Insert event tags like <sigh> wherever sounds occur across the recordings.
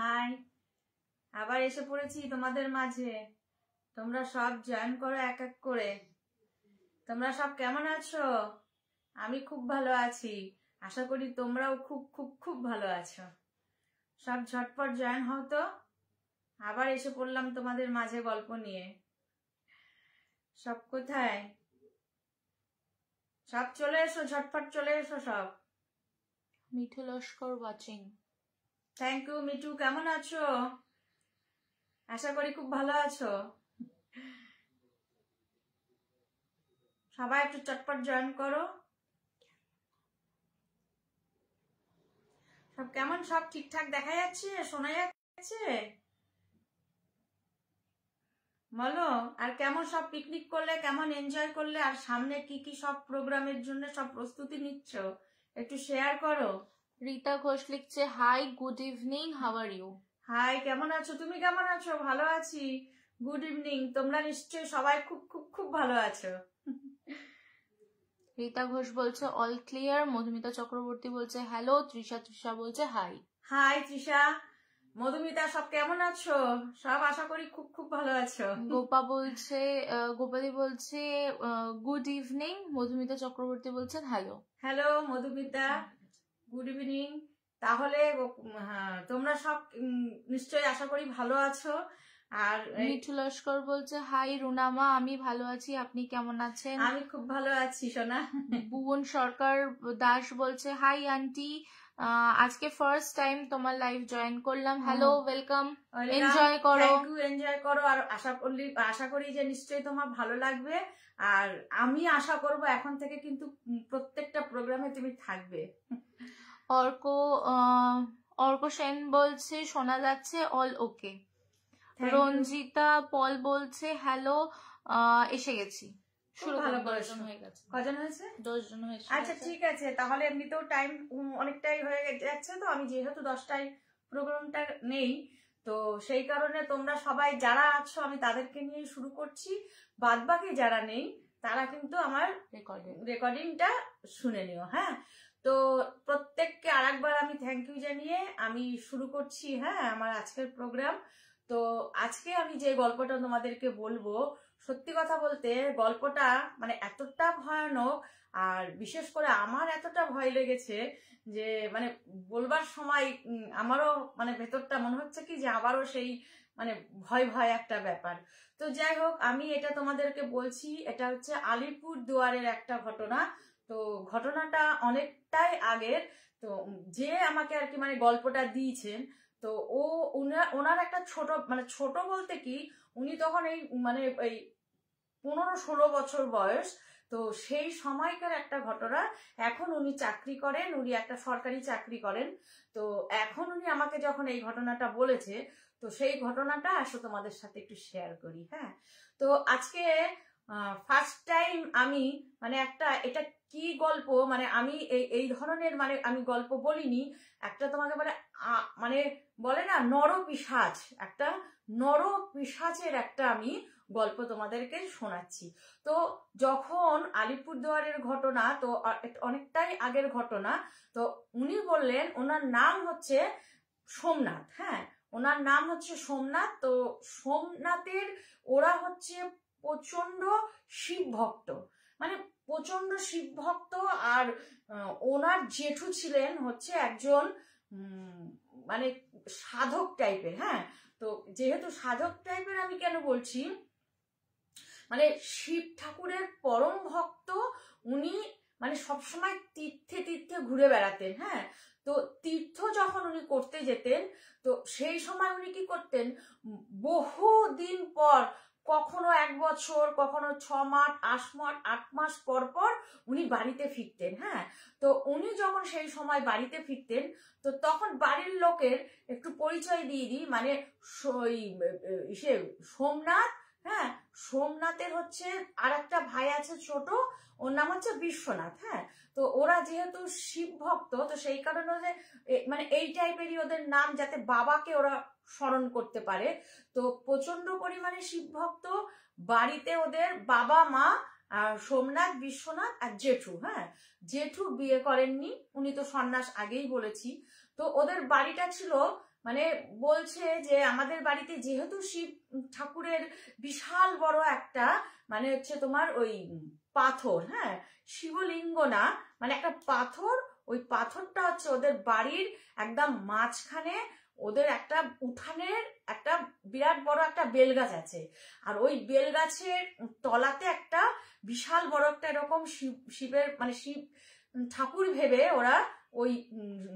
High আবার এসে পড়েছি তোমাদের মাঝে তোমরা সব জয়েন করো এক এক করে তোমরা সব কেমন আছো আমি খুব ভালো আছি আশা করি তোমরাও খুব খুব খুব ভালো আছো সব ঝটপট জয়েন হও তো আবার এসে পড়লাম তোমাদের মাঝে গল্প নিয়ে সব কোথায় সব চলে এসো ঝটপট চলে এসো সব Mithu Laskar watching thank you Mitu কেমন আছো আশা করি খুব ভালো আছো সবাই একটু চটপট জয়েন করো সব কেমন সব ঠিকঠাক দেখা যাচ্ছে শোনা যাচ্ছে বলো আর কেমন সব পিকনিক করলে কেমন এনজয় করলে আর সামনে কি কি সব প্রোগ্রামের জন্য সব প্রস্তুতি নিচ্ছ একটু শেয়ার করো রীতা ঘোষ লিখছে hi good evening how are you hi কেমন আছো তুমি কেমন আছো ভালো আছি গুড ইভিনিং তোমরা নিশ্চয়ই সবাই খুব খুব খুব ভালো আছো রীতা ঘোষ বলছে অল ক্লিয়ার মধুমিতা চক্রবর্তী বলছে হ্যালো তৃষা তৃষা বলছে হাই হাই তৃষা মধুমিতা সব কেমন আছো সব আশা করি খুব খুব ভালো আছো গোপা বলছে গোপালি বলছে গুড ইভিনিং মধুমিতা চক্রবর্তী বলছেন hello hello Madhumita good evening তাহলে হ্যাঁ, তোমরা সব নিশ্চয়ই আশা করি ভালো আছো আর মিঠু লস্কর বলছে হাই রুনামা আমি ভালো আছি আপনি কেমন আছেন আমি খুব ভালো আছি সোনা ভুবন সরকার দাস বলছে হাই আন্টি আজকে ফার্স্ট টাইম তোমার লাইভ জয়েন করলাম হ্যালো ওয়েলকাম এনজয় করো এনজয় করো আর আশা করলি আশা করি যে নিশ্চয়ই তোমার ভালো লাগবে আর আমি আশা করব এখন থেকে কিন্তু প্রত্যেকটা প্রোগ্রামে তুমি থাকবে অর্ক অর্ক সেন বলছে শোনা যাচ্ছে অল ওকে রঞ্জিতা পল বলছে হ্যালো এসে গেছি শুরু আচ্ছা ঠিক আছে তাহলে এমনিতেও টাইম অনেকটাই হয়ে যাচ্ছে তো আমি যেহেতু দশটায় প্রোগ্রামটা নেই তো সেই কারণে তোমরা সবাই যারা আছো আমি তাদেরকে নিয়ে শুরু করছি বাদ বাকি যারা নেই তারা কিন্তু আমার রেকর্ডিংটা শুনে নিও হ্যাঁ তো প্রত্যেককে আরেকবার আমি থ্যাংক ইউ জানিয়ে আমি শুরু করছি হ্যাঁ আমার আজকের প্রোগ্রাম তো আজকে আমি যে গল্পটা তোমাদেরকে বলবো সত্যি কথা বলতে গল্পটা মানে এতটা ভয়ানক আর বিশেষ করে আমার এতটা ভয় লেগেছে যে মানে বলবার সময় আমারও মানে ভেতরটা মনে হচ্ছে কি যে আবারও সেই মানে ভয় ভয় একটা ব্যাপার তো যাই হোক আমি এটা তোমাদেরকে বলছি এটা হচ্ছে আলিপুর দুয়ারের একটা ঘটনা তো ঘটনাটা অনেকটাই আগের তো যে আমাকে আর কি মানে গল্পটা দিয়েছেন তো ও ওনার একটা ছোট মানে ছোট বলতে কি উনি তখন এই মানে এই পনেরো ষোলো বছর বয়স তো সেই সময়কার একটা ঘটনা এখন উনি চাকরি করেন উনি একটা সরকারি চাকরি করেন তো এখন উনি আমাকে যখন এই ঘটনাটা বলেছে তো সেই ঘটনাটা আসো তোমাদের সাথে একটু শেয়ার করি হ্যাঁ তো আজকে ফার্স্ট টাইম আমি মানে একটা এটা কি গল্প মানে আমি এই ধরনের মানে আমি গল্প বলিনি একটা তোমাকে বলে মানে বলে না নর পিসাজ একটা নর পিসাজের একটা আমি গল্প তোমাদেরকে শোনাচ্ছি তো যখন আলিপুরদুয়ারের ঘটনা তো অনেকটাই আগের ঘটনা তো উনি বললেন ওনার নাম হচ্ছে সোমনাথ হ্যাঁ ওনার নাম হচ্ছে সোমনাথ তো সোমনাথের ওরা হচ্ছে প্রচন্ড শিব ভক্ত মানে প্রচন্ড শিব ভক্ত আর ওনার জেঠু ছিলেন হচ্ছে একজন মানে সাধক টাইপের হ্যাঁ তো যেহেতু সাধক টাইপের আমি কেন বলছি মানে শিব ঠাকুরের পরম ভক্ত উনি মানে সবসময় তীর্থে তীর্থে ঘুরে বেড়াতেন হ্যাঁ তো তীর্থ যখন উনি করতে যেতেন তো সেই সময় উনি কি করতেন বহু দিন পর কখনো এক বছর কখনো ছ মাস আট মাস আট মাস পর পর উনি বাড়িতে ফিরতেন হ্যাঁ তো উনি যখন সেই সময় বাড়িতে ফিরতেন তো তখন বাড়ির লোকের একটু পরিচয় দিয়ে দিই মানে সোমনাথ হ্যাঁ সোমনাথের হচ্ছে আর একটা ভাই আছে ছোট ওর নাম হচ্ছে বিশ্বনাথ হ্যাঁ তো ওরা যেহেতু শিব ভক্ত তো সেই কারণে যে মানে এই টাইপেরই ওদের নাম যাতে বাবাকে ওরা স্মরণ করতে পারে তো প্রচন্ড পরিমাণে শিব ভক্ত বাড়িতে ওদের বাবা মা সোমনাথ বিশ্বনাথ আর জেঠু হ্যাঁ জেঠু বিয়ে করেননি উনি তো সন্ন্যাস আগেই বলেছি তো ওদের বাড়িটা ছিল মানে বলছে যে আমাদের বাড়িতে যেহেতু শিব ঠাকুরের বিশাল বড় একটা মানে হচ্ছে তোমার ওই পাথর হ্যাঁ শিবলিঙ্গ না মানে একটা পাথর ওই পাথরটা হচ্ছে ওদের বাড়ির একদম মাঝখানে ওদের একটা উঠানের একটা বিরাট বড় একটা বেলগাছ আছে আর ওই বেলগাছের তলাতে একটা বিশাল বড় একটা এরকম শিব শিবের মানে শিব ঠাকুর ভেবে ওরা ওই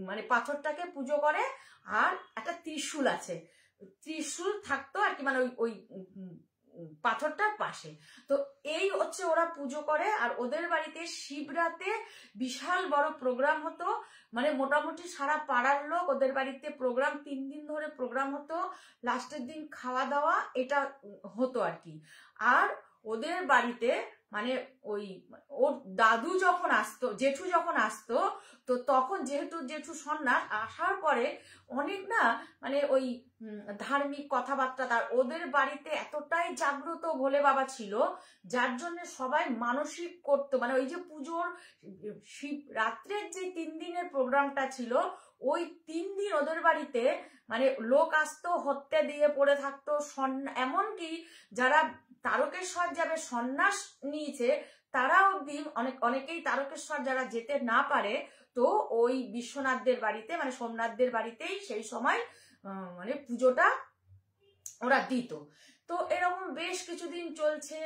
মানে পাথরটাকে পুজো করে আর একটা ত্রিশূল আছে ত্রিশূল থাকতো আর কি মানে ওই ওই পাথরটার পাশে তো এই হচ্ছে ওরা পুজো করে আর ওদের বাড়িতে শিবরাতে বিশাল বড় প্রোগ্রাম হতো মানে মোটামুটি সারা পাড়ার লোক ওদের বাড়িতে প্রোগ্রাম তিন দিন ধরে প্রোগ্রাম হতো লাস্টের দিন খাওয়া দাওয়া এটা হতো আর কি আর ওদের বাড়িতে মানে ওই ওর দাদু যখন আসতো জেঠু যখন আসতো তো তখন যেহেতু জেঠু সন্ন্যাস আসার পরে অনেক না মানে ওই ধার্মিক কথাবার্তা তার ওদের বাড়িতে এতটাই জাগ্রত ভোলে বাবা ছিল যার জন্য সবাই মানসিক করতো মানে ওই যে পুজোর শিব রাত্রের যে তিন দিনের প্রোগ্রামটা ছিল ওই তিন দিন ওদের বাড়িতে মানে লোক আসতো হত্যা দিয়ে পড়ে থাকতো এমনকি যারা তারকেশ্বর যাবে সন্ন্যাস নিয়েছে তারা অব্দি অনেক অনেকেই তারকেশ্বর যারা যেতে না পারে তো ওই বিশ্বনাথদের বাড়িতে মানে সোমনাথদের বাড়িতেই সেই সময় মানে পুজোটা ওরা দিত তো এরকম বেশ কিছুদিন চলছে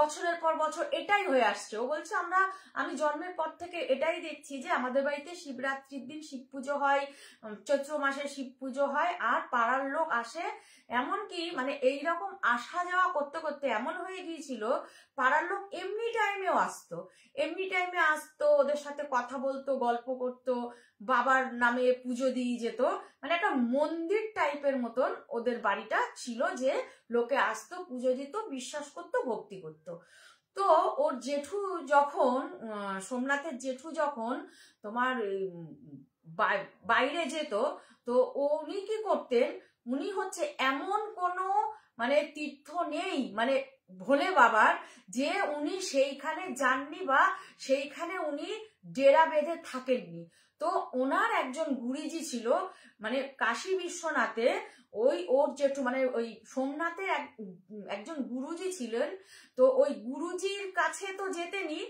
বছরের পর বছর এটাই হয়ে আসছে ও বলছে আমরা আমি জন্মের পর থেকে এটাই দেখছি যে আমাদের বাড়িতে শিবরাত্রির দিন শিব পুজো হয় চৈত্র মাসে শিব পুজো হয় আর পাড়ার লোক আসে এমনকি মানে এই রকম আসা যাওয়া করতে করতে এমন হয়ে গিয়েছিল পাড়ার লোক এমনি টাইমেও আসতো এমনি টাইমে আসতো ওদের সাথে কথা বলতো গল্প করতো বাবার নামে পুজো দিয়ে যেত মানে একটা মন্দির টাইপের মতন ওদের বাড়িটা ছিল যে লোকে আসতো পুজো দিত বিশ্বাস করতো ভক্তি করত তো ওর জেঠু যখন সোমনাথের জেঠু যখন তোমার বাইরে যেত তো উনি কি করতেন উনি হচ্ছে এমন কোনো মানে তীর্থ নেই মানে ভোলে বাবার যে উনি সেইখানে যাননি বা সেইখানে উনি ডেরা বেঁধে থাকেননি তো ওনার একজন গুরুজি ছিল মানে কাশী বিশ্বনাথে ওই ওর জেঠু মানে ওই সোমনাথের একজন গুরুজি ছিলেন তো ওই গুরুজির কাছে তো যেতেনি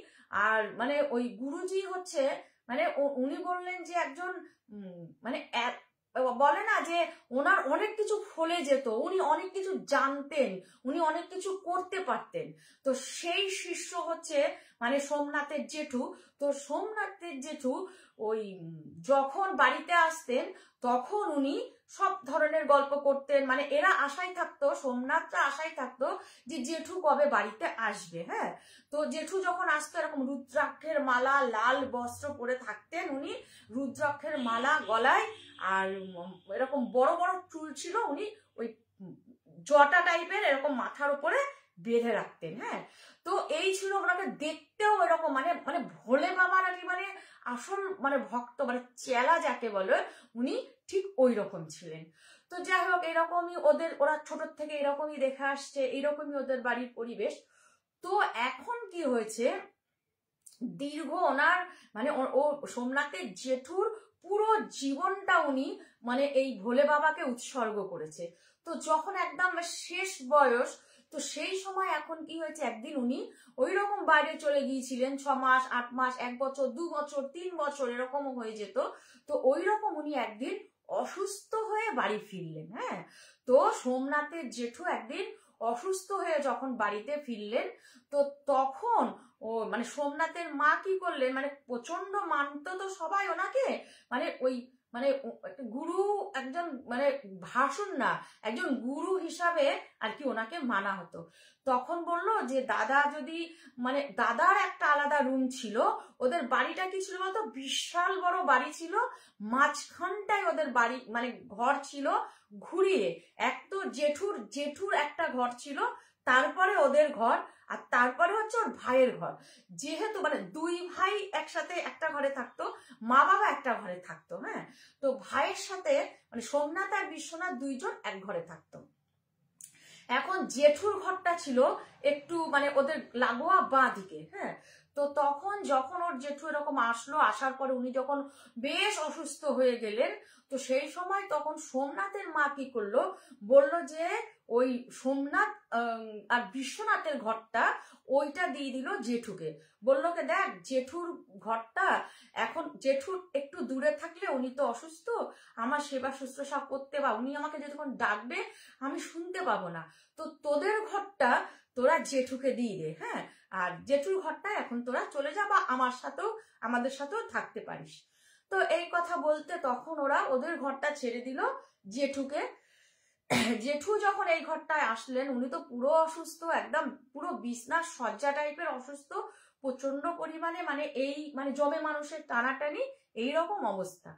আর মানে ওই গুরুজি হচ্ছে মানে উনি বললেন যে একজন মানে বলে না যে ওনার অনেক কিছু ফলে যেত উনি অনেক কিছু জানতেন উনি অনেক কিছু করতে পারতেন তো সেই শিষ্য হচ্ছে মানে সোমনাথের জেঠু তো সোমনাথের জেঠু ওই যখন বাড়িতে আসতেন তখন উনি সব ধরনের গল্প করতেন মানে এরা আশাই থাকতো সোমনাথরা আশাই থাকতো যে জেঠু কবে বাড়িতে আসবে হ্যাঁ তো জেঠু যখন আসতো এরকম রুদ্রাক্ষের মালা লাল বস্ত্র পরে থাকতেন উনি রুদ্রাক্ষের মালা গলায় আর এরকম বড় বড় চুল ছিল উনি ওই জটা টাইপের এরকম মাথার উপরে বেঁধে রাখতেন হ্যাঁ তো এই ছিল ওনাকে দেখতেও এরকম মানে মানে ভোলে বাবার আর মানে আসল মানে ভক্ত মানে চেলা যাকে বলে উনি ঠিক ওই রকম ছিলেন তো যাই হোক এরকমই ওদের ওরা ছোট থেকে এরকমই দেখে আসছে এরকমই ওদের বাড়ির পরিবেশ তো এখন কি হয়েছে দীর্ঘ ওনার মানে ও সোমনাথের জেঠুর পুরো জীবনটা উনি মানে এই ভোলে বাবাকে উৎসর্গ করেছে তো যখন একদম শেষ বয়স তো সেই সময় এখন কি হয়েছে একদিন উনি ওই রকম বাইরে চলে গিয়েছিলেন ছ মাস আট মাস এক বছর দু বছর তিন বছর এরকমও হয়ে যেত তো ওই রকম উনি একদিন অসুস্থ হয়ে বাড়ি ফিরলেন হ্যাঁ তো সোমনাথের জেঠু একদিন অসুস্থ হয়ে যখন বাড়িতে ফিরলেন তো তখন ও মানে সোমনাথের মা কি করলেন মানে প্রচন্ড মানত তো সবাই ওনাকে মানে ওই মানে গুরু একজন মানে ভাসুন না একজন গুরু হিসাবে আর কি ওনাকে মানা হতো তখন বলল যে দাদা যদি মানে দাদার একটা আলাদা রুম ছিল ওদের বাড়িটা কি ছিল বলতো বিশাল বড় বাড়ি ছিল মাঝখানটায় ওদের বাড়ি মানে ঘর ছিল ঘুরিয়ে এক তো জেঠুর জেঠুর একটা ঘর ছিল তারপরে ওদের ঘর আর তারপরে হচ্ছে ওর ভাইয়ের ঘর যেহেতু মানে দুই ভাই একসাথে একটা ঘরে থাকতো মা বাবা একটা ঘরে থাকতো হ্যাঁ তো ভাইয়ের সাথে মানে সোমনাথ আর বিশ্বনাথ দুইজন এক ঘরে থাকতো এখন জেঠুর ঘরটা ছিল একটু মানে ওদের লাগোয়া বাঁ দিকে হ্যাঁ তো তখন যখন ওর জেঠু এরকম আসলো আসার পরে উনি যখন বেশ অসুস্থ হয়ে গেলেন তো সেই সময় তখন সোমনাথের মা কি করলো বলল যে ওই সোমনাথ আর বিশ্বনাথের ঘরটা ওইটা দিয়ে দিল জেঠুকে বললো কে দেখ জেঠুর ঘরটা এখন জেঠুর একটু দূরে থাকলে উনি তো অসুস্থ আমার সেবা শুশ্রূষা করতে বা উনি আমাকে যতক্ষণ ডাকবে আমি শুনতে পাবো না তো তোদের ঘরটা তোরা জেঠুকে দিয়ে দে হ্যাঁ আর জেঠুর ঘরটা এখন তোরা চলে যা বা আমার সাথেও আমাদের সাথেও থাকতে পারিস তো এই কথা বলতে তখন ওরা ওদের ঘরটা ছেড়ে দিল জেঠুকে জেঠু যখন এই ঘরটায় আসলেন উনি তো পুরো অসুস্থ একদম পুরো বিছনা শয্যা টাইপের অসুস্থ প্রচন্ড পরিমাণে মানে এই মানে জমে মানুষের টানাটানি এইরকম অবস্থা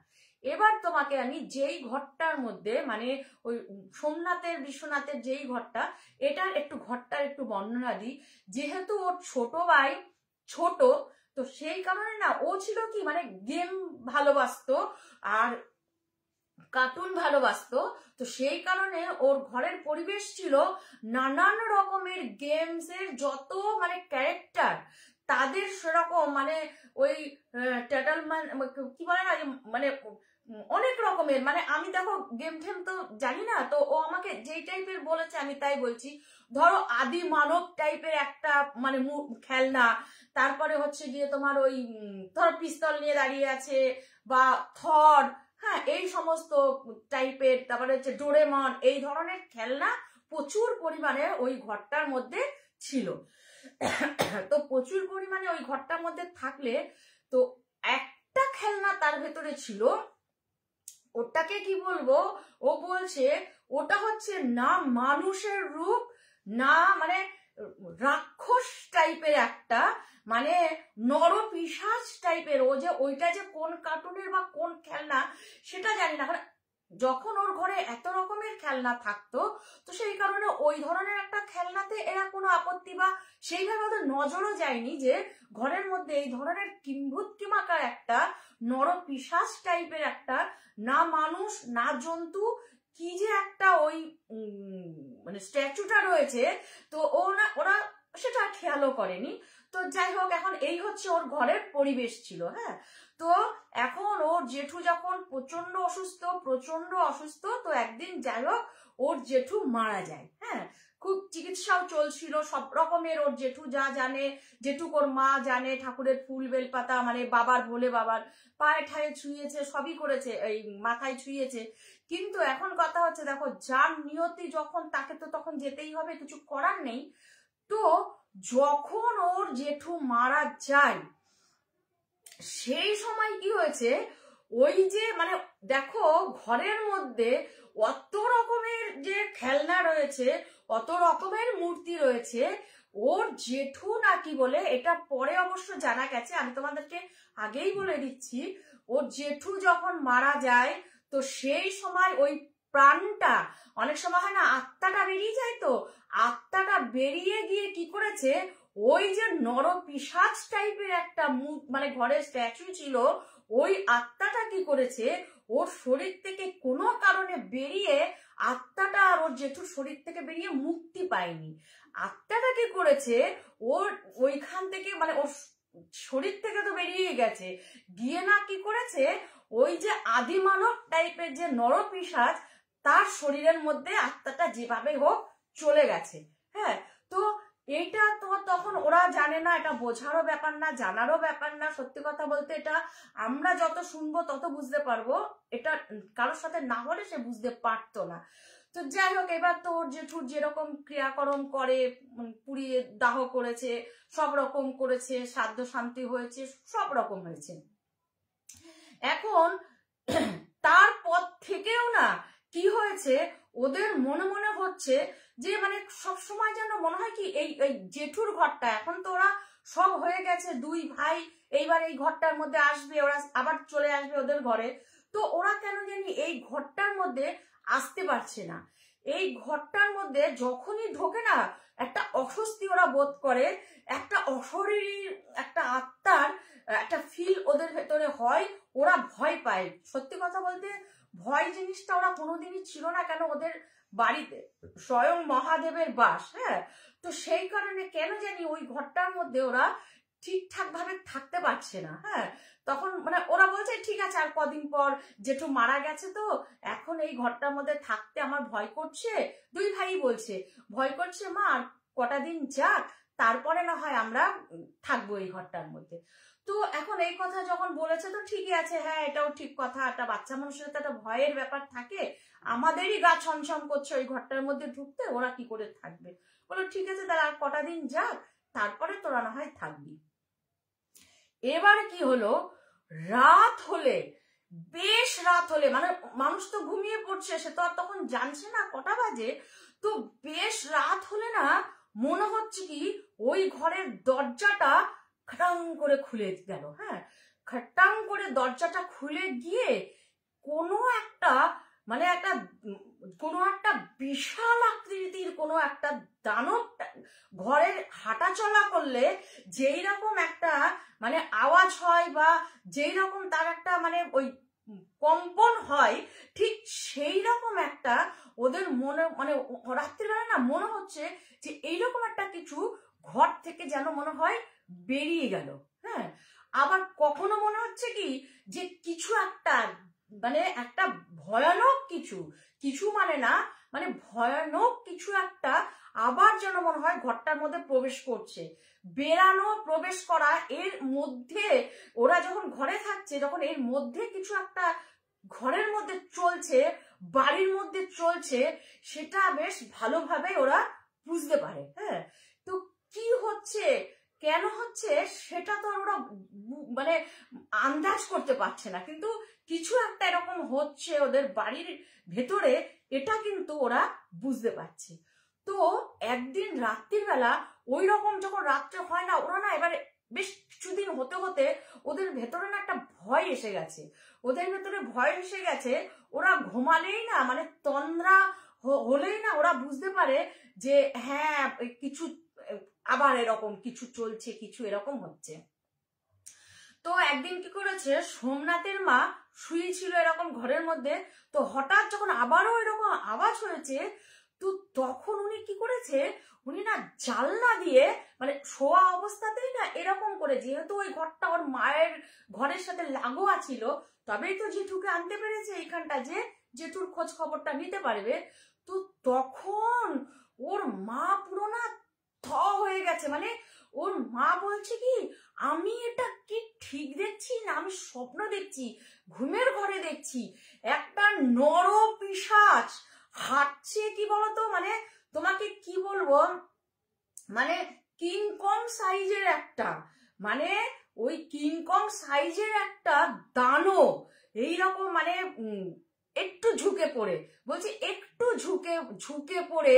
এবার তোমাকে আমি যেই ঘরটার মধ্যে মানে ওই সোমনাথের বিশ্বনাথের যেই ঘরটা এটার একটু ঘরটার একটু বর্ণনা দিই যেহেতু ওর ছোট ভাই ছোট তো সেই কারণে না ও ছিল কি মানে গেম ভালোবাসত আর কার্টুন ভালোবাসত তো সেই কারণে ওর ঘরের পরিবেশ ছিল নানান রকমের গেমস এর যত মানে ক্যারেক্টার তাদের সেরকম মানে ওই ট্যাটাল কি বলে না মানে অনেক রকমের মানে আমি দেখো গেম ঠেম তো জানি না তো ও আমাকে যেই টাইপের বলেছে আমি তাই বলছি ধরো আদি মানব টাইপের একটা মানে খেলনা তারপরে হচ্ছে গিয়ে তোমার ওই ধরো পিস্তল নিয়ে দাঁড়িয়ে আছে বা থর হ্যাঁ এই সমস্ত টাইপের তারপরে হচ্ছে ডোরেমন এই ধরনের খেলনা প্রচুর পরিমাণে ওই ঘরটার মধ্যে ছিল তো প্রচুর পরিমাণে ওই ঘরটার মধ্যে থাকলে তো একটা খেলনা তার ভেতরে ছিল ওটাকে কি বলবো ও বলছে ওটা হচ্ছে না মানুষের রূপ না মানে রাক্ষস টাইপের একটা মানে পিসাজ টাইপের ও যে ওইটা যে কোন কার্টুনের বা কোন খেলনা সেটা জানি না যখন ওর ঘরে এত রকমের খেলনা থাকতো তো সেই কারণে ওই ধরনের একটা খেলনাতে এরা কোনো আপত্তি বা সেইভাবে ওদের নজরও যায়নি যে ঘরের মধ্যে এই ধরনের কিম্ভুত্তিমাকার একটা একটা পিসাজ টাইপের একটা না মানুষ না জন্তু কি যে একটা ওই মানে স্ট্যাচুটা রয়েছে তো ওরা ওরা সেটা খেয়ালও করেনি তো যাই হোক এখন এই হচ্ছে ওর ঘরের পরিবেশ ছিল হ্যাঁ তো এখন ওর জেঠু যখন প্রচন্ড অসুস্থ প্রচন্ড অসুস্থ তো একদিন যাই হোক ওর জেঠু মারা যায় হ্যাঁ খুব চিকিৎসাও চলছিল সব রকমের ওর জেঠু যা জানে জেঠুক ওর মা জানে ঠাকুরের ফুল বেলপাতা মানে বাবার ভোলে বাবার পায়ে ঠায়ে ছুঁয়েছে সবই করেছে এই মাথায় ছুঁয়েছে কিন্তু এখন কথা হচ্ছে দেখো যার নিয়তি যখন তাকে তো তখন যেতেই হবে কিছু করার নেই তো যখন ওর জেঠু মারা যায় সেই সময় কি হয়েছে ওই যে মানে দেখো ঘরের মধ্যে অত রকমের যে খেলনা রয়েছে অত রকমের মূর্তি রয়েছে ওর জেঠু নাকি বলে এটা পরে অবশ্য জানা গেছে আমি তোমাদেরকে আগেই বলে দিচ্ছি ওর জেঠু যখন মারা যায় তো সেই সময় ওই প্রাণটা অনেক সময় হয় না আত্মাটা বেরিয়ে যায় তো আত্মাটা বেরিয়ে গিয়ে কি করেছে ওই যে নর পিসাজ টাইপের একটা মানে ঘরের স্ট্যাচু ছিল ওই আত্মাটা কি করেছে ওর শরীর থেকে কোনো কারণে বেরিয়ে আত্মাটা আর ওর জেঠু শরীর থেকে বেরিয়ে মুক্তি পায়নি আত্মাটা কি করেছে ওর ওইখান থেকে মানে ওর শরীর থেকে তো বেরিয়ে গেছে গিয়ে না কি করেছে ওই যে আদিমানব টাইপের যে নরপিসাজ তার শরীরের মধ্যে আত্মাটা যেভাবে হোক চলে গেছে হ্যাঁ তো এটা তো তখন ওরা জানে না এটা বোঝারও ব্যাপার না জানারও ব্যাপার না সত্যি কথা বলতে এটা আমরা যত শুনবো তত বুঝতে পারবো এটা কারোর সাথে না হলে সে বুঝতে পারতো না তো যাই হোক এবার তো ওর জেঠুর যেরকম ক্রিয়াকরম করে পুড়িয়ে দাহ করেছে সব রকম করেছে সাধ্য শান্তি হয়েছে সব রকম হয়েছে এখন তার পথ থেকেও না কি হয়েছে ওদের মনে মনে হচ্ছে যে মানে সব সময় যেন মনে হয় কি এই এই জেঠুর ঘরটা এখন তো ওরা সব হয়ে গেছে দুই ভাই এইবার এই ঘরটার মধ্যে আসবে ওরা আবার চলে আসবে ওদের ঘরে তো ওরা কেন জানি এই ঘরটার মধ্যে আসতে পারছে না এই ঘরটার মধ্যে যখনই ঢোকে না একটা অস্বস্তি ওরা বোধ করে একটা অশরীর একটা আত্মার একটা ফিল ওদের ভেতরে হয় ওরা ভয় পায় সত্যি কথা বলতে ভয় জিনিসটা ওরা কোনোদিনই ছিল না কেন ওদের বাড়িতে স্বয়ং মহাদেবের বাস হ্যাঁ তো সেই কারণে কেন জানি ওই ঘরটার মধ্যে ওরা ঠিকঠাক ভাবে থাকতে পারছে না হ্যাঁ তখন মানে ওরা বলছে ঠিক আছে আর কদিন পর জেঠু মারা গেছে তো এখন এই ঘরটার মধ্যে থাকতে আমার ভয় করছে দুই ভাই বলছে ভয় করছে মা কটা দিন যাক তারপরে না হয় আমরা থাকবো এই ঘরটার মধ্যে তো এখন এই কথা যখন বলেছে তো ঠিকই আছে হ্যাঁ এটাও ঠিক কথা একটা বাচ্চা মানুষের তো একটা ভয়ের ব্যাপার থাকে আমাদেরই গা ছমছম করছে ওই ঘরটার মধ্যে ঢুকতে ওরা কি করে থাকবে বলো ঠিক আছে তাহলে আর কটা দিন যাক তারপরে তোরা না হয় থাকবি এবার কি হলো রাত হলে বেশ রাত হলে মানে মানুষ তো ঘুমিয়ে পড়ছে সে তো আর তখন জানছে না কটা বাজে তো বেশ রাত হলে না মনে হচ্ছে কি ওই ঘরের দরজাটা খাটাং করে খুলে গেল হ্যাঁ খাটাং করে দরজাটা খুলে গিয়ে কোনো একটা মানে একটা কোনো একটা বিশাল আকৃতির কোনো একটা দানব ঘরের হাঁটা চলা করলে যেই রকম একটা মানে আওয়াজ হয় বা যেই রকম তার একটা মানে ওই কম্পন হয় ঠিক সেই রকম একটা ওদের মনে মানে রাত্রিবেলা না মনে হচ্ছে যে এইরকম একটা কিছু ঘর থেকে যেন মনে হয় বেরিয়ে গেল হ্যাঁ আবার কখনো মনে হচ্ছে কি যে কিছু একটা মানে একটা ভয়ানক কিছু কিছু মানে না মানে ভয়ানক কিছু একটা আবার যেন মনে হয় ঘরটার মধ্যে প্রবেশ করছে বেড়ানো প্রবেশ করা এর মধ্যে ওরা যখন ঘরে থাকছে যখন এর মধ্যে কিছু একটা ঘরের মধ্যে চলছে বাড়ির মধ্যে চলছে সেটা বেশ ভালোভাবে ওরা বুঝতে পারে হ্যাঁ তো কি হচ্ছে কেন হচ্ছে সেটা তো ওরা মানে আন্দাজ করতে পারছে না কিন্তু কিছু একটা এরকম হচ্ছে ওদের বাড়ির ভেতরে এটা কিন্তু ওরা বুঝতে পারছে তো একদিন রাত্রিবেলা ওই রকম যখন রাত্রে হয় না ওরা না এবারে বেশ কিছুদিন হতে হতে ওদের ভেতরে না একটা ভয় এসে গেছে ওদের ভেতরে ভয় এসে গেছে ওরা ঘুমালেই না মানে তন্দ্রা হলেই না ওরা বুঝতে পারে যে হ্যাঁ কিছু আবার এরকম কিছু চলছে কিছু এরকম হচ্ছে তো একদিন কি করেছে সোমনাথের মা শুয়ে ছিল এরকম ঘরের মধ্যে তো হঠাৎ যখন আবারও এরকম আওয়াজ হয়েছে তো তখন উনি কি করেছে উনি না জালনা দিয়ে মানে শোয়া অবস্থাতেই না এরকম করে যেহেতু ওই ঘরটা ওর মায়ের ঘরের সাথে লাগোয়া ছিল তবেই তো জেঠুকে আনতে পেরেছে এইখানটা যে জেঠুর খোঁজ খবরটা নিতে পারবে তো তখন ওর মা পুরো না থ হয়ে গেছে মানে ওর মা বলছে কি আমি এটা কি ঠিক দেখছি না আমি স্বপ্ন দেখছি ঘুমের ঘরে দেখছি একটা নর পিসাচ হাঁটছে কি বলতো মানে তোমাকে কি বলবো মানে কিংকং সাইজের একটা মানে ওই কিংকং সাইজের একটা এই এইরকম মানে একটু ঝুঁকে পড়ে বলছে একটু ঝুঁকে ঝুঁকে পড়ে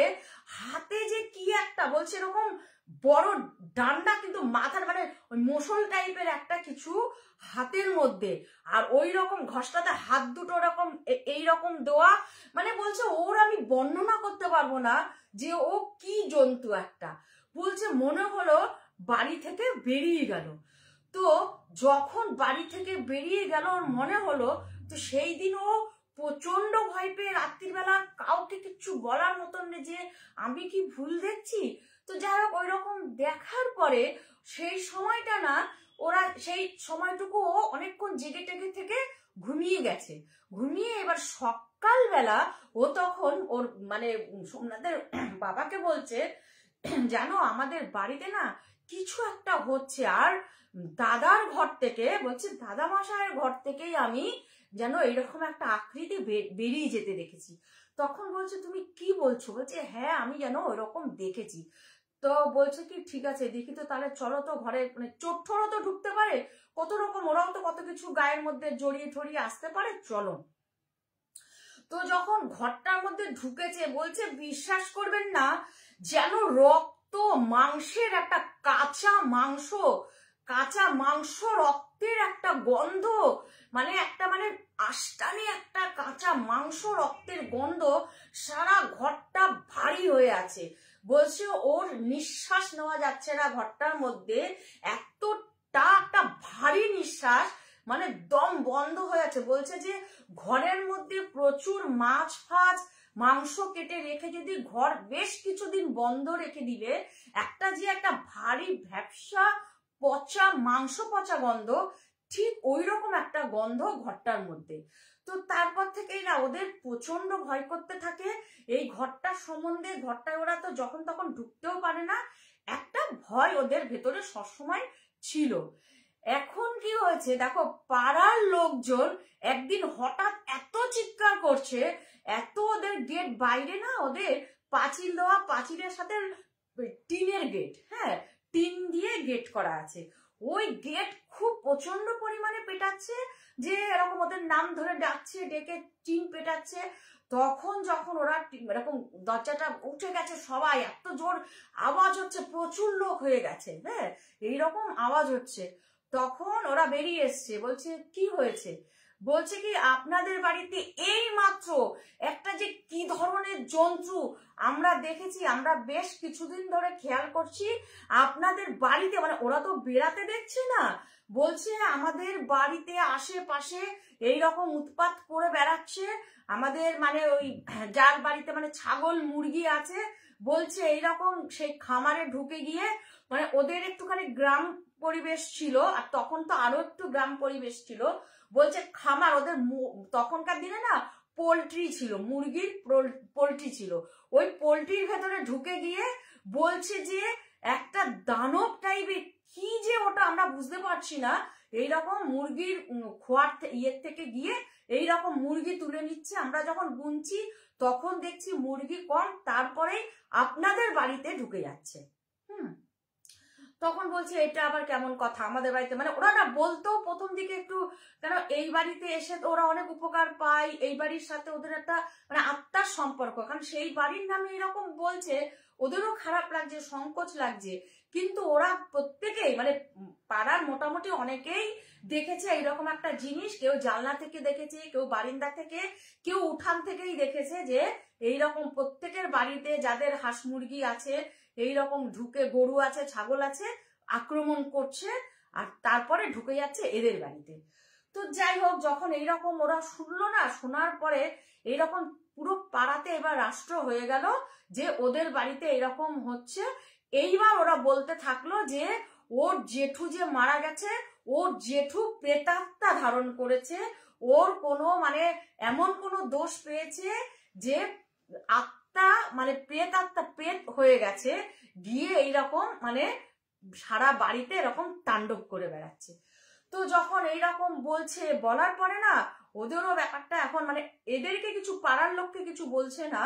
হাতে যে কি একটা বলছে এরকম বড় ডান্ডা কিন্তু মাথার মানে ওই মোসল টাইপের একটা কিছু হাতের মধ্যে আর ওই রকম ঘষটাতে হাত দুটো রকম এই রকম দেওয়া মানে বলছে ওর আমি বর্ণনা করতে পারবো না যে ও কি জন্তু একটা বলছে মনে হলো বাড়ি থেকে বেরিয়ে গেল তো যখন বাড়ি থেকে বেরিয়ে গেল ওর মনে হলো তো সেই দিন ও প্রচন্ড ভয় পেয়ে রাত্রিবেলা কাউকে কিচ্ছু বলার মতন যে আমি কি ভুল দেখছি তো যাই হোক ওই রকম দেখার পরে সেই সময়টা না ওরা সেই সময়টুকু অনেকক্ষণ জেগে টেগে থেকে ঘুমিয়ে গেছে ঘুমিয়ে এবার সকালবেলা ও তখন ওর মানে সোমনাথের বাবাকে বলছে জানো আমাদের বাড়িতে না কিছু একটা হচ্ছে আর দাদার ঘর থেকে বলছে দাদা মশাইয়ের ঘর থেকেই আমি যেন এরকম একটা আকৃতি বেরিয়ে যেতে দেখেছি তখন বলছে তুমি কি বলছো বলছে হ্যাঁ আমি যেন ওইরকম দেখেছি তো বলছে কি ঠিক আছে দেখি তো তাহলে চলো তো ঘরে মানে চোরঠোরও তো ঢুকতে পারে কত রকম ওরাও তো কত কিছু গায়ের মধ্যে জড়িয়ে ঠড়িয়ে আসতে পারে চলো তো যখন ঘরটার মধ্যে ঢুকেছে বলছে বিশ্বাস করবেন না যেন রক্ত মাংসের একটা কাঁচা মাংস কাঁচা মাংস রক্তের একটা গন্ধ মানে একটা মানে আষ্টানে একটা কাঁচা মাংস রক্তের গন্ধ সারা ঘরটা ভারী হয়ে আছে বলছে ওর নিঃশ্বাস নেওয়া যাচ্ছে না ঘরটার মধ্যে এতটা একটা ভারী নিঃশ্বাস মানে দম বন্ধ হয়ে আছে বলছে যে ঘরের মধ্যে প্রচুর মাছ ফাছ মাংস কেটে রেখে যদি ঘর বেশ কিছুদিন বন্ধ রেখে দিলে একটা যে একটা ভারী ভ্যাপসা পচা মাংস পচা গন্ধ ঠিক ওই রকম একটা গন্ধ ঘরটার মধ্যে তো তারপর থেকেই না ওদের প্রচন্ড ভয় করতে থাকে এই ঘরটার সম্বন্ধে ঘরটায় ওরা তো যখন তখন ঢুকতেও পারে না একটা ভয় ওদের ভেতরে সবসময় ছিল এখন কি হয়েছে দেখো পাড়ার লোকজন একদিন হঠাৎ এত চিৎকার করছে এত ওদের গেট বাইরে না ওদের পাঁচিল দেওয়া পাঁচিলের সাথে টিনের গেট হ্যাঁ টিন দিয়ে গেট করা আছে ওই গেট খুব প্রচন্ড পরিমাণে পেটাচ্ছে যে এরকম ওদের নাম ধরে ডাকছে ডেকে টিম পেটাচ্ছে তখন যখন ওরা এরকম দরজাটা উঠে গেছে সবাই এত জোর আওয়াজ হচ্ছে প্রচুর লোক হয়ে গেছে হ্যাঁ এইরকম আওয়াজ হচ্ছে তখন ওরা বেরিয়ে এসছে বলছে কি হয়েছে বলছে কি আপনাদের বাড়িতে এই মাত্র একটা যে কি ধরনের জন্তু আমরা দেখেছি আমরা বেশ কিছুদিন ধরে খেয়াল করছি আপনাদের বাড়িতে মানে ওরা তো বেড়াতে দেখছে না বলছে আমাদের বাড়িতে আশেপাশে এই রকম উৎপাত করে বেড়াচ্ছে আমাদের মানে ওই যার বাড়িতে মানে ছাগল মুরগি আছে বলছে এইরকম সেই খামারে ঢুকে গিয়ে মানে ওদের একটুখানি গ্রাম পরিবেশ ছিল আর তখন তো আরো একটু গ্রাম পরিবেশ ছিল বলছে খামার ওদের তখনকার দিনে না পোলট্রি ছিল মুরগির পোলট্রি ছিল ওই পোলট্রির ভেতরে ঢুকে গিয়ে বলছে যে একটা দানব টাইপের কি যে ওটা আমরা বুঝতে পারছি না এইরকম মুরগির খোয়ার ইয়ের থেকে গিয়ে এই রকম মুরগি তুলে নিচ্ছে আমরা যখন গুনছি তখন দেখছি মুরগি কম তারপরে আপনাদের বাড়িতে ঢুকে যাচ্ছে হুম তখন বলছে এটা আবার কেমন কথা আমাদের বাড়িতে মানে ওরা না বলতো প্রথম দিকে একটু কেন এই বাড়িতে এসে ওরা অনেক উপকার পায় এই বাড়ির সাথে ওদের একটা মানে আত্মার সম্পর্ক কারণ সেই বাড়ির নামে এরকম বলছে ওদেরও খারাপ লাগছে সংকোচ লাগছে কিন্তু ওরা প্রত্যেকেই মানে পাড়ার মোটামুটি অনেকেই দেখেছে এইরকম একটা জিনিস কেউ জানলা থেকে দেখেছে কেউ বারিন্দা থেকে কেউ উঠান থেকেই দেখেছে যে এইরকম প্রত্যেকের বাড়িতে যাদের হাঁস মুরগি আছে এই রকম ঢুকে গরু আছে ছাগল আছে আক্রমণ করছে আর তারপরে ঢুকে যাচ্ছে এদের বাড়িতে তো যাই হোক যখন এইরকম ওরা শুনলো না শোনার পরে এইরকম পুরো পাড়াতে এবার রাষ্ট্র হয়ে গেল যে ওদের বাড়িতে এরকম হচ্ছে এইবার ওরা বলতে থাকলো যে ওর জেঠু যে মারা গেছে ওর জেঠু প্রেতাত্মা ধারণ করেছে ওর কোনো মানে এমন কোনো দোষ পেয়েছে যে একটা মানে প্রেত আত্মা প্রেত হয়ে গেছে গিয়ে এইরকম মানে সারা বাড়িতে এরকম তাণ্ডব করে বেড়াচ্ছে তো যখন এইরকম বলছে বলার পরে না ওদেরও ব্যাপারটা এখন মানে এদেরকে কিছু পাড়ার লোককে কিছু বলছে না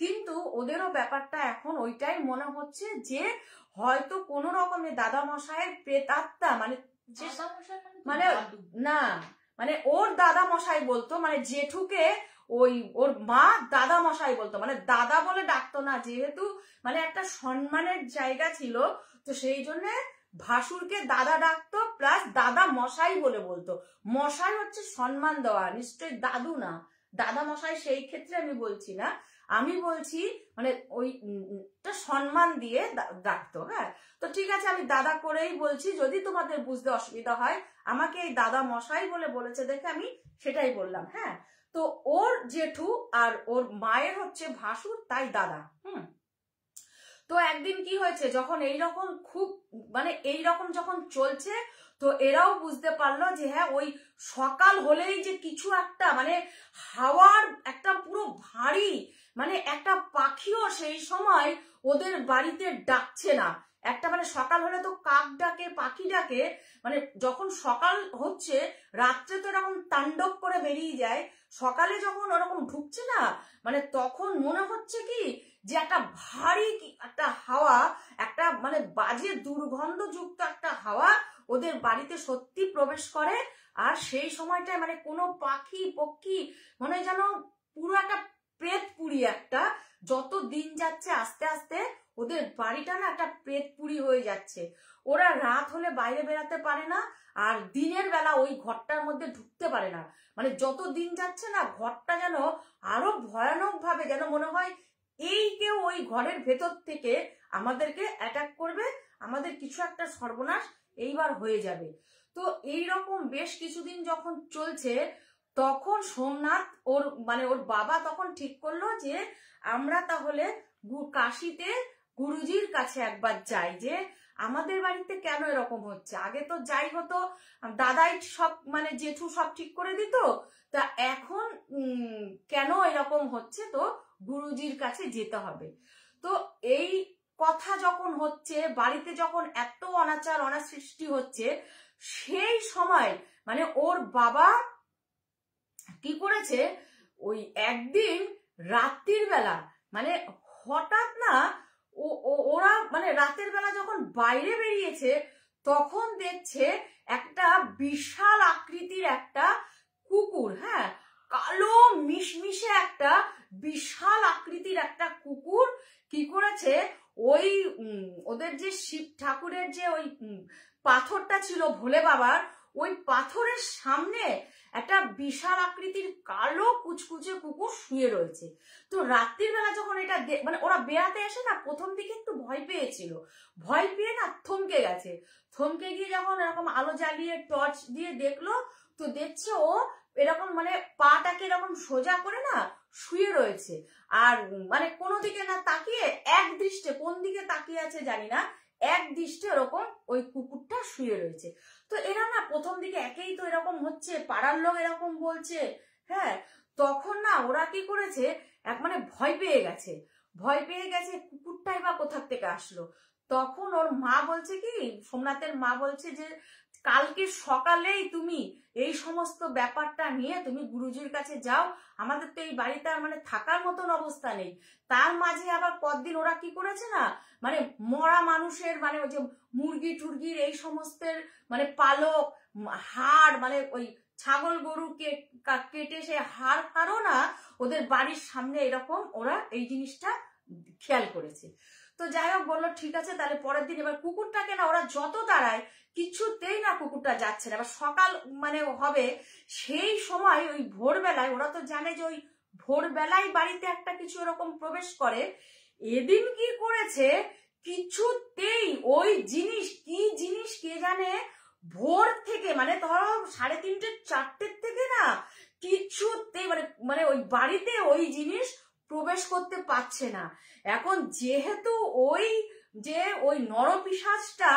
কিন্তু ওদেরও ব্যাপারটা এখন ওইটাই মনে হচ্ছে যে হয়তো কোন রকমের দাদা মশায়ের আত্মা মানে মানে, মানে না মানে ওর দাদা মশাই বলতো মানে জেঠুকে ওই ওর মা দাদা মশাই বলতো মানে দাদা বলে ডাকতো না যেহেতু মানে একটা সম্মানের জায়গা ছিল তো সেই জন্য ভাসুরকে দাদা ডাকতো প্লাস দাদা মশাই বলে বলতো মশাই হচ্ছে সম্মান দেওয়া নিশ্চয়ই দাদু না দাদা মশাই সেই ক্ষেত্রে আমি বলছি না আমি বলছি মানে ওইটা সম্মান দিয়ে ডাকতো হ্যাঁ তো ঠিক আছে আমি দাদা করেই বলছি যদি তোমাদের বুঝতে অসুবিধা হয় আমাকে এই দাদা মশাই বলে বলেছে দেখে আমি সেটাই বললাম হ্যাঁ তো ওর জেঠু আর ওর মায়ের হচ্ছে ভাসুর তাই দাদা হুম তো একদিন কি হয়েছে যখন এই রকম খুব মানে এই রকম যখন চলছে তো এরাও বুঝতে পারলো যে হ্যাঁ ওই সকাল হলেই যে কিছু একটা মানে হাওয়ার একটা পুরো ভারী মানে একটা পাখিও সেই সময় ওদের বাড়িতে ডাকছে না একটা মানে সকাল হলে তো কাক ডাকে পাখি ডাকে মানে যখন সকাল হচ্ছে রাত্রে তো এরকম তাণ্ডব করে বেরিয়ে যায় সকালে যখন ওরকম ঢুকছে না মানে তখন মনে হচ্ছে কি যে একটা ভারী একটা হাওয়া একটা মানে বাজে দুর্গন্ধযুক্ত একটা হাওয়া ওদের বাড়িতে সত্যি প্রবেশ করে আর সেই সময়টায় মানে কোনো পাখি পক্ষী মানে যেন পুরো একটা প্রেতপুরি একটা যত দিন যাচ্ছে আস্তে আস্তে ওদের বাড়িটা না একটা প্রেতপুরি হয়ে যাচ্ছে ওরা রাত হলে বাইরে বেরাতে পারে না আর দিনের বেলা ওই ঘরটার মধ্যে ঢুকতে পারে না মানে যত দিন যাচ্ছে না ঘরটা যেন আরো ভয়ানক ভাবে যেন মনে হয় এই কেউ ওই ঘরের ভেতর থেকে আমাদেরকে অ্যাটাক করবে আমাদের কিছু একটা সর্বনাশ এইবার হয়ে যাবে তো এই রকম বেশ কিছুদিন যখন চলছে তখন সোমনাথ ওর মানে ওর বাবা তখন ঠিক করলো যে আমরা তাহলে কাশিতে গুরুজির কাছে একবার যাই যে আমাদের বাড়িতে কেন এরকম হচ্ছে আগে তো যাই হতো দাদাই সব মানে জেঠু সব ঠিক করে দিত তা এখন কেন এরকম হচ্ছে তো গুরুজির কাছে যেতে হবে তো এই কথা যখন হচ্ছে বাড়িতে যখন এত অনাচার সৃষ্টি হচ্ছে সেই সময় মানে ওর বাবা কি করেছে ওই একদিন রাত্রির বেলা মানে হঠাৎ না ওরা মানে রাতের বেলা যখন বাইরে বেরিয়েছে তখন দেখছে একটা বিশাল আকৃতির একটা কুকুর হ্যাঁ কালো মিশমিশে একটা বিশাল আকৃতির একটা কুকুর কি করেছে ওই ওদের যে শিব ঠাকুরের যে ওই পাথরটা ছিল ভোলে বাবার ওই পাথরের সামনে একটা বিশাল আকৃতির কালো কুচকুচে কুকুর শুয়ে রয়েছে তো রাত্রির বেলা যখন এটা মানে ওরা বেড়াতে এসে না প্রথম দিকে একটু ভয় পেয়েছিল ভয় পেয়ে না থমকে গেছে থমকে গিয়ে যখন এরকম আলো জ্বালিয়ে টর্চ দিয়ে দেখলো তো দেখছে ও এরকম মানে পাটাকে এরকম সোজা করে না শুয়ে রয়েছে আর মানে কোনো দিকে না তাকিয়ে এক দৃষ্টে কোন দিকে তাকিয়ে আছে জানি না এক দৃষ্টে ওরকম ওই কুকুরটা শুয়ে রয়েছে তো এরা না প্রথম দিকে একেই তো এরকম হচ্ছে পাড়ার লোক এরকম বলছে হ্যাঁ তখন না ওরা কি করেছে এক মানে ভয় পেয়ে গেছে ভয় পেয়ে গেছে কুকুরটাই বা কোথার থেকে আসলো তখন ওর মা বলছে কি সোমনাথের মা বলছে যে কালকে সকালেই তুমি এই সমস্ত ব্যাপারটা নিয়ে তুমি গুরুজির কাছে যাও আমাদের তো এই বাড়িতে আর মানে থাকার মতন অবস্থা নেই তার মাঝে আবার পরদিন ওরা কি করেছে না মানে মরা মানুষের মানে ওই যে মুরগি টুরগির এই সমস্তের মানে পালক হাড় মানে ওই ছাগল গরু কেটে সে হাড় কারো না ওদের বাড়ির সামনে এরকম ওরা এই জিনিসটা খেয়াল করেছে তো যাই হোক বললো ঠিক আছে তাহলে পরের দিন এবার কুকুরটাকে না ওরা যত তাড়ায় কিছুতেই না কুকুরটা যাচ্ছে না এবার সকাল মানে হবে সেই সময় ওই ভোরবেলায় ওরা তো জানে যে ওই ভোরবেলায় বাড়িতে একটা কিছু এরকম প্রবেশ করে এদিন কি করেছে কিছুতেই ওই জিনিস কি জিনিস কে জানে ভোর থেকে মানে ধরো সাড়ে তিনটে চারটের থেকে না কিছুতেই মানে মানে ওই বাড়িতে ওই জিনিস প্রবেশ করতে পারছে না এখন যেহেতু ওই যে ওই নরপিসাজটা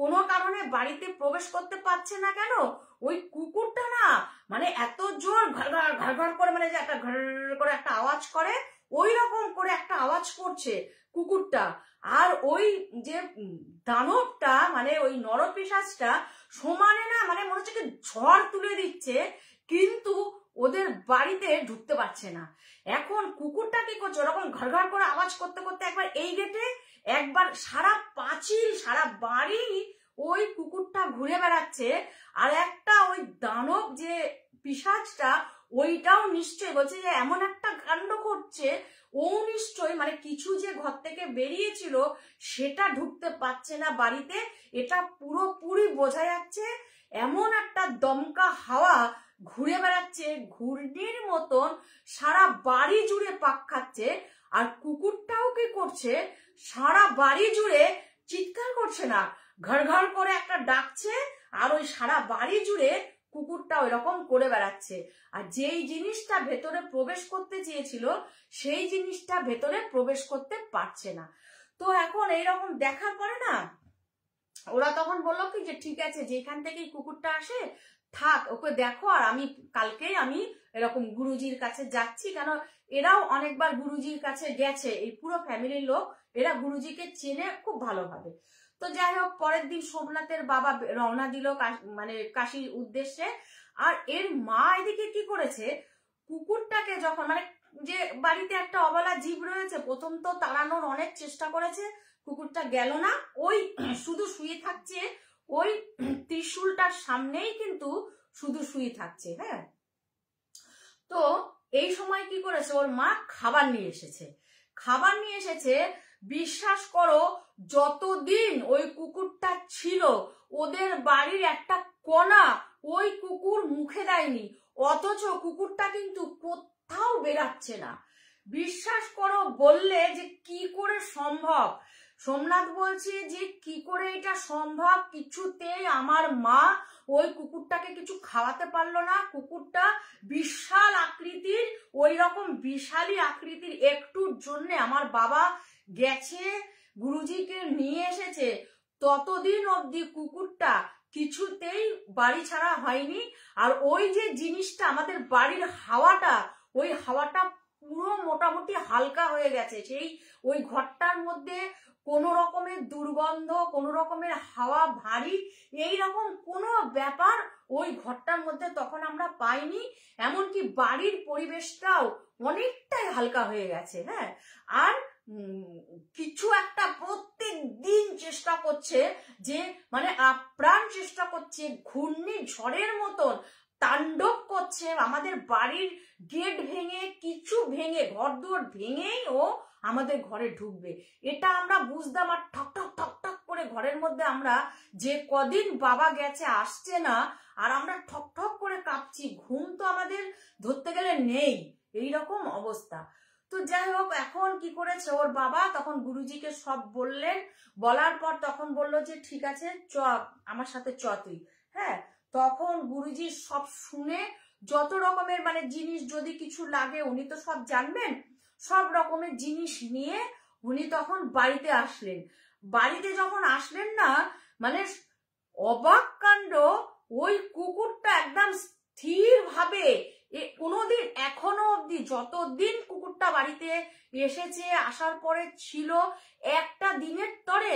কোনো কারণে বাড়িতে প্রবেশ করতে পারছে না কেন ওই কুকুরটা না মানে এত জোর ঘর ঘর করে মানে যে একটা ঘর করে একটা আওয়াজ করে ওই রকম করে একটা আওয়াজ করছে কুকুরটা আর ওই যে দানবটা মানে ওই নরপিসাজটা সমানে না মানে মনে হচ্ছে ঝড় তুলে দিচ্ছে কিন্তু ওদের বাড়িতে ঢুকতে পারছে না এখন কুকুরটা কি করছে ওরকম ঘর ঘর করে আওয়াজ করতে করতে একবার এই গেটে একবার সারা পাঁচিল সারা বাড়ি ওই কুকুরটা ঘুরে বেড়াচ্ছে আর একটা ওই দানব যে পিসাজটা ওইটাও নিশ্চয়ই বলছে যে এমন একটা কাণ্ড করছে ও নিশ্চয়ই মানে কিছু যে ঘর থেকে বেরিয়েছিল সেটা ঢুকতে পারছে না বাড়িতে এটা পুরোপুরি বোঝা যাচ্ছে এমন একটা দমকা হাওয়া ঘুরে বেড়াচ্ছে ঘূর্ণির মতন সারা বাড়ি জুড়ে পাক খাচ্ছে আর কুকুরটাও কি করছে সারা বাড়ি জুড়ে চিৎকার করছে না ঘর ঘর করে একটা ডাকছে আর ওই সারা বাড়ি জুড়ে কুকুরটা ওইরকম করে বেড়াচ্ছে আর যেই জিনিসটা ভেতরে প্রবেশ করতে চেয়েছিল সেই জিনিসটা ভেতরে প্রবেশ করতে পারছে না তো এখন এইরকম দেখার পরে না ওরা তখন বললো কি যে ঠিক আছে যেখান থেকে কুকুরটা আসে থাক ওকে দেখো আর আমি কালকেই আমি এরকম গুরুজির কাছে যাচ্ছি কেন এরাও অনেকবার গুরুজির কাছে গেছে এই পুরো ফ্যামিলির লোক এরা গুরুজিকে চেনে খুব ভালোভাবে তো যাই হোক পরের দিন সোমনাথের বাবা রওনা দিল মানে কাশির উদ্দেশ্যে আর এর মা এদিকে কি করেছে কুকুরটাকে যখন মানে যে বাড়িতে একটা অবলা জীব রয়েছে প্রথম তো তাড়ানোর অনেক চেষ্টা করেছে কুকুরটা গেল না ওই শুধু শুয়ে থাকছে ওই ত্রিশুলটার সামনেই কিন্তু শুধু শুই থাকছে হ্যাঁ তো এই সময় কি করেছে ওর মা খাবার নিয়ে এসেছে খাবার নিয়ে এসেছে বিশ্বাস করো যতদিন ওই কুকুরটা ছিল ওদের বাড়ির একটা কণা ওই কুকুর মুখে দেয়নি অথচ কুকুরটা কিন্তু কোথাও বেরাচ্ছে না বিশ্বাস করো বললে যে কি করে সম্ভব সোমনাথ বলছে যে কি করে এটা সম্ভব কিছুতেই আমার মা ওই কুকুরটাকে কিছু খাওয়াতে পারলো না কুকুরটা বিশাল আকৃতির ওই রকম বিশালই আকৃতির একটুর জন্য আমার বাবা গেছে গুরুজিকে নিয়ে এসেছে ততদিন অবধি কুকুরটা কিছুতেই বাড়ি ছাড়া হয়নি আর ওই যে জিনিসটা আমাদের বাড়ির হাওয়াটা ওই হাওয়াটা পুরো মোটামুটি হালকা হয়ে গেছে সেই ওই ঘরটার মধ্যে কোনো রকমের দুর্গন্ধ কোনো রকমের হাওয়া ভারী এই রকম কোনো ব্যাপার ওই ঘরটার মধ্যে তখন আমরা পাইনি এমনকি বাড়ির পরিবেশটাও অনেকটাই হালকা হয়ে গেছে হ্যাঁ আর কিছু একটা প্রত্যেক দিন চেষ্টা করছে যে মানে আপ্রাণ চেষ্টা করছে ঘূর্ণি ঝড়ের মতন তাণ্ডব করছে আমাদের বাড়ির গেট ভেঙে কিছু ভেঙে ঘরদোর ভেঙেই ও আমাদের ঘরে ঢুকবে এটা আমরা বুঝতাম আর ঠক ঠক ঠক ঠক করে ঘরের মধ্যে আমরা যে কদিন বাবা গেছে আসছে না আর আমরা ঠক ঠক করে কাঁপছি ঘুম তো আমাদের ধরতে গেলে নেই এই রকম অবস্থা তো যাই হোক এখন কি করেছে ওর বাবা তখন গুরুজিকে সব বললেন বলার পর তখন বলল যে ঠিক আছে চ আমার সাথে চ তুই হ্যাঁ তখন গুরুজি সব শুনে যত রকমের মানে জিনিস যদি কিছু লাগে উনি তো সব জানবেন সব রকমের জিনিস নিয়ে উনি তখন বাড়িতে আসলেন বাড়িতে যখন আসলেন না মানে অবাক কাণ্ড ওই কুকুরটা একদম স্থির ভাবে কোনোদিন এখনো অবধি যতদিন কুকুরটা বাড়িতে এসেছে আসার পরে ছিল একটা দিনের তরে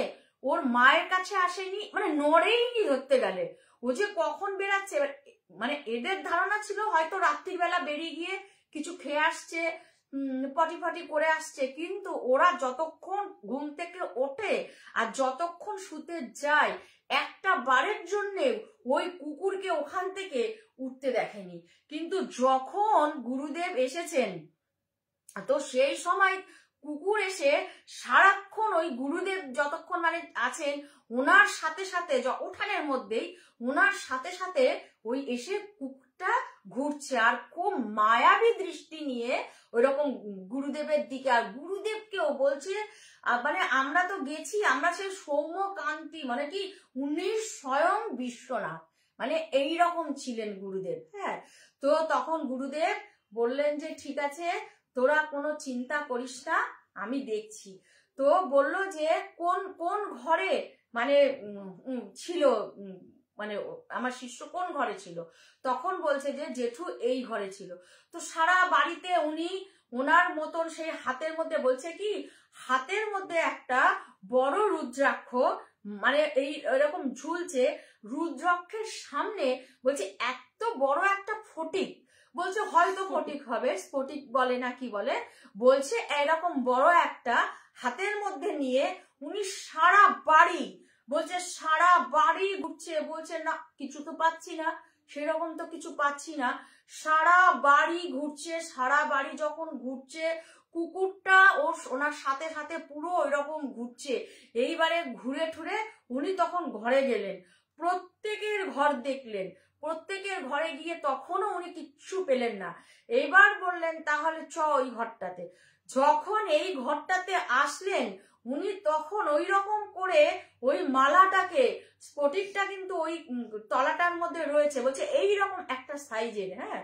ওর মায়ের কাছে আসেনি মানে নড়েইনি ধরতে গেলে ও যে কখন বেড়াচ্ছে মানে এদের ধারণা ছিল হয়তো রাত্রিবেলা বেরিয়ে গিয়ে কিছু খেয়ে আসছে পটি ফটি করে আসছে কিন্তু ওরা যতক্ষণ ঘুম থেকে ওঠে আর যতক্ষণ শুতে যায় একটা বারের জন্য ওই কুকুরকে ওখান থেকে উঠতে দেখেনি কিন্তু যখন গুরুদেব এসেছেন তো সেই সময় কুকুর এসে সারাক্ষণ ওই গুরুদেব যতক্ষণ মানে আছেন ওনার সাথে সাথে উঠানের মধ্যেই ওনার সাথে সাথে ওই এসে কুকুর হাতটা ঘুরছে আর খুব মায়াবী দৃষ্টি নিয়ে ওই রকম গুরুদেবের দিকে আর গুরুদেবকেও বলছে মানে আমরা তো গেছি আমরা সে সৌম্য কান্তি মানে কি উনি স্বয়ং বিশ্বনাথ মানে এই রকম ছিলেন গুরুদেব হ্যাঁ তো তখন গুরুদেব বললেন যে ঠিক আছে তোরা কোনো চিন্তা করিস না আমি দেখছি তো বলল যে কোন কোন ঘরে মানে ছিল মানে আমার শিষ্য কোন ঘরে ছিল তখন বলছে যে জেঠু এই ঘরে ছিল তো সারা বাড়িতে উনি ওনার মতন সেই হাতের মধ্যে বলছে কি হাতের মধ্যে একটা বড় রুদ্রাক্ষ মানে এই এরকম ঝুলছে রুদ্রাক্ষের সামনে বলছে এত বড় একটা ফটিক বলছে হয়তো ফটিক হবে স্ফটিক বলে না কি বলে বলছে এরকম বড় একটা হাতের মধ্যে নিয়ে উনি সারা বাড়ি বলছে সারা বাড়ি ঘুরছে বলছে না কিছু তো পাচ্ছি না সেরকম তো কিছু পাচ্ছি না সারা বাড়ি ঘুরছে সারা বাড়ি যখন ঘুরছে কুকুরটা ও ওনার সাথে সাথে পুরো ওইরকম ঘুরছে এইবারে ঘুরে ঠুরে উনি তখন ঘরে গেলেন প্রত্যেকের ঘর দেখলেন প্রত্যেকের ঘরে গিয়ে তখনও উনি কিচ্ছু পেলেন না এইবার বললেন তাহলে চ ওই ঘরটাতে যখন এই ঘরটাতে আসলেন উনি তখন ওই রকম করে ওই মালাটাকে স্ফটিকটা কিন্তু ওই তলাটার মধ্যে রয়েছে বলছে এই রকম একটা সাইজের হ্যাঁ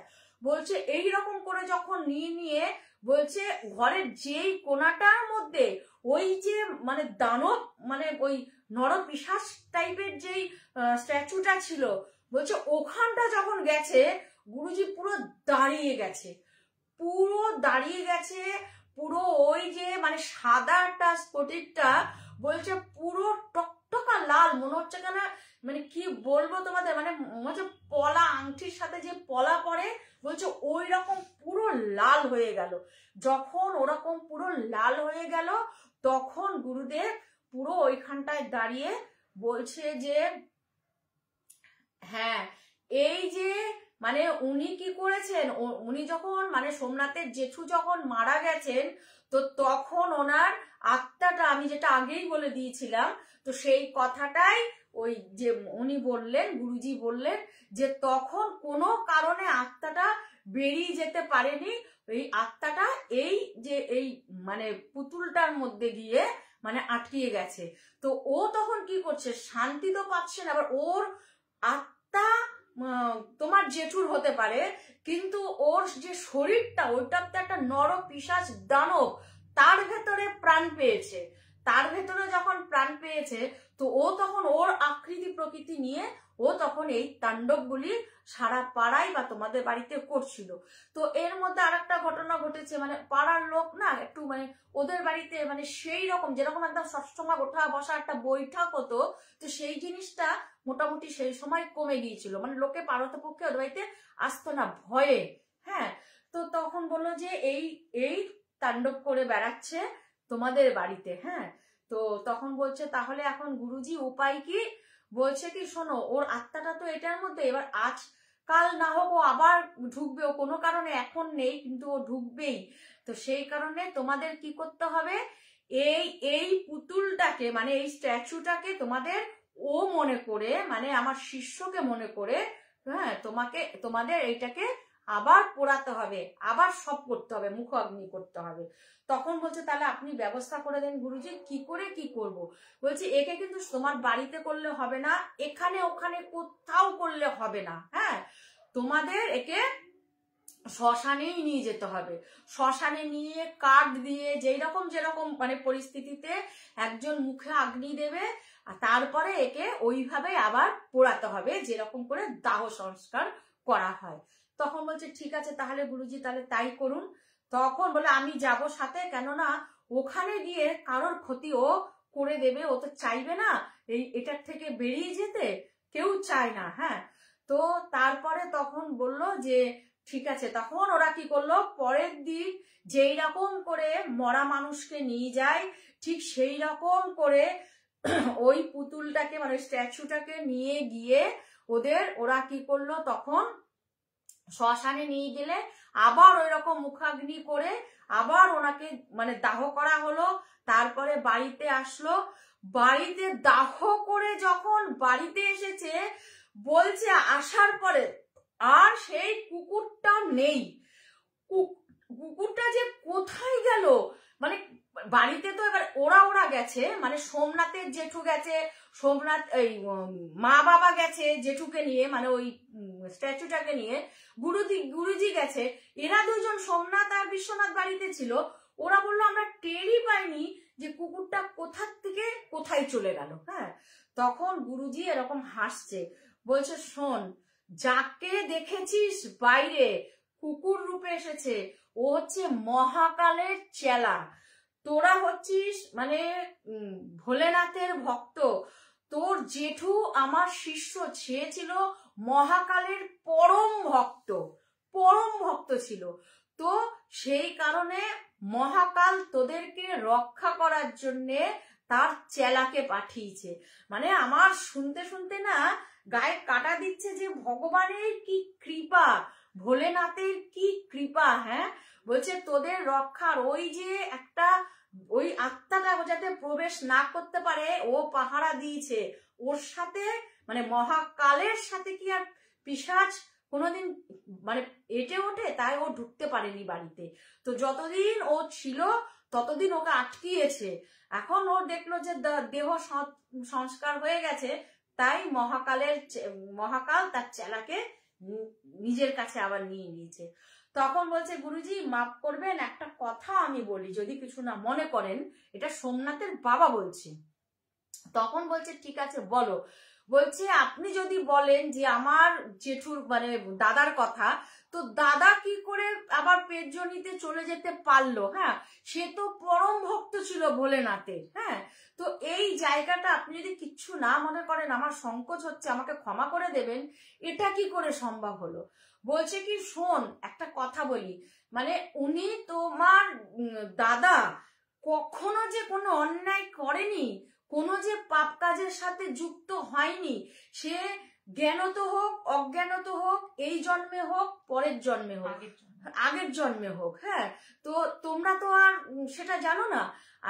বলছে এই রকম করে যখন নিয়ে নিয়ে বলছে ঘরের যেই কোনাটার মধ্যে ওই যে মানে দানব মানে ওই নরপিশাস টাইপের যেই স্ট্যাচুটা ছিল বলছে ওখানটা যখন গেছে গুরুজি পুরো দাঁড়িয়ে গেছে পুরো দাঁড়িয়ে গেছে পুরো ওই যে মানে সাদাটা স্ফটিকটা বলছে পুরো টকটকা লাল মনে হচ্ছে কেন মানে কি বলবো তোমাদের মানে হচ্ছে পলা আংটির সাথে যে পলা পরে বলছে ওই রকম পুরো লাল হয়ে গেল যখন ওরকম পুরো লাল হয়ে গেল তখন গুরুদেব পুরো ওইখানটায় দাঁড়িয়ে বলছে যে হ্যাঁ এই যে মানে উনি কি করেছেন উনি যখন মানে সোমনাথের জেঠু যখন মারা গেছেন তো তখন ওনার আত্মাটা আমি যেটা আগেই বলে দিয়েছিলাম তো সেই কথাটাই ওই যে উনি বললেন গুরুজি বললেন যে তখন কোনো কারণে আত্মাটা বেরিয়ে যেতে পারেনি এই আত্মাটা এই যে এই মানে পুতুলটার মধ্যে গিয়ে মানে আটকিয়ে গেছে তো ও তখন কি করছে শান্তি তো পাচ্ছে না আবার ওর আত্মা তোমার জেঠুর হতে পারে কিন্তু ওর যে শরীরটা ওইটা তো একটা নর পিসাজ দানব তার ভেতরে প্রাণ পেয়েছে তার ভেতরে যখন প্রাণ পেয়েছে তো ও তখন ওর আকৃতি প্রকৃতি নিয়ে ও তখন এই তাণ্ডবগুলি সারা পাড়ায় বা তোমাদের বাড়িতে করছিল তো এর মধ্যে আর একটা ঘটনা ঘটেছে মানে পাড়ার লোক না একটু মানে ওদের বাড়িতে মানে সেই রকম যেরকম একদম সবসময় ওঠা বসা একটা বৈঠক হতো তো সেই জিনিসটা মোটামুটি সেই সময় কমে গিয়েছিল মানে লোকে পক্ষে ওদের বাড়িতে আসতো না ভয়ে হ্যাঁ তো তখন বললো যে এই এই তাণ্ডব করে বেড়াচ্ছে তোমাদের বাড়িতে হ্যাঁ তো তখন বলছে তাহলে এখন গুরুজি উপায় কি বলছে কি শোনো ওর আত্মাটা তো এটার মধ্যে এবার আজ কাল না হোক ও আবার ঢুকবে ও কোনো কারণে এখন নেই কিন্তু ও ঢুকবেই তো সেই কারণে তোমাদের কি করতে হবে এই এই পুতুলটাকে মানে এই স্ট্যাচুটাকে তোমাদের ও মনে করে মানে আমার শিষ্যকে মনে করে হ্যাঁ তোমাকে তোমাদের এইটাকে আবার পোড়াতে হবে আবার সব করতে হবে মুখ অগ্নি করতে হবে তখন বলছে তাহলে আপনি ব্যবস্থা করে দেন গুরুজি কি করে কি করব। বলছি একে কিন্তু তোমার বাড়িতে করলে হবে না এখানে ওখানে কোথাও করলে হবে না হ্যাঁ তোমাদের একে শ্মশানেই নিয়ে যেতে হবে শ্মশানে নিয়ে কাঠ দিয়ে যেই রকম যেরকম মানে পরিস্থিতিতে একজন মুখে আগ্নি দেবে আর তারপরে একে ওইভাবে আবার পোড়াতে হবে যেরকম করে দাহ সংস্কার করা হয় তখন বলছে ঠিক আছে তাহলে গুরুজি তাহলে তাই করুন তখন বলে আমি যাব সাথে কেননা ওখানে গিয়ে কারোর ক্ষতি ও করে দেবে ও তো চাইবে না এই এটার থেকে বেরিয়ে যেতে কেউ চায় না হ্যাঁ তো তারপরে তখন বলল যে ঠিক আছে তখন ওরা কি করলো পরের দিন যেই রকম করে মরা মানুষকে নিয়ে যায় ঠিক সেই রকম করে <clears throat> ওই পুতুলটাকে মানে স্ট্যাচুটাকে নিয়ে গিয়ে ওদের ওরা কি করলো তখন শ্মশানে নিয়ে গেলে আবার ওই রকম মুখাগ্নি করে আবার ওনাকে মানে দাহ করা হলো তারপরে বাড়িতে আসলো বাড়িতে দাহ করে যখন বাড়িতে এসেছে বলছে আসার পরে আর সেই কুকুরটা নেই কুকুরটা যে কোথায় গেল মানে বাড়িতে তো এবার ওরা ওরা গেছে মানে সোমনাথের জেঠু গেছে সোমনাথ এই মা বাবা গেছে জেঠুকে নিয়ে মানে ওই স্ট্যাচুটাকে নিয়ে গুরুজি গুরুজি গেছে এরা দুজন সোমনাথ আর বিশ্বনাথ বাড়িতে ছিল ওরা বললো আমরা টেরই পাইনি যে কুকুরটা কোথার থেকে কোথায় চলে গেল হ্যাঁ তখন গুরুজি এরকম হাসছে বলছে শোন যাকে দেখেছিস বাইরে কুকুর রূপে এসেছে ও হচ্ছে মহাকালের চেলা তোরা হচ্ছিস মানে ভোলেনাথের ভক্ত তোর জেঠু আমার শিষ্য ছেয়েছিল ছিল মহাকালের পরম ভক্ত পরম ভক্ত ছিল তো সেই কারণে মহাকাল তোদেরকে রক্ষা করার জন্যে তার চেলাকে পাঠিয়েছে মানে আমার শুনতে শুনতে না গায়ে কাটা দিচ্ছে যে ভগবানের কি কৃপা ভোলেনাথের কি কৃপা হ্যাঁ বলছে তোদের রক্ষার ওই যে একটা ওই আত্মাটা যাতে প্রবেশ না করতে পারে ও পাহারা দিয়েছে ওর সাথে মানে মহাকালের সাথে কি আর পিসাজ কোনোদিন মানে এটে ওঠে তাই ও ঢুকতে পারেনি বাড়িতে তো যতদিন ও ছিল ততদিন ওকে আটকিয়েছে এখন ও দেখলো যে দেহ সংস্কার হয়ে গেছে তাই মহাকালের মহাকাল তার চেলাকে নিজের কাছে আবার নিয়ে নিয়েছে তখন বলছে গুরুজি মাফ করবেন একটা কথা আমি বলি যদি কিছু না মনে করেন এটা সোমনাথের বাবা বলছে তখন বলছে ঠিক আছে বলো বলছে আপনি যদি বলেন যে আমার জেঠুর মানে দাদার কথা তো দাদা কি করে আবার পেটজনিতে চলে যেতে পারলো হ্যাঁ সে তো পরম ভক্ত ছিল ভোলেনাথে হ্যাঁ তো এই জায়গাটা আপনি যদি কিচ্ছু না মনে করেন আমার সংকোচ হচ্ছে আমাকে ক্ষমা করে দেবেন এটা কি করে সম্ভব হলো বলছে কি শোন একটা কথা বলি মানে উনি তোমার দাদা কখনো যে কোনো অন্যায় করেনি কোনো যে পাপ কাজের সাথে যুক্ত হয়নি সে জ্ঞানত হোক অজ্ঞানত হোক এই জন্মে হোক পরের জন্মে হোক আগের জন্মে হোক হ্যাঁ তো তোমরা তো আর সেটা জানো না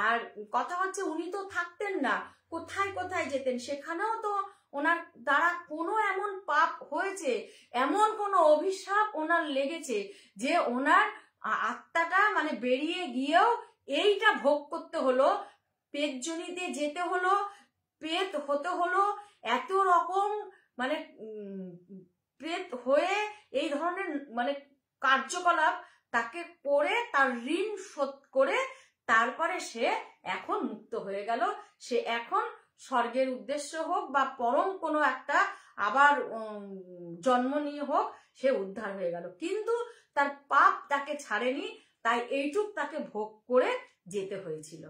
আর কথা হচ্ছে উনি তো থাকতেন না কোথায় কোথায় যেতেন সেখানেও তো ওনার দ্বারা কোনো এমন পাপ হয়েছে এমন কোনো অভিশাপ ওনার লেগেছে যে ওনার আত্মাটা মানে বেরিয়ে গিয়েও এইটা ভোগ করতে হলো জনিতে যেতে হলো পেত হতে হলো এত রকম মানে প্রেত হয়ে এই ধরনের মানে কার্যকলাপ তাকে করে তার ঋণ শোধ করে তারপরে সে এখন মুক্ত হয়ে গেল সে এখন স্বর্গের উদ্দেশ্য হোক বা পরম কোনো একটা আবার জন্ম নিয়ে হোক সে উদ্ধার হয়ে গেল কিন্তু তার পাপ তাকে ছাড়েনি তাই এইটুক তাকে ভোগ করে যেতে হয়েছিল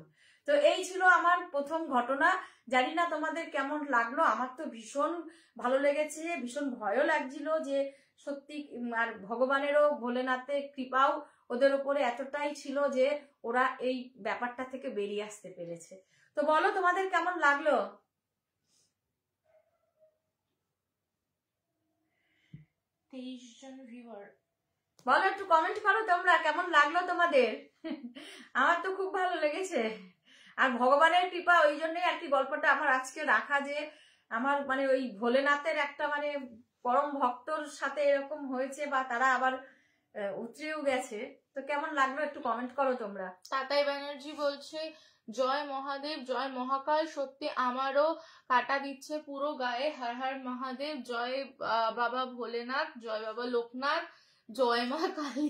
তো এই ছিল আমার প্রথম ঘটনা জানি না তোমাদের কেমন লাগলো আমার তো ভীষণ ভালো লেগেছে ভীষণ ভয়ও লাগছিল যে সত্যি আর ভগবানেরও ভোলেনাথের কৃপাও ওদের ওপরে এতটাই ছিল যে ওরা এই ব্যাপারটা থেকে বেরিয়ে আসতে পেরেছে তো বলো তোমাদের কেমন লাগলো তেইশ জন ভিউয়ার বলো একটু কমেন্ট করো তোমরা কেমন লাগলো তোমাদের <laughs> আমার তো খুব ভালো লেগেছে আর ভগবানের কৃপা ওই জন্যই আর কি গল্পটা আমার আজকে রাখা যে আমার মানে ওই ভোলেনাথের একটা মানে পরম ভক্তর সাথে এরকম হয়েছে বা তারা আবার উতরেও গেছে তো কেমন লাগলো একটু কমেন্ট করো তোমরা তাতাই ব্যানার্জি বলছে জয় মহাদেব জয় মহাকাল সত্যি আমারও কাটা দিচ্ছে পুরো গায়ে হর হর মহাদেব জয় বাবা ভোলেনাথ জয় বাবা লোকনাথ জয় মা কালী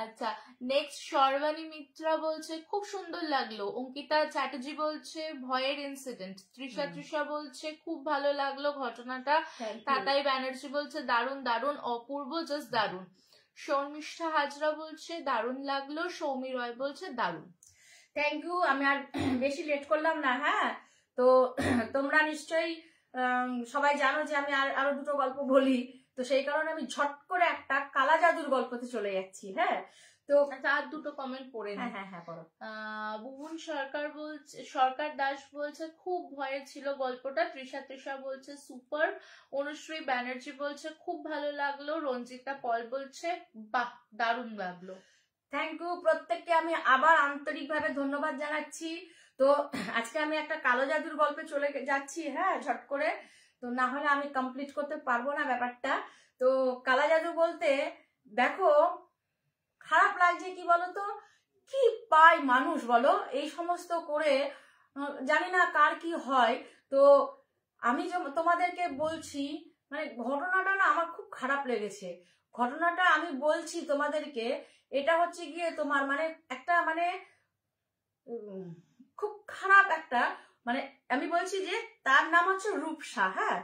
আচ্ছা নেক্সট সর্বাণী মিত্রা বলছে খুব সুন্দর লাগলো অঙ্কিতা চ্যাটার্জি বলছে ভয়ের ইনসিডেন্ট তৃষা তৃষা বলছে খুব ভালো লাগলো ঘটনাটা তাতাই ব্যানার্জি বলছে দারুণ দারুণ অপূর্ব জাস্ট দারুণ শর্মিষ্ঠা হাজরা বলছে দারুণ লাগলো সৌমি রয় বলছে দারুণ থ্যাংক ইউ আমি আর <clears throat> বেশি লেট করলাম না হ্যাঁ তো <clears throat> তোমরা নিশ্চয়ই সবাই জানো যে আমি আর আরো দুটো গল্প বলি তো সেই কারণে আমি ঝট করে একটা কালা জাদুর গল্পতে চলে যাচ্ছি হ্যাঁ তো আচ্ছা, আর দুটো কমেন্ট পড়ে হ্যাঁ হ্যাঁ হ্যাঁ পড়ো বুবুন সরকার বলছে সরকার দাস বলছে খুব ভয়ে ছিল গল্পটা তৃষা তৃষা বলছে সুপার অনুশ্রী ব্যানার্জি বলছে খুব ভালো লাগলো রঞ্জিতা পল বলছে বাহ দারুণ লাগলো থ্যাংক ইউ প্রত্যেককে আমি আবার আন্তরিকভাবে ধন্যবাদ জানাচ্ছি তো আজকে আমি একটা কালো জাদুর গল্পে চলে যাচ্ছি হ্যাঁ ঝট করে তো না হলে আমি কমপ্লিট করতে পারবো না ব্যাপারটা তো কালা জাদু বলতে দেখো খারাপ লাগছে কি বলতো কি পায় মানুষ বলো এই সমস্ত করে জানি না কার কি হয় তো আমি তোমাদেরকে বলছি মানে ঘটনাটা না আমার খুব খারাপ লেগেছে ঘটনাটা আমি বলছি তোমাদেরকে এটা হচ্ছে গিয়ে তোমার মানে একটা মানে খুব খারাপ একটা মানে আমি বলছি যে তার নাম হচ্ছে রূপসা হ্যাঁ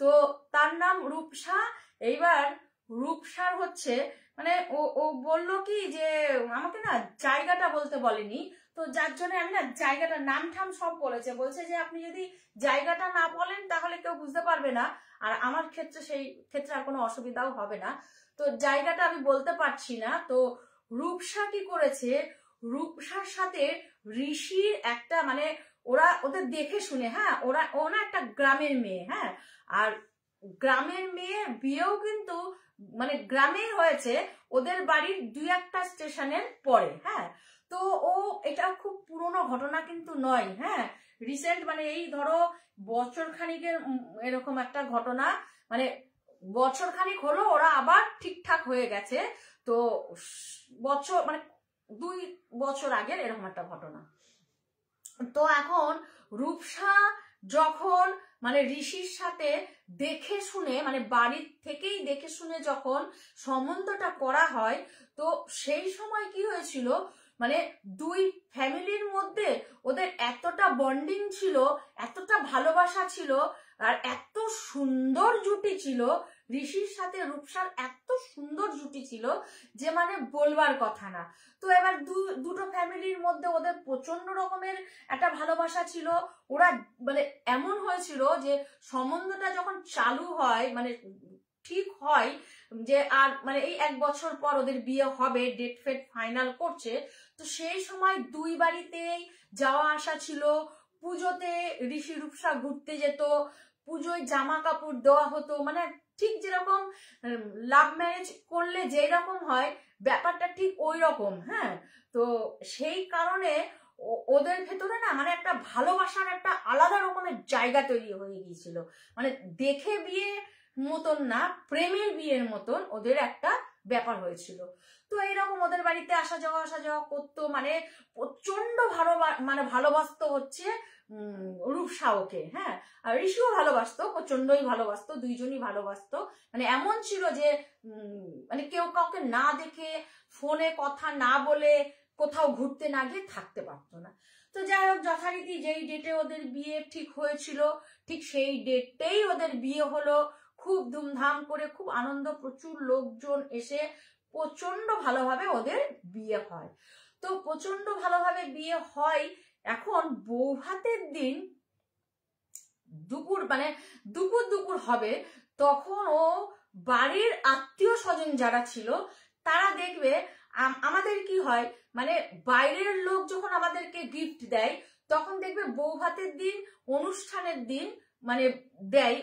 তো তার নাম রূপসা এইবার রূপসার হচ্ছে মানে ও ও বললো কি যে আমাকে না জায়গাটা বলতে বলেনি তো যার জন্য আমি না জায়গাটা নাম ঠাম সব বলেছে বলছে যে আপনি যদি জায়গাটা না বলেন তাহলে কেউ বুঝতে পারবে না আর আমার ক্ষেত্রে সেই ক্ষেত্রে আর কোনো অসুবিধাও হবে না তো জায়গাটা আমি বলতে পারছি না তো রূপসা কি করেছে রূপসার সাথে ঋষির একটা মানে ওরা ওদের দেখে শুনে হ্যাঁ ওরা ওনা একটা গ্রামের মেয়ে হ্যাঁ আর গ্রামের মেয়ের বিয়েও কিন্তু মানে গ্রামে হয়েছে ওদের বাড়ির দু একটা স্টেশনের পরে হ্যাঁ তো ও এটা খুব পুরনো ঘটনা কিন্তু নয় হ্যাঁ রিসেন্ট মানে এই ধরো বছর খানিকের এরকম একটা ঘটনা মানে বছর খানিক হলো ওরা আবার ঠিকঠাক হয়ে গেছে তো বছর মানে দুই বছর আগের এরকম একটা ঘটনা তো এখন রূপসা যখন মানে ঋষির সাথে দেখে শুনে মানে বাড়ির থেকেই দেখে শুনে যখন সম্বন্ধটা করা হয় তো সেই সময় কি হয়েছিল মানে দুই ফ্যামিলির মধ্যে ওদের এতটা বন্ডিং ছিল এতটা ভালোবাসা ছিল আর এত সুন্দর জুটি ছিল ঋষির সাথে রূপসার এত সুন্দর জুটি ছিল যে মানে বলবার কথা না তো এবার দুটো ফ্যামিলির মধ্যে ওদের প্রচন্ড রকমের একটা ভালোবাসা ছিল ওরা মানে এমন হয়েছিল যে সম্বন্ধটা যখন চালু হয় মানে ঠিক হয় যে আর মানে এই এক বছর পর ওদের বিয়ে হবে ডেট ফেট ফাইনাল করছে তো সেই সময় দুই বাড়িতেই যাওয়া আসা ছিল পুজোতে ঋষি রূপসা ঘুরতে যেত পুজোয় জামা কাপড় দেওয়া হতো মানে ঠিক যেরকম লাভ ম্যারেজ করলে যেই রকম হয় ব্যাপারটা ঠিক ওই রকম হ্যাঁ তো সেই কারণে ওদের ভেতরে না মানে একটা ভালোবাসার একটা আলাদা রকমের জায়গা তৈরি হয়ে গিয়েছিল মানে দেখে বিয়ে মতন না প্রেমের বিয়ের মতন ওদের একটা ব্যাপার হয়েছিল তো এইরকম ওদের বাড়িতে আসা যাওয়া আসা যাওয়া করতো মানে প্রচন্ড ভালো মানে ভালোবাসত হচ্ছে ওকে হ্যাঁ আর ঋষিও ভালোবাসতো প্রচন্ডই ভালোবাসতো দুইজনই ভালোবাসতো মানে এমন ছিল যে মানে কেউ কাউকে না দেখে ফোনে কথা না বলে কোথাও ঘুরতে না গিয়ে থাকতে পারতো না তো যাই হোক যথারীতি যেই ডেটে ওদের বিয়ে ঠিক হয়েছিল ঠিক সেই ডেটেই ওদের বিয়ে হলো খুব ধুমধাম করে খুব আনন্দ প্রচুর লোকজন এসে প্রচন্ড ভালোভাবে ওদের বিয়ে হয় তো প্রচন্ড ভালোভাবে বিয়ে হয় এখন বৌভাতের দিন দুপুর মানে দুপুর দুপুর হবে তখন ও বাড়ির আত্মীয় স্বজন যারা ছিল তারা দেখবে আমাদের কি হয় মানে বাইরের লোক যখন আমাদেরকে গিফট দেয় তখন দেখবে বউ ভাতের দিন অনুষ্ঠানের দিন মানে দেয়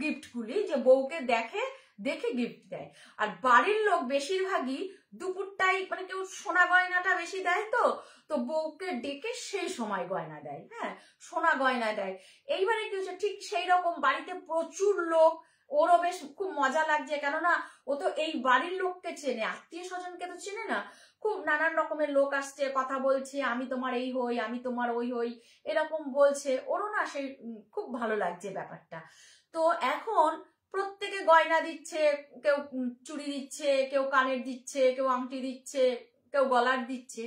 গিফটগুলি যে বউকে দেখে দেখে গিফট দেয় আর বাড়ির লোক বেশিরভাগই দুপুরটাই মানে কেউ সোনা গয়নাটা বেশি দেয় তো তো বউকে ডেকে সেই সময় গয়না দেয় হ্যাঁ সোনা গয়না দেয় এইবারে কি হচ্ছে ঠিক সেই রকম বাড়িতে প্রচুর লোক ওরও বেশ খুব মজা লাগছে কেননা ও তো এই বাড়ির লোককে চেনে আত্মীয় স্বজনকে তো চেনে না খুব নানান রকমের লোক আসছে কথা বলছে আমি তোমার এই হই আমি তোমার ওই হই এরকম বলছে ওরও না সেই খুব ভালো লাগছে ব্যাপারটা তো এখন প্রত্যেকে গয়না দিচ্ছে কেউ চুড়ি দিচ্ছে কেউ কানের দিচ্ছে কেউ আংটি দিচ্ছে কেউ গলার দিচ্ছে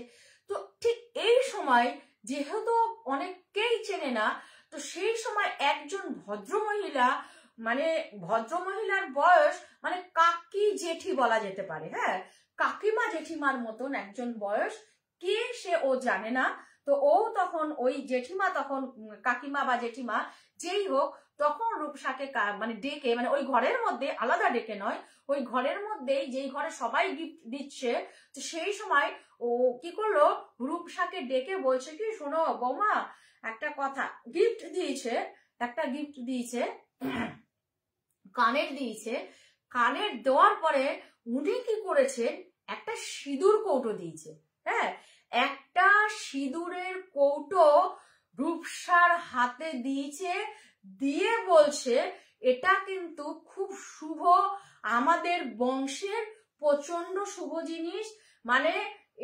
তো ঠিক এই সময় যেহেতু অনেককেই চেনে না তো সেই সময় একজন ভদ্র মহিলা মানে ভদ্র মহিলার বয়স মানে কাকি জেঠি বলা যেতে পারে হ্যাঁ কাকিমা জেঠিমার মতন একজন বয়স কে সে ও জানে না তো ও তখন ওই জেঠিমা তখন কাকিমা বা জেঠিমা যেই হোক তখন রূপসাকে মানে ডেকে মানে ওই ঘরের মধ্যে আলাদা ডেকে নয় ওই ঘরের মধ্যেই যেই ঘরে সবাই গিফট দিচ্ছে সেই সময় ও কি করলো রূপসাকে ডেকে বলছে কি শোনো বৌমা একটা কথা গিফট দিয়েছে একটা গিফট দিয়েছে কানের দিয়েছে কানের দেওয়ার পরে উনি কি করেছেন একটা সিঁদুর কৌটো দিয়েছে হ্যাঁ একটা সিঁদুরের কৌটো রূপসার হাতে দিয়েছে দিয়ে বলছে এটা কিন্তু খুব শুভ আমাদের বংশের প্রচন্ড শুভ জিনিস মানে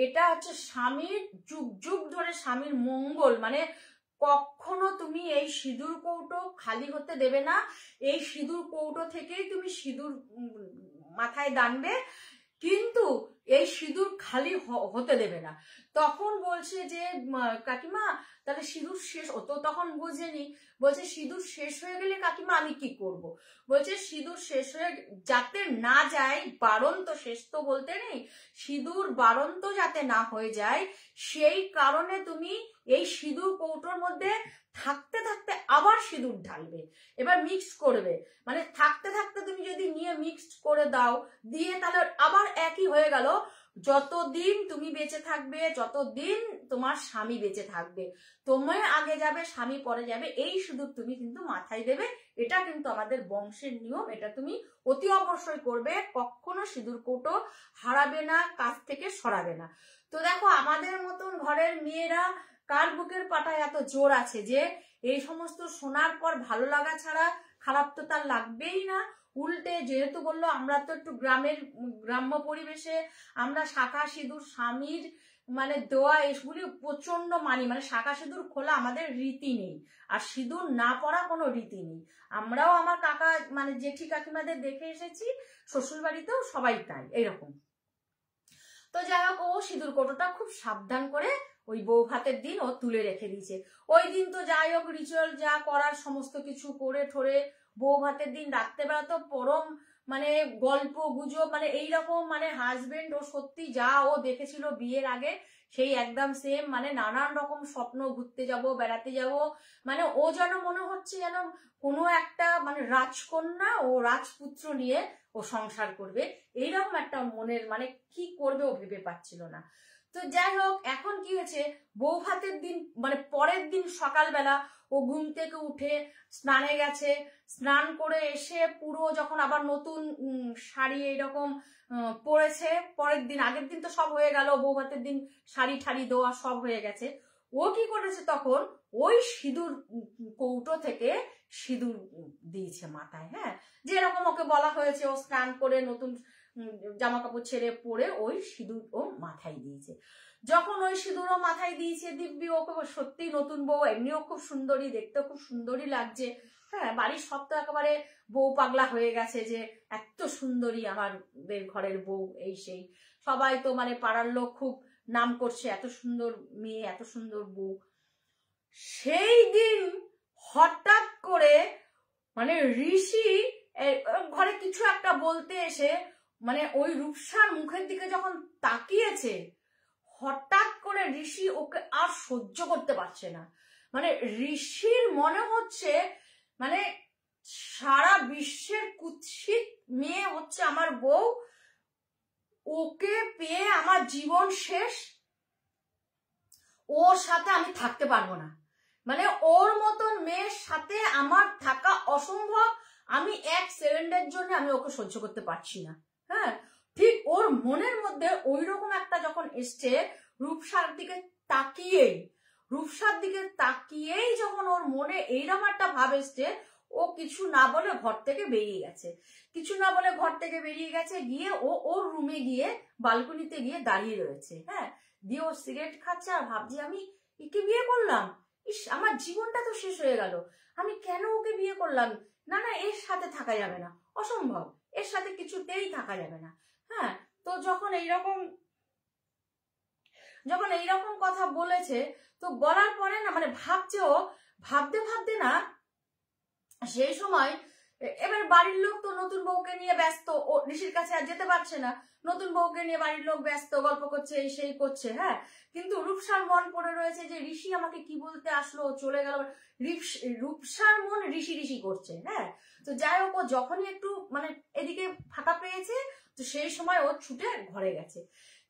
এটা হচ্ছে স্বামীর যুগ যুগ ধরে স্বামীর মঙ্গল মানে কখনো তুমি এই সিঁদুর কৌটো খালি হতে দেবে না এই সিঁদুর কৌটো থেকেই তুমি সিঁদুর মাথায় দানবে কিন্তু এই সিঁদুর খালি হতে দেবে না তখন বলছে যে কাকিমা তাহলে সিঁদুর শেষ হতো তখন বুঝেনি বলছে সিঁদুর শেষ হয়ে গেলে কাকিমা আমি কি করব। বলছে সিঁদুর শেষ হয়ে যাতে না যায় বারণ তো শেষ তো বলতে নেই সিঁদুর বারণ তো যাতে না হয়ে যায় সেই কারণে তুমি এই সিঁদুর কৌটোর মধ্যে থাকতে থাকতে আবার সিঁদুর ঢালবে এবার মিক্স করবে মানে থাকতে থাকতে তুমি যদি নিয়ে মিক্সড করে দাও দিয়ে তাহলে আবার একই হয়ে গেল যতদিন তুমি বেঁচে থাকবে যতদিন তোমার স্বামী বেঁচে থাকবে তোমার আগে যাবে স্বামী পরে যাবে এই শুধু তুমি কিন্তু মাথায় দেবে এটা কিন্তু আমাদের বংশের নিয়ম এটা তুমি অতি অবশ্যই করবে কখনো সিঁদুর কোটো হারাবে না কাজ থেকে সরাবে না তো দেখো আমাদের মতন ঘরের মেয়েরা কার বুকের পাটায় এত জোর আছে যে এই সমস্ত শোনার পর ভালো লাগা ছাড়া খারাপ তো তার লাগবেই না উল্টে যেহেতু বললো আমরা তো একটু গ্রামের গ্রাম্য পরিবেশে আমরা শাখা সিঁদুর স্বামীর মানে দোয়া এসগুলি প্রচন্ড মানি মানে শাখা সিঁদুর খোলা আমাদের রীতি নেই আর সিঁদুর না পড়া কোনো রীতি নেই আমরাও আমার কাকা মানে জেঠি কাকিমাদের দেখে এসেছি শ্বশুর বাড়িতেও সবাই তাই এরকম তো যাই হোক ও সিঁদুর কোটোটা খুব সাবধান করে ওই বউ ভাতের দিন ও তুলে রেখে দিয়েছে ওই দিন তো যাই হোক রিচুয়াল যা করার সমস্ত কিছু করে ঠোরে বউ ভাতের দিন রাত্রেবেলা তো পরম মানে গল্প গুজব মানে এইরকম মানে হাজবেন্ড ও সত্যি যা ও দেখেছিল বিয়ের আগে সেই একদম সেম মানে নানান রকম স্বপ্ন ঘুরতে যাব বেড়াতে যাব মানে ও যেন মনে হচ্ছে যেন কোনো একটা মানে রাজকন্যা ও রাজপুত্র নিয়ে ও সংসার করবে এইরকম একটা মনের মানে কি করবে ও ভেবে পাচ্ছিল না তো যাই হোক এখন কি হয়েছে বউ ভাতের দিন মানে পরের দিন সকালবেলা ও ঘুম থেকে উঠে স্নানে গেছে স্নান করে এসে পুরো যখন আবার নতুন শাড়ি এইরকম পরেছে পরের দিন আগের দিন তো সব হয়ে গেল বৌভাতের দিন শাড়ি ঠাড়ি দেওয়া সব হয়ে গেছে ও কি করেছে তখন ওই সিঁদুর কৌটো থেকে সিঁদুর দিয়েছে মাথায় হ্যাঁ যে এরকম ওকে বলা হয়েছে ও স্নান করে নতুন জামা কাপড় ছেড়ে পরে ওই সিঁদুর ও মাথায় দিয়েছে যখন ওই সিঁদুরও মাথায় দিয়েছে দিব্যি ওকে সত্যি নতুন বউ এমনিও খুব সুন্দরী দেখতে খুব সুন্দরী লাগছে হ্যাঁ বাড়ির সব তো একেবারে বউ পাগলা হয়ে গেছে যে এত সুন্দরী আমার ঘরের বউ এই সেই সবাই তো মানে পাড়ার লোক খুব নাম করছে এত সুন্দর মেয়ে এত সুন্দর বউ সেই দিন হঠাৎ করে মানে ঋষি ঘরে কিছু একটা বলতে এসে মানে ওই রূপসার মুখের দিকে যখন তাকিয়েছে হঠাৎ করে ঋষি ওকে আর সহ্য করতে পারছে না মানে ঋষির মনে হচ্ছে মানে সারা বিশ্বের কুৎসিত মেয়ে হচ্ছে আমার বউ ওকে পেয়ে আমার জীবন শেষ ওর সাথে আমি থাকতে পারবো না মানে ওর মতন মেয়ের সাথে আমার থাকা অসম্ভব আমি এক সেকেন্ডের জন্য আমি ওকে সহ্য করতে পারছি না হ্যাঁ ঠিক ওর মনের মধ্যে ওই রকম একটা যখন এসছে রূপসার দিকে তাকিয়েই রূপসার দিকে তাকিয়েই যখন ওর মনে এইরকম একটা ভাব এসছে ও কিছু না বলে ঘর থেকে বেরিয়ে গেছে কিছু না বলে ঘর থেকে বেরিয়ে গেছে গিয়ে ও ওর রুমে গিয়ে বালকনিতে গিয়ে দাঁড়িয়ে রয়েছে হ্যাঁ দিয়ে ও সিগারেট খাচ্ছে আর ভাবছি আমি একে বিয়ে করলাম ইস আমার জীবনটা তো শেষ হয়ে গেল আমি কেন ওকে বিয়ে করলাম না না এর সাথে থাকা যাবে না অসম্ভব এর সাথে কিছুতেই থাকা যাবে না হ্যাঁ তো যখন এইরকম যখন এইরকম কথা বলেছে তো বলার পরে না মানে ভাবছেও ভাবতে ভাবতে না সেই সময় এবার বাড়ির লোক তো নতুন বউকে নিয়ে ব্যস্ত ও ঋষির কাছে আর যেতে পারছে না নতুন বউকে নিয়ে বাড়ির লোক ব্যস্ত গল্প করছে এই সেই করছে হ্যাঁ কিন্তু রূপসার মন পড়ে রয়েছে যে ঋষি আমাকে কি বলতে আসলো চলে গেল রূপসার মন ঋষি ঋষি করছে হ্যাঁ তো যাই হোক ও যখনই একটু মানে এদিকে ফাঁকা পেয়েছে তো সেই সময় ও ছুটে ঘরে গেছে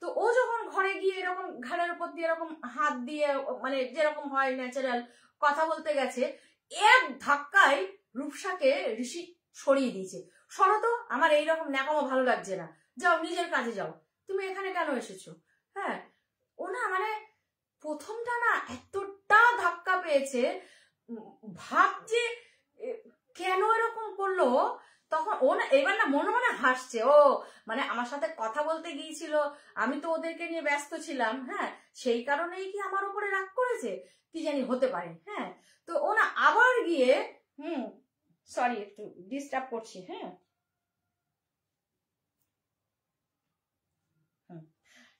তো ও যখন ঘরে গিয়ে এরকম ঘাড়ের উপর দিয়ে এরকম হাত দিয়ে মানে যেরকম হয় ন্যাচারাল কথা বলতে গেছে এক ধাক্কায় রূপসাকে ঋষি সরিয়ে দিয়েছে সরো তো আমার এইরকম ন্যাকামো ভালো লাগছে না যাও নিজের কাজে যাও তুমি এখানে কেন এসেছো হ্যাঁ ও না মানে প্রথমটা না এতটা ধাক্কা পেয়েছে ভাব যে কেন এরকম করলো তখন ও না এবার না মনে মনে হাসছে ও মানে আমার সাথে কথা বলতে গিয়েছিল আমি তো ওদেরকে নিয়ে ব্যস্ত ছিলাম হ্যাঁ সেই কারণেই কি আমার উপরে রাগ করেছে কি জানি হতে পারে হ্যাঁ তো ও না আবার গিয়ে হুম সরি একটু ডিস্টার্ব করছি হ্যাঁ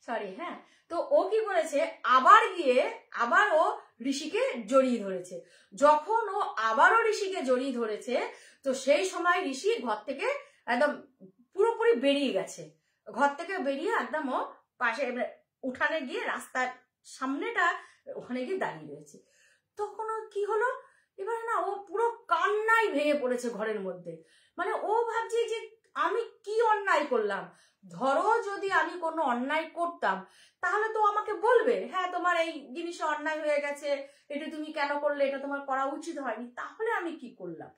সরি হ্যাঁ তো ও কি করেছে আবার গিয়ে আবার ও ঋষিকে জড়িয়ে ধরেছে যখন ও আবারও ঋষিকে জড়িয়ে ধরেছে তো সেই সময় ঋষি ঘর থেকে একদম পুরোপুরি বেরিয়ে গেছে ঘর থেকে বেরিয়ে একদম ও পাশে উঠানে গিয়ে রাস্তার সামনেটা ওখানে গিয়ে দাঁড়িয়ে রয়েছে তখন কি হলো এবার না ও পুরো কান্নাই ভেঙে পড়েছে ঘরের মধ্যে মানে ও ভাবছে যে আমি কি অন্যায় করলাম ধরো যদি আমি কোনো অন্যায় করতাম তাহলে তো আমাকে বলবে হ্যাঁ তোমার এই জিনিসে অন্যায় হয়ে গেছে এটা তুমি কেন করলে এটা তোমার করা উচিত হয়নি তাহলে আমি কি করলাম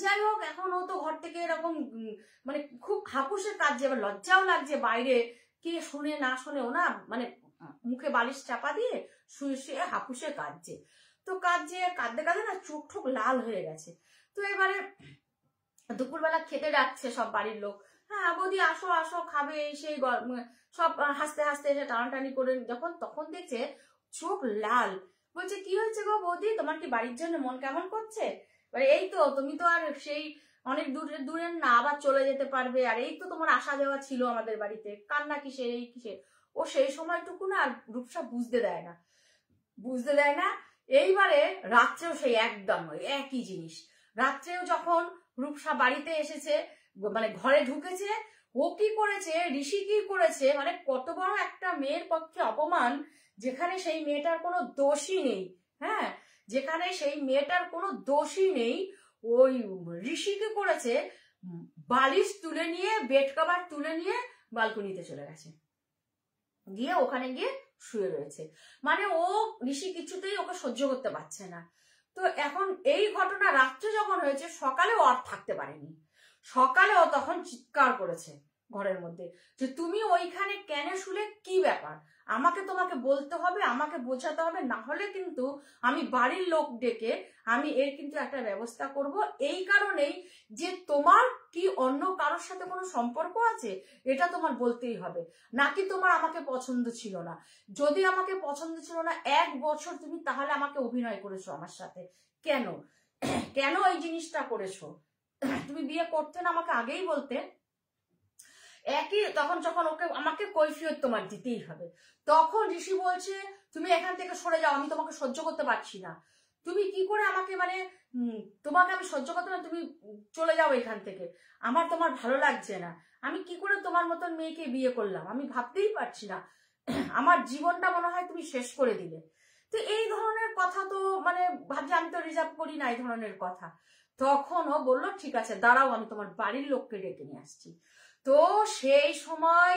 যাই হোক এখন ও তো ঘর থেকে এরকম মানে খুব হাপুসের কাজ যে লজ্জাও লাগছে বাইরে কে শুনে না শুনেও না মানে মুখে বালিশ চাপা দিয়ে শুয়ে শুয়ে হাপুসে কাঁদছে তো কাঁদছে কাঁদতে কাঁদতে না চোখ ঠোক লাল হয়ে গেছে তো এবারে দুপুরবেলা খেতে ডাকছে সব বাড়ির লোক হ্যাঁ বৌদি আসো আসো খাবে সেই সব হাসতে হাসতে এসে টানাটানি করে যখন তখন দেখছে চোখ লাল বলছে কি হয়েছে গো বৌদি তোমার কি বাড়ির জন্য মন কেমন করছে এবার এই তো তুমি তো আর সেই অনেক দূরে দূরের না আবার চলে যেতে পারবে আর এই তো তোমার আশা দেওয়া ছিল আমাদের বাড়িতে কান্না কিসে এই কিসে ও সেই সময়টুকু না আর রূপসা বুঝতে দেয় না বুঝতে দেয় না এইবারে রাত্রেও সেই একদম একই জিনিস রাত্রেও যখন রূপসা বাড়িতে এসেছে মানে ঘরে ঢুকেছে ও কি করেছে ঋষি কি করেছে মানে কত বড় একটা মেয়ের পক্ষে অপমান যেখানে সেই মেয়েটার কোনো দোষই নেই হ্যাঁ যেখানে সেই মেয়েটার কোনো দোষই নেই ওই ঋষি কি করেছে বালিশ তুলে নিয়ে বেড কভার তুলে নিয়ে বালকনিতে চলে গেছে গিয়ে ওখানে গিয়ে শুয়ে রয়েছে মানে ও ঋষি কিছুতেই ওকে সহ্য করতে পারছে না তো এখন এই ঘটনা রাত্রে যখন হয়েছে সকালে ও আর থাকতে পারেনি সকালে ও তখন চিৎকার করেছে ঘরের মধ্যে যে তুমি ওইখানে কেন শুলে কি ব্যাপার আমাকে তোমাকে বলতে হবে আমাকে বোঝাতে হবে না হলে কিন্তু আমি বাড়ির লোক ডেকে আমি এর কিন্তু একটা ব্যবস্থা করব এই কারণেই যে তোমার কি অন্য কারোর সাথে কোনো সম্পর্ক আছে এটা তোমার বলতেই হবে নাকি তোমার আমাকে পছন্দ ছিল না যদি আমাকে পছন্দ ছিল না এক বছর তুমি তাহলে আমাকে অভিনয় করেছো আমার সাথে কেন কেন এই জিনিসটা করেছো তুমি বিয়ে করতে না আমাকে আগেই বলতে একই তখন যখন ওকে আমাকে কৈফিয়ত তোমার দিতেই হবে তখন ঋষি বলছে তুমি এখান থেকে সরে যাও আমি তোমাকে সহ্য করতে পারছি না তুমি কি করে আমাকে মানে তোমাকে আমি সহ্য করতে না তুমি চলে যাও এখান থেকে আমার তোমার ভালো লাগছে না আমি কি করে তোমার মতন মেয়েকে বিয়ে করলাম আমি ভাবতেই পারছি না আমার জীবনটা মনে হয় তুমি শেষ করে দিলে তো এই ধরনের কথা তো মানে ভাবছি আমি তো রিজার্ভ করি না এই ধরনের কথা তখন ও বললো ঠিক আছে দাঁড়াও আমি তোমার বাড়ির লোককে ডেকে নিয়ে আসছি তো সেই সময়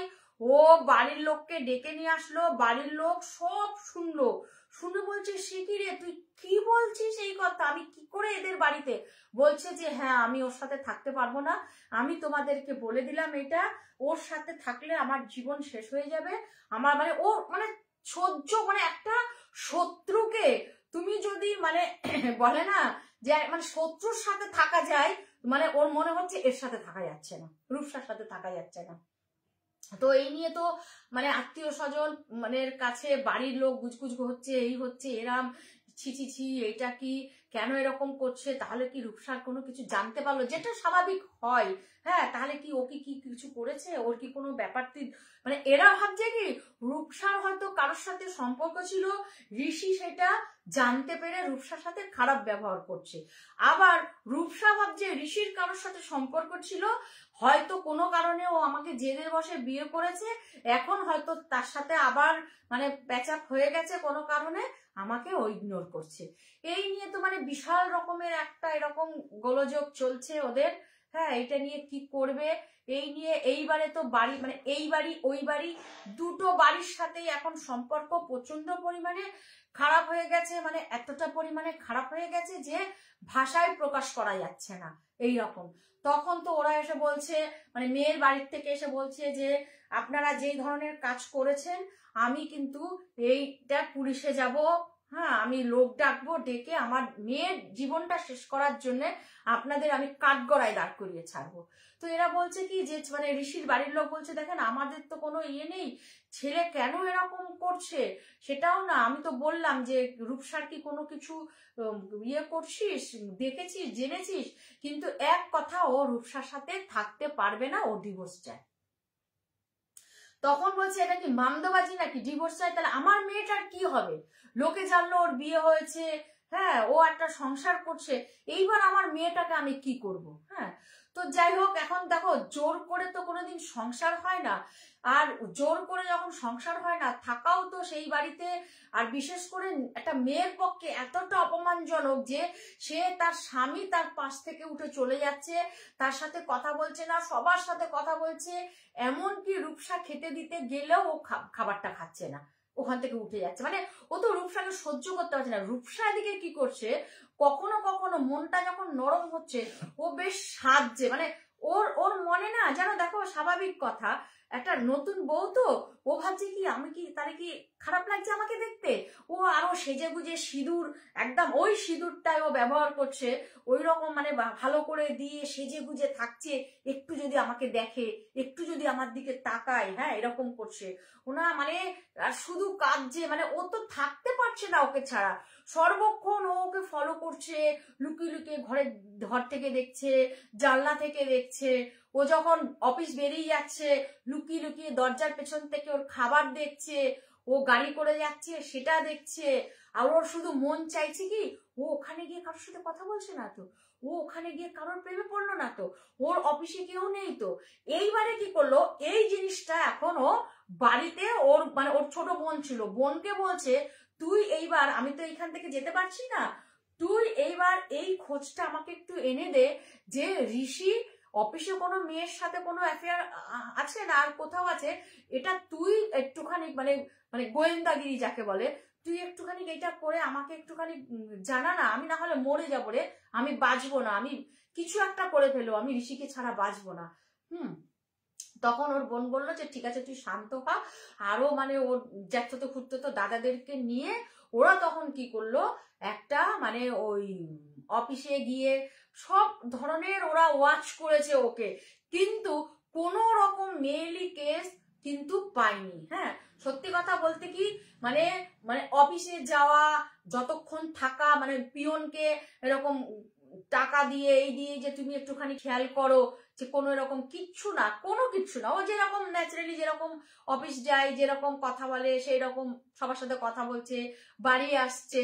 ও বাড়ির লোককে ডেকে নিয়ে আসলো বাড়ির লোক সব শুনলো শুনে বলছে শিখি তুই কি বলছিস এই কথা আমি কি করে এদের বাড়িতে বলছে যে হ্যাঁ আমি ওর সাথে থাকতে পারবো না আমি তোমাদেরকে বলে দিলাম এটা ওর সাথে থাকলে আমার জীবন শেষ হয়ে যাবে আমার মানে ও মানে সহ্য মানে একটা শত্রুকে তুমি যদি মানে <clears throat> বলে না যে মানে শত্রুর সাথে থাকা যায় মানে ওর মনে হচ্ছে এর সাথে থাকা যাচ্ছে না রূপসার সাথে থাকা যাচ্ছে না তো এই নিয়ে তো মানে আত্মীয় স্বজন মানে কাছে বাড়ির লোক গুজগুজ হচ্ছে এই হচ্ছে এরাম ছি ছি ছি এটা কি কেন এরকম করছে তাহলে কি রূপসার কোনো কিছু জানতে পারলো যেটা স্বাভাবিক হয় হ্যাঁ তাহলে কি ও কি কিছু করেছে ওর কি কোনো ব্যাপারটি মানে এরা ভাবছে কি রূপসার হয়তো কারোর সাথে সম্পর্ক ছিল ঋষি সেটা জানতে পেরে রূপসার সাথে খারাপ ব্যবহার করছে আবার রূপসা ভাবছে ঋষির কারোর সাথে সম্পর্ক ছিল হয়তো কোনো কারণে ও আমাকে জেদের বসে বিয়ে করেছে এখন হয়তো তার সাথে আবার মানে প্যাচাপ হয়ে গেছে কোনো কারণে আমাকে ও ইগনোর করছে এই নিয়ে তো মানে বিশাল রকমের একটা এরকম গোলযোগ চলছে ওদের হ্যাঁ এটা নিয়ে কি করবে এই নিয়ে এইবারে তো বাড়ি মানে এই বাড়ি ওই বাড়ি দুটো বাড়ির সাথেই এখন সম্পর্ক প্রচন্ড পরিমাণে খারাপ হয়ে গেছে মানে এতটা পরিমাণে খারাপ হয়ে গেছে যে ভাষায় প্রকাশ করা যাচ্ছে না এই রকম তখন তো ওরা এসে বলছে মানে মেয়ের বাড়ির থেকে এসে বলছে যে আপনারা যেই ধরনের কাজ করেছেন আমি কিন্তু এইটা পুলিশে যাব হ্যাঁ আমি লোক ডাকবো ডেকে আমার মেয়ের জীবনটা শেষ করার জন্য আপনাদের আমি কাঠগড়ায় দাঁড় করিয়ে ছাড়বো তো এরা বলছে কি যে মানে ঋষির বাড়ির লোক বলছে দেখেন আমাদের তো কোনো ইয়ে নেই ছেলে কেন এরকম করছে সেটাও না আমি তো বললাম যে রূপসার কি কোনো কিছু ইয়ে করছিস দেখেছিস জেনেছিস কিন্তু এক কথা ও রূপসার সাথে থাকতে পারবে না ও ডিভোর্স চায় তখন বলছে এটা কি মামদোবাজি নাকি ডিভোর্স চাই তাহলে আমার মেয়েটার কি হবে লোকে জানলো ওর বিয়ে হয়েছে হ্যাঁ ও একটা সংসার করছে এইবার আমার মেয়েটাকে আমি কি করব হ্যাঁ তো যাই হোক এখন দেখো জোর করে তো কোনোদিন সংসার হয় না আর জোর করে যখন সংসার হয় না থাকাও তো সেই বাড়িতে আর বিশেষ করে একটা মেয়ের পক্ষে এতটা অপমানজনক যে সে তার স্বামী তার পাশ থেকে উঠে চলে যাচ্ছে তার সাথে কথা বলছে না সবার সাথে কথা বলছে এমনকি রূপসা খেতে দিতে গেলেও ও খাবারটা খাচ্ছে না ওখান থেকে উঠে যাচ্ছে মানে ও তো রূপসাকে সহ্য করতে পারছে না রূপসা এদিকে কি করছে কখনো কখনো মনটা যখন নরম হচ্ছে ও বেশ সাজছে মানে ওর ওর মনে না যেন দেখো স্বাভাবিক কথা একটা নতুন বউ তো ও ভাবছে কি আমি কি তার কি খারাপ লাগছে আমাকে দেখতে ও আরো সেজে গুজে সিঁদুর একদম ওই সিঁদুরটাই ও ব্যবহার করছে ওই রকম মানে ভালো করে দিয়ে সেজে গুজে থাকছে একটু যদি আমাকে দেখে একটু যদি আমার দিকে তাকায় হ্যাঁ এরকম করছে ওনা মানে শুধু কাঁদছে মানে ও তো থাকতে পারছে না ওকে ছাড়া সর্বক্ষণ ও ওকে ফলো করছে লুকিয়ে লুকিয়ে ঘরের ঘর থেকে দেখছে জানলা থেকে দেখছে ও যখন অফিস বেরিয়ে যাচ্ছে লুকিয়ে লুকিয়ে দরজার পেছন থেকে ওর খাবার দেখছে ও গাড়ি করে যাচ্ছে সেটা দেখছে আর ওর শুধু মন চাইছে কি ও ওখানে গিয়ে কারোর সাথে কথা বলছে না তো ও ওখানে গিয়ে কারোর প্রেমে পড়লো না তো ওর অফিসে কেউ নেই তো এইবারে কি করলো এই জিনিসটা এখনো বাড়িতে ওর মানে ওর ছোট বোন ছিল বোনকে বলছে তুই এইবার আমি তো এইখান থেকে যেতে পারছি না তুই এইবার এই খোঁজটা আমাকে একটু এনে দে যে ঋষি অফিসে কোনো মেয়ের সাথে কোনো অ্যাফেয়ার আছে না আর কোথাও আছে এটা তুই একটুখানি মানে মানে গোয়েন্দাগিরি যাকে বলে তুই একটুখানি এটা করে আমাকে একটুখানি জানা না আমি না হলে মরে যাবো রে আমি বাঁচবো না আমি কিছু একটা করে ফেলো আমি ঋষিকে ছাড়া বাঁচবো না হুম তখন ওর বোন বললো যে ঠিক আছে তুই শান্ত হা আরো মানে ওর জ্যাঠতো খুঁড়তো তো দাদাদেরকে নিয়ে ওরা তখন কি করলো একটা মানে ওই অফিসে গিয়ে সব ধরনের ওরা ওয়াচ করেছে ওকে কিন্তু কোন রকম মেয়েলি কেস কিন্তু পাইনি হ্যাঁ সত্যি কথা বলতে কি মানে মানে অফিসে যাওয়া যতক্ষণ থাকা মানে পিয়নকে এরকম টাকা দিয়ে এই দিয়ে যে তুমি একটুখানি খেয়াল করো যে কোনো এরকম কিচ্ছু না কোনো কিচ্ছু না ও যেরকম ন্যাচারালি যেরকম অফিস যায় যেরকম কথা বলে সেই রকম সবার সাথে কথা বলছে বাড়ি আসছে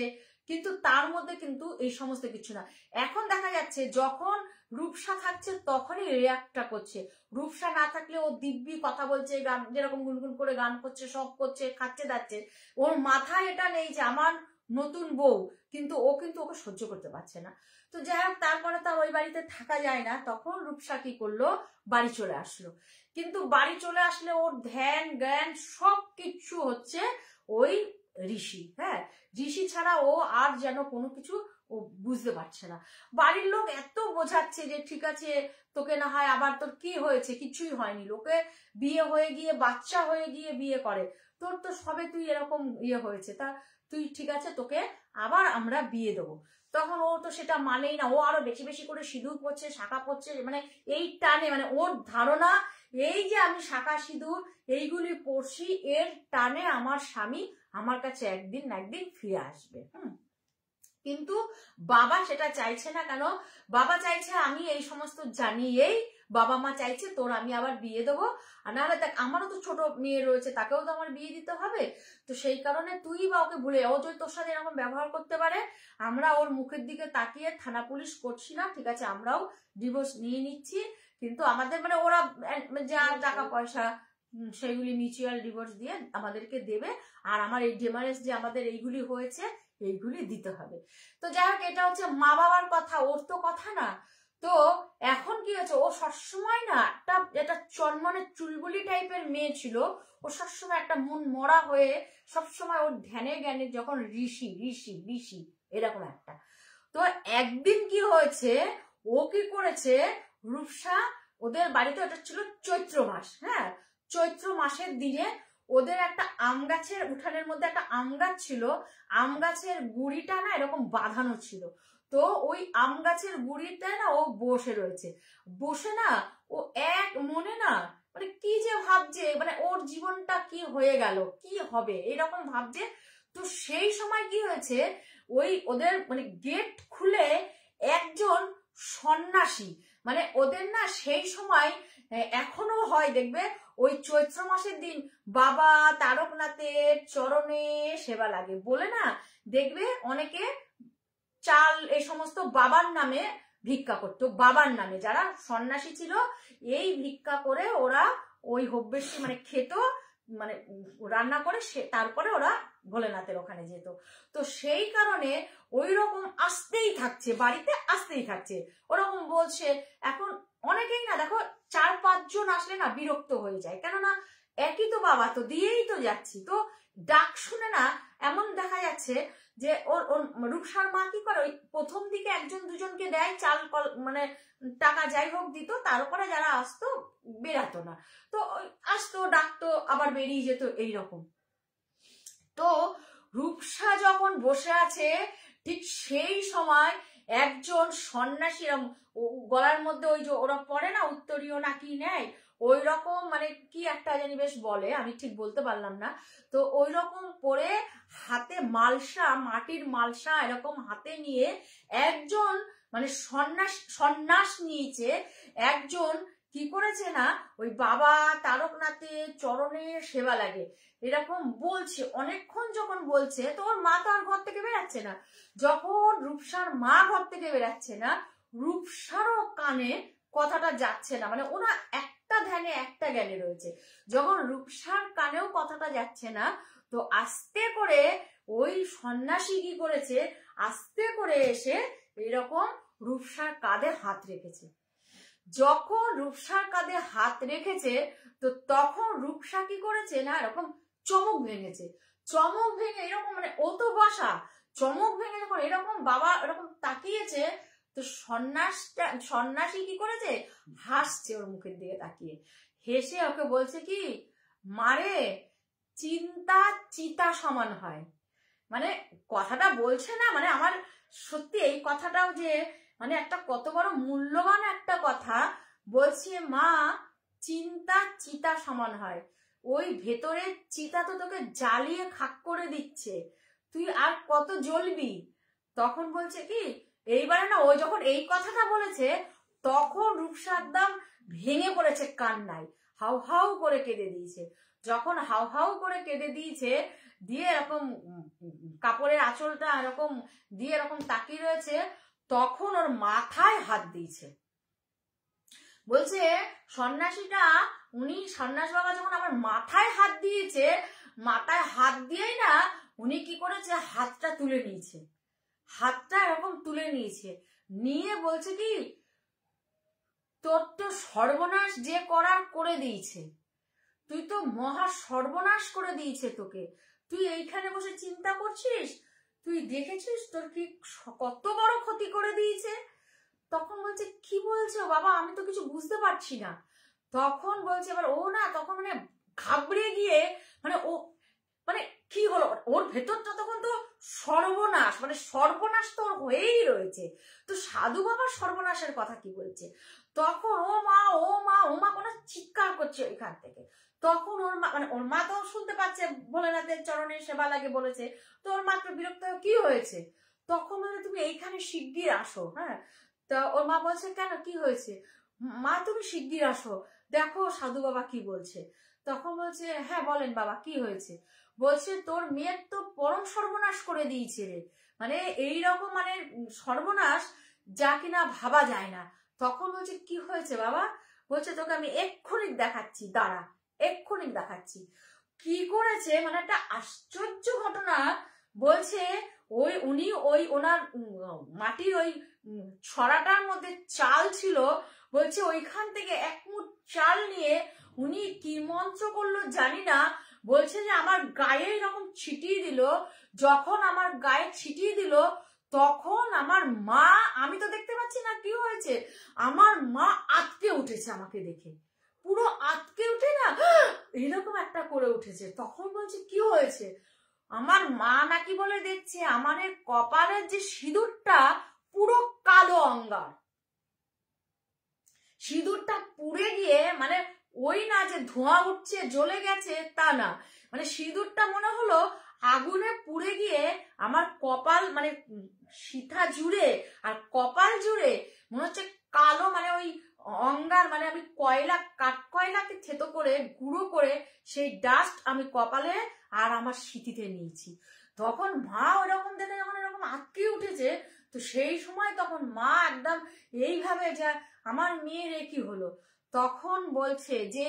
কিন্তু তার মধ্যে কিন্তু এই সমস্ত কিছু না এখন দেখা যাচ্ছে যখন রূপসা থাকছে তখনই রিয়াক্টটা করছে রূপসা না থাকলে ও দিব্যি কথা বলছে গান যেরকম গুনগুন করে গান করছে সব করছে খাচ্ছে দাচ্ছে ওর মাথায় এটা নেই যে আমার নতুন বউ কিন্তু ও কিন্তু ওকে সহ্য করতে পারছে না তো যাই হোক তারপরে তার ওই বাড়িতে থাকা যায় না তখন রূপসা কি করলো বাড়ি চলে আসলো কিন্তু বাড়ি চলে আসলে ওর ধ্যান জ্ঞান সব কিছু হচ্ছে ওই ঋষি হ্যাঁ ঋষি ছাড়া ও আর যেন কোনো কিছু ও বুঝতে পারছে না বাড়ির লোক এত বোঝাচ্ছে যে ঠিক আছে তোকে না হয় আবার তোর কি হয়েছে কিছুই হয়নি লোকে বিয়ে হয়ে গিয়ে বাচ্চা হয়ে গিয়ে বিয়ে করে তোর তো সবে তুই এরকম ইয়ে হয়েছে তা তুই ঠিক আছে তোকে আবার আমরা বিয়ে দেবো তখন ও তো সেটা মানেই না ও আরো বেশি বেশি করে সিঁদুর পড়ছে শাখা পড়ছে মানে এই টানে মানে ওর ধারণা এই যে আমি শাখা সিঁদুর এইগুলি পড়ছি এর টানে আমার স্বামী আমার কাছে একদিন না একদিন ফিরে আসবে হুম কিন্তু বাবা সেটা চাইছে না কেন বাবা চাইছে আমি এই সমস্ত জানিয়েই বাবা মা চাইছে তোর আমি আবার বিয়ে দেবো আর নাহলে দেখ আমারও তো ছোট মেয়ে রয়েছে তাকেও তো আমার বিয়ে দিতে হবে তো সেই কারণে তুই বা ওকে ভুলে ও যদি তোর সাথে এরকম ব্যবহার করতে পারে আমরা ওর মুখের দিকে তাকিয়ে থানা পুলিশ করছি না ঠিক আছে আমরাও ডিভোর্স নিয়ে নিচ্ছি কিন্তু আমাদের মানে ওরা মানে যা টাকা পয়সা সেগুলি মিউচুয়াল ডিভোর্স দিয়ে আমাদেরকে দেবে আর আমার এই ডেমারেজ যে আমাদের এইগুলি হয়েছে এইগুলি দিতে হবে তো যাই হোক এটা হচ্ছে মা বাবার কথা ওর তো কথা না তো এখন কি হয়েছে ও সবসময় না একটা এটা চন্মনের চুলবুলি টাইপের মেয়ে ছিল ও সবসময় একটা মন মরা হয়ে সবসময় ওর ধ্যানে জ্ঞানে যখন ঋষি ঋষি ঋষি এরকম একটা তো একদিন কি হয়েছে ও কি করেছে রূপসা ওদের বাড়িতে ওটা ছিল চৈত্র মাস হ্যাঁ চৈত্র মাসের দিনে ওদের একটা আম গাছের উঠানের মধ্যে একটা আম গাছ ছিল আম গাছের গুড়িটা না এরকম বাঁধানো ছিল তো ওই আম গাছের গুড়িতে না ও বসে রয়েছে বসে না ও এক মনে না মানে কি যে ভাবছে মানে ওর জীবনটা কি হয়ে গেল কি হবে এরকম ভাবছে তো সেই সময় কি হয়েছে ওই ওদের মানে গেট খুলে একজন সন্ন্যাসী মানে ওদের না সেই সময় হ্যাঁ, এখনো হয় দেখবে ওই চৈত্র মাসের দিন বাবা তারকনাথের চরণে সেবা লাগে বলে না দেখবে অনেকে চাল এই সমস্ত বাবার নামে ভিক্ষা করতো বাবার নামে যারা সন্ন্যাসী ছিল এই ভিক্ষা করে ওরা ওই হব্যেশি মানে খেত মানে রান্না করে সে তারপরে ওরা ভোলেনাথের ওখানে যেত তো সেই কারণে ওই রকম আসতেই থাকছে বাড়িতে আসতেই থাকছে ওরকম বলছে এখন অনেকেই না দেখো চার পাঁচজন আসলে না বিরক্ত হয়ে যায় কেননা একই তো বাবা তো দিয়েই তো যাচ্ছি তো ডাক শুনে না এমন দেখা যাচ্ছে যে ওর ওর রূপসার মা কি করে ওই প্রথম দিকে একজন দুজনকে দেয় চাল কল মানে টাকা যাই হোক দিত উপরে যারা আসতো বেরাতো না তো আসতো ডাকতো আবার বেরিয়ে যেত এইরকম তো রূপসা যখন বসে আছে ঠিক সেই সময় একজন সন্ন্যাসী গলার মধ্যে ওই যে ওরা পড়ে না উত্তরীয় নাকি নেয় ওই রকম মানে কি একটা জানি বেশ বলে আমি ঠিক বলতে পারলাম না তো ওই রকম পরে হাতে মালসা মাটির মালসা এরকম হাতে নিয়ে একজন মানে সন্ন্যাস সন্ন্যাস নিয়েছে একজন কি করেছে না ওই বাবা তারকনাথের চরণে সেবা লাগে এরকম বলছে অনেকক্ষণ যখন বলছে তো ওর মা তো আর ঘর থেকে বেরাচ্ছে না যখন রূপসার মা ঘর থেকে বেরাচ্ছে না রূপসারও কানে কথাটা যাচ্ছে না মানে ওরা একটা ধ্যানে একটা জ্ঞানে রয়েছে যখন রূপসার কানেও কথাটা যাচ্ছে না তো আস্তে করে ওই সন্ন্যাসী কি করেছে আস্তে করে এসে এরকম রূপসার কাঁধে হাত রেখেছে যখন রূপসার কাঁধে হাত রেখেছে তো তখন রূপসা কি করেছে না এরকম চমক ভেঙেছে চমক ভেঙে এরকম মানে ও তো বসা চমক ভেঙে যখন এরকম বাবা এরকম তাকিয়েছে তো সন্ন্যাসটা সন্ন্যাসী কি করেছে হাসছে ওর মুখের দিকে তাকিয়ে হেসে ওকে বলছে কি মারে চিন্তা চিতা সমান হয় মানে কথাটা বলছে না মানে আমার সত্যি এই কথাটাও যে মানে একটা কত বড় মূল্যবান একটা কথা বলছে মা চিন্তা চিতা সমান হয় ওই ভেতরের চিতা তো তোকে জ্বালিয়ে খাক করে দিচ্ছে তুই আর কত জ্বলবি তখন বলছে কি এইবারে না ওই যখন এই কথাটা বলেছে তখন রূপসার দাম ভেঙে পড়েছে কান্নায় হাউ হাউ করে কেঁদে দিয়েছে যখন হাউ হাউ করে কেঁদে দিয়েছে দিয়ে এরকম কাপড়ের আঁচলটা এরকম দিয়ে এরকম তাকিয়ে রয়েছে তখন ওর মাথায় হাত দিয়েছে বলছে সন্ন্যাসীটা উনি সন্ন্যাস বাবা যখন আমার মাথায় হাত দিয়েছে মাথায় হাত দিয়েই না উনি কি করেছে হাতটা তুলে নিয়েছে হাতটা এরকম তুলে নিয়েছে নিয়ে বলছে কি তোর তো সর্বনাশ যে করার করে দিয়েছে তুই তো মহা সর্বনাশ করে দিয়েছে তোকে তুই এইখানে বসে চিন্তা করছিস তুই দেখেছিস তোর কি কত বড় ক্ষতি করে দিয়েছে তখন বলছে কি বলছে বাবা আমি তো কিছু বুঝতে পারছি না তখন বলছে এবার ও না তখন মানে ঘাবড়ে গিয়ে মানে ও মানে কি হলো ওর ভেতরটা তখন তো সর্বনাশ মানে সর্বনাশ তো ওর হয়েই রয়েছে তো সাধু বাবার সর্বনাশের কথা কি বলছে তখন ও মা ও মা ও মা কোন চিৎকার করছে ওইখান থেকে তখন ওর মা মানে ওর মা তো শুনতে পাচ্ছে ভোলেনাথের চরণে সেবা লাগে বলেছে তো ওর মা তো বিরক্ত কি হয়েছে তখন মানে তুমি এইখানে শিগগির আসো হ্যাঁ তো ওর মা বলছে কেন কি হয়েছে মা তুমি শিগগির আসো দেখো সাধু বাবা কি বলছে তখন বলছে হ্যাঁ বলেন বাবা কি হয়েছে বলছে তোর মেয়ের তো পরম সর্বনাশ করে দিয়েছে রে মানে এই রকম মানে সর্বনাশ যা কিনা ভাবা যায় না তখন বলছে কি হয়েছে বাবা বলছে তোকে আমি এক্ষুনি দেখাচ্ছি দাঁড়া এক্ষুনি দেখাচ্ছি কি করেছে মানে একটা আশ্চর্য ঘটনা বলছে ওই উনি ওই ওনার মাটির ওই ছড়াটার মধ্যে চাল ছিল বলছে ওইখান থেকে এক মুঠ চাল নিয়ে উনি কি মঞ্চ করলো জানি না বলছে যে আমার গায়ে এরকম ছিটিয়ে দিল যখন আমার গায়ে ছিটিয়ে দিল তখন আমার মা আমি তো দেখতে পাচ্ছি না কি হয়েছে আমার মা আটকে উঠেছে আমাকে দেখে পুরো আটকে উঠে না এরকম একটা করে উঠেছে তখন বলছে কি হয়েছে আমার মা নাকি বলে দেখছে আমার কপালের যে সিঁদুরটা পুরো কালো অঙ্গার সিঁদুরটা পুড়ে গিয়ে মানে ওই না যে ধোঁয়া উঠছে জ্বলে গেছে তা না মানে সিঁদুরটা মনে হলো আগুনে পুড়ে গিয়ে আমার কপাল মানে সীতা জুড়ে আর কপাল জুড়ে মনে হচ্ছে কালো মানে ওই অঙ্গার মানে আমি কয়লা কাঠ কয়লাকে থেতো করে গুঁড়ো করে সেই ডাস্ট আমি কপালে আর আমার স্মৃতিতে নিয়েছি তখন মা ওরকম দেখে যখন এরকম আঁকিয়ে উঠেছে তো সেই সময় তখন মা একদম এইভাবে যা আমার মেয়ের কি হলো তখন বলছে যে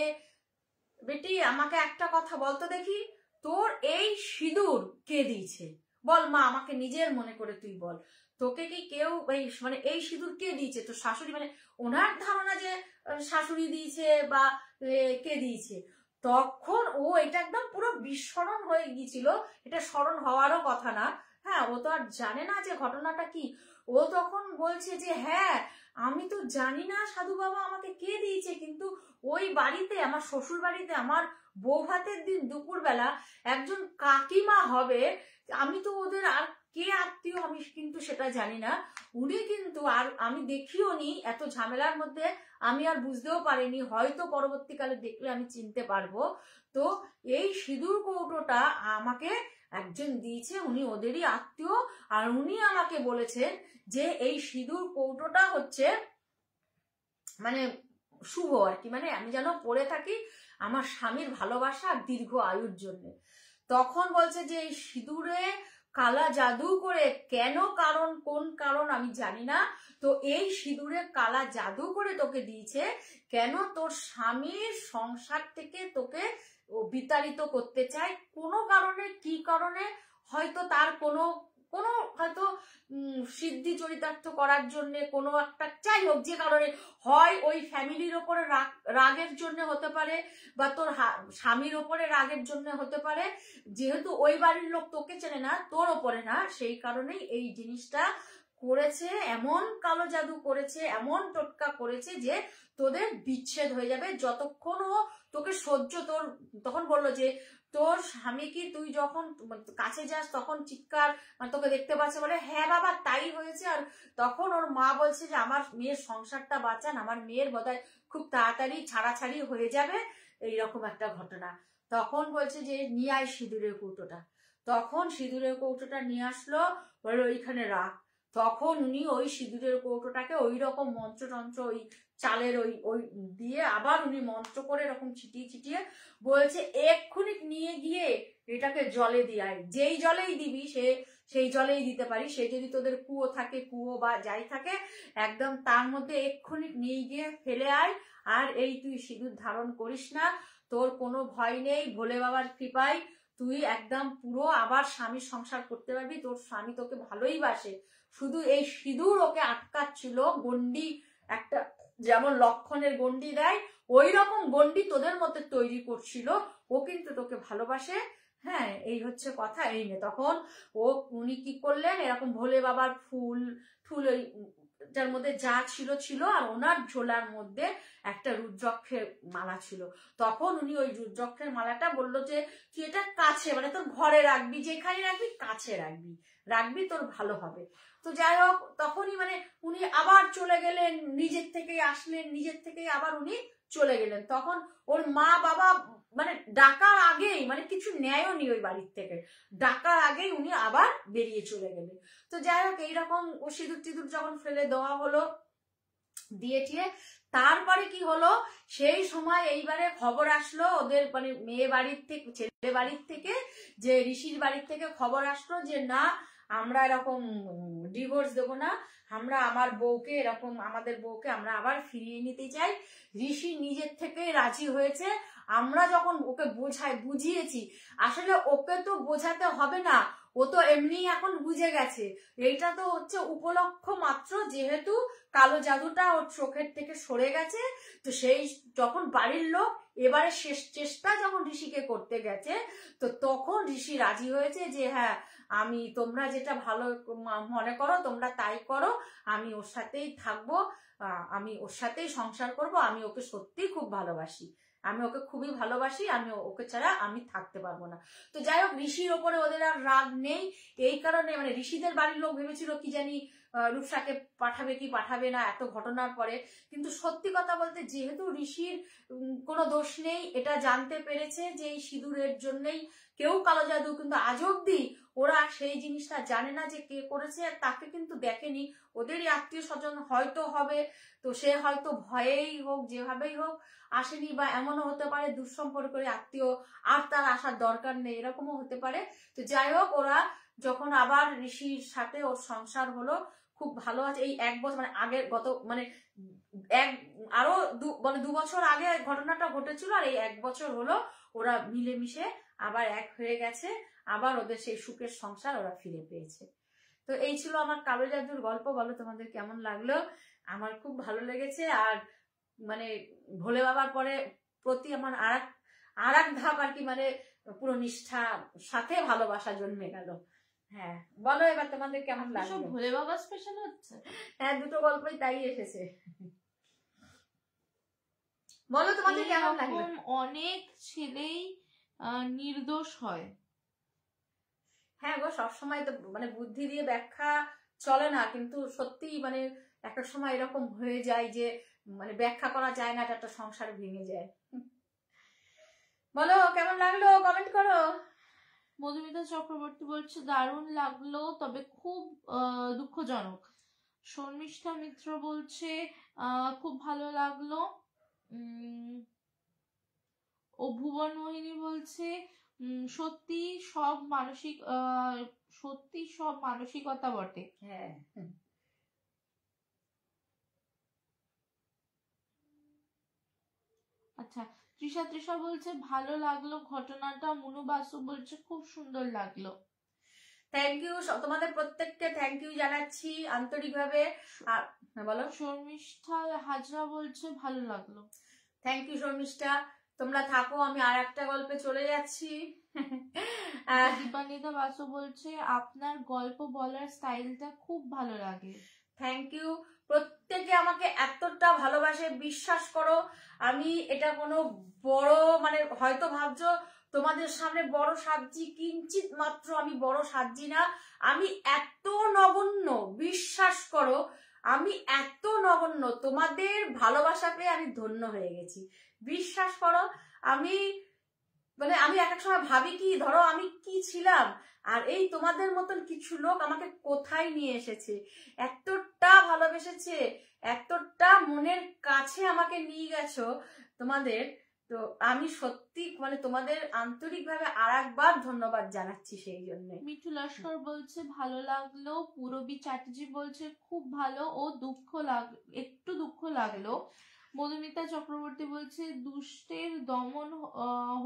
বেটি আমাকে একটা কথা বলতো দেখি তোর এই সিঁদুর কে দিয়েছে বল মা আমাকে নিজের মনে করে তুই বল তোকে কি কেউ এই মানে এই সিঁদুর কে দিয়েছে তোর শাশুড়ি মানে ওনার ধারণা যে শাশুড়ি দিয়েছে বা কে দিয়েছে তখন ও এটা একদম পুরো বিস্মরণ হয়ে গিয়েছিল এটা স্মরণ হওয়ারও কথা না হ্যাঁ ও তো আর জানে না যে ঘটনাটা কি ও তখন বলছে যে হ্যাঁ আমি তো জানি না সাধু বাবা আমাকে কে দিয়েছে কিন্তু ওই বাড়িতে আমার শ্বশুর বাড়িতে আমার বউ ভাতের দিন দুপুরবেলা একজন কাকিমা হবে আমি তো ওদের আর কে আত্মীয় আমি কিন্তু সেটা জানি না উনি কিন্তু আর আমি দেখিও নি এত ঝামেলার মধ্যে আমি আর বুঝতেও পারিনি হয়তো পরবর্তীকালে দেখলে আমি চিনতে পারবো তো এই সিঁদুর কৌটোটা আমাকে একজন দিয়েছে উনি ওদেরই আত্মীয় আর উনি আমাকে বলেছেন যে এই সিঁদুর কৌটোটা হচ্ছে মানে শুভ আর কি মানে আমি যেন পড়ে থাকি আমার স্বামীর ভালোবাসা আর দীর্ঘ আয়ুর জন্য তখন বলছে যে এই সিঁদুরে কালা জাদু করে কেন কারণ কোন কারণ আমি জানি না তো এই সিঁদুরে কালা জাদু করে তোকে দিয়েছে কেন তোর স্বামীর সংসার থেকে তোকে বিতাড়িত করতে চায় কোনো কারণে কি কারণে হয়তো তার কোনো কোনো হয়তো সিদ্ধি চরিতার্থ করার জন্য কোনো একটা চাই হোক যে কারণে হয় ওই ফ্যামিলির ওপরে রাগের জন্য হতে পারে বা তোর স্বামীর ওপরে রাগের জন্য হতে পারে যেহেতু ওই বাড়ির লোক তোকে চেনে না তোর ওপরে না সেই কারণেই এই জিনিসটা করেছে এমন কালো জাদু করেছে এমন টোটকা করেছে যে তোদের বিচ্ছেদ হয়ে যাবে যতক্ষণ ও তোকে সহ্য তোর তখন বলল যে তোর স্বামীকে তুই যখন কাছে যাস তখন চিৎকার মানে তোকে দেখতে পাচ্ছে বলে হ্যাঁ বাবা তাই হয়েছে আর তখন ওর মা বলছে যে আমার মেয়ের সংসারটা বাঁচান আমার মেয়ের বোধ খুব তাড়াতাড়ি ছাড়াছাড়ি হয়ে যাবে এই রকম একটা ঘটনা তখন বলছে যে নিয়ে আয় সিঁদুরের কৌটোটা তখন সিঁদুরের কৌটোটা নিয়ে আসলো বলে ওইখানে রাখ তখন উনি ওই সিঁদুরের কৌটোটাকে ওই রকম মন্ত্রতন্ত্র ওই চালের ওই ওই দিয়ে আবার উনি মন্ত্র করে এরকম ছিটিয়ে ছিটিয়ে বলছে এক্ষুনি নিয়ে গিয়ে এটাকে জলে দিয়ে আয় যেই জলেই দিবি সে সেই জলেই দিতে পারি সে যদি তোদের কুয়ো থাকে কুয়ো বা যাই থাকে একদম তার মধ্যে এক্ষুনি নিয়ে গিয়ে ফেলে আয় আর এই তুই সিঁদুর ধারণ করিস না তোর কোনো ভয় নেই ভোলে বাবার কৃপায় তুই একদম পুরো আবার স্বামীর সংসার করতে পারবি তোর স্বামী তোকে ভালোই বাসে শুধু এই সিঁদুর ওকে আটকাচ্ছিল গন্ডি একটা যেমন লক্ষণের গন্ডি দেয় ওই রকম গন্ডি তোদের মধ্যে তৈরি করছিল ও কিন্তু তোকে ভালোবাসে হ্যাঁ এই হচ্ছে কথা এই নিয়ে তখন ও উনি কি করলেন এরকম ভোলে বাবার ফুল ফুল ওই যার মধ্যে যা ছিল ছিল আর ওনার ঝোলার মধ্যে একটা রুদ্রক্ষের মালা ছিল তখন উনি ওই রুদ্রক্ষের মালাটা বলল যে তুই এটা কাছে মানে তোর ঘরে রাখবি যেখানে রাখবি কাছে রাখবি রাখবি তোর ভালো হবে তো যাই হোক তখনই মানে উনি আবার চলে গেলেন নিজের থেকেই আসলেন নিজের থেকেই আবার উনি চলে গেলেন তখন ওর মা বাবা মানে ডাকার আগেই মানে কিছু নেয়ও নি ওই বাড়ির থেকে ডাকার আগেই উনি আবার বেরিয়ে চলে গেলেন তো যাই হোক এইরকম ও সিঁদুর টিঁদুর যখন ফেলে দেওয়া হলো দিয়ে টিয়ে তারপরে কি হলো সেই সময় এইবারে খবর আসলো ওদের মানে মেয়ে বাড়ির থেকে ছেলে বাড়ির থেকে যে ঋষির বাড়ির থেকে খবর আসলো যে না আমরা এরকম ডিভোর্স দেবো না আমরা আমার বউকে এরকম আমাদের বউকে আমরা আবার ফিরিয়ে নিতে চাই ঋষি নিজের থেকে রাজি হয়েছে আমরা যখন ওকে বোঝাই বুঝিয়েছি আসলে ওকে তো বোঝাতে হবে না ও তো এমনি এখন বুঝে গেছে এইটা তো হচ্ছে উপলক্ষ মাত্র যেহেতু কালো জাদুটা ওর চোখের থেকে সরে গেছে তো সেই যখন বাড়ির লোক এবারে শেষ চেষ্টা যখন ঋষিকে করতে গেছে তো তখন ঋষি রাজি হয়েছে যে হ্যাঁ আমি তোমরা যেটা ভালো মনে করো তোমরা তাই করো আমি ওর সাথেই থাকবো আমি ওর সাথেই সংসার করব আমি ওকে সত্যিই খুব ভালোবাসি আমি ওকে খুবই ভালোবাসি আমি ওকে ছাড়া আমি থাকতে পারবো না তো যাই হোক ঋষির ওপরে ওদের আর রাগ নেই এই কারণে মানে ঋষিদের বাড়ির লোক ভেবেছিল কি জানি রূপসাকে পাঠাবে কি পাঠাবে না এত ঘটনার পরে কিন্তু সত্যি কথা বলতে যেহেতু ঋষির কোনো দোষ নেই এটা জানতে পেরেছে যে এই সিঁদুরের জন্যই কেউ কালো জাদু কিন্তু আজ অব্দি ওরা সেই জিনিসটা জানে না যে কে করেছে আর তাকে কিন্তু দেখেনি ওদেরই আত্মীয় স্বজন হয়তো হবে তো সে হয়তো ভয়েই হোক যেভাবেই হোক আসেনি বা এমনও হতে পারে দুঃসম্পর্কের আত্মীয় আর তার আসার দরকার নেই এরকমও হতে পারে তো যাই হোক ওরা যখন আবার ঋষির সাথে ওর সংসার হলো খুব ভালো আছে এই এক বছর মানে আগের গত মানে এক আরো দু মানে দু বছর আগে ঘটনাটা ঘটেছিল আর এই এক বছর হলো ওরা মিলেমিশে আবার এক হয়ে গেছে আবার ওদের সেই সুখের সংসার ওরা ফিরে পেয়েছে তো এই ছিল আমার কালো জাদুর গল্প বলো তোমাদের কেমন লাগলো আমার খুব ভালো লেগেছে আর মানে ভোলে বাবার পরে প্রতি আমার আর এক ধাপ আর কি মানে পুরো নিষ্ঠা সাথে ভালোবাসা জন্মে গেল হ্যাঁ বলো এবার তোমাদের কেমন লাগলো ভোলে বাবা স্পেশাল হচ্ছে হ্যাঁ দুটো গল্পই তাই এসেছে বলো তোমাদের কেমন লাগলো অনেক ছেলেই নির্দোষ হয় হ্যাঁ গো সবসময় তো মানে বুদ্ধি দিয়ে ব্যাখ্যা চলে না কিন্তু সত্যি মানে একটা সময় এরকম হয়ে যায় যে মানে ব্যাখ্যা করা যায় না একটা সংসার ভেঙে যায় বলো কেমন লাগলো কমেন্ট করো মধুমিতা চক্রবর্তী বলছে দারুণ লাগলো তবে খুব দুঃখজনক শর্মিষ্ঠা মিত্র বলছে খুব ভালো লাগলো ও ভুবন মোহিনী বলছে সত্যি সব মানসিক সত্যি সব মানসিকতা বটে হ্যাঁ। আচ্ছা তৃষা তৃষা বলছে ভালো লাগলো ঘটনাটা মনু বাসু বলছে খুব সুন্দর লাগলো থ্যাংক ইউ তোমাদের প্রত্যেককে থ্যাংক ইউ জানাচ্ছি আন্তরিকভাবে হ্যাঁ, বলো শর্মিষ্ঠা হাজরা বলছে ভালো লাগলো থ্যাংক ইউ শর্মিষ্ঠা তোমরা থাকো আমি আর একটা গল্পে চলে যাচ্ছি <laughs> দীপানিতা বাসু বলছে আপনার গল্প বলার স্টাইলটা খুব ভালো লাগে থ্যাংক ইউ প্রত্যেকে আমাকে এতটা ভালোবাসে বিশ্বাস করো আমি এটা কোনো বড় মানে হয়তো ভাবছো তোমাদের সামনে বড় সাজছি কিঞ্চিত মাত্র আমি বড় সাজছি না আমি এত নগণ্য বিশ্বাস করো আমি এত নগণ্য তোমাদের ভালোবাসাকে আমি ধন্য হয়ে গেছি বিশ্বাস করো আমি মানে আমি এক এক সময় ভাবি কি ধরো আমি কি ছিলাম আর এই তোমাদের মতন কিছু লোক আমাকে কোথায় নিয়ে এসেছে এতটা ভালোবেসেছে এতটা মনের কাছে আমাকে নিয়ে গেছো তোমাদের তো আমি সত্যি মানে তোমাদের আন্তরিক ভাবে আর একবার ধন্যবাদ জানাচ্ছি সেই জন্য মিঠু লস্কর বলছে ভালো লাগলো পুরবী চ্যাটার্জি বলছে খুব ভালো ও দুঃখ লাগ একটু দুঃখ লাগলো মধুমিতা চক্রবর্তী বলছে দুষ্টের দমন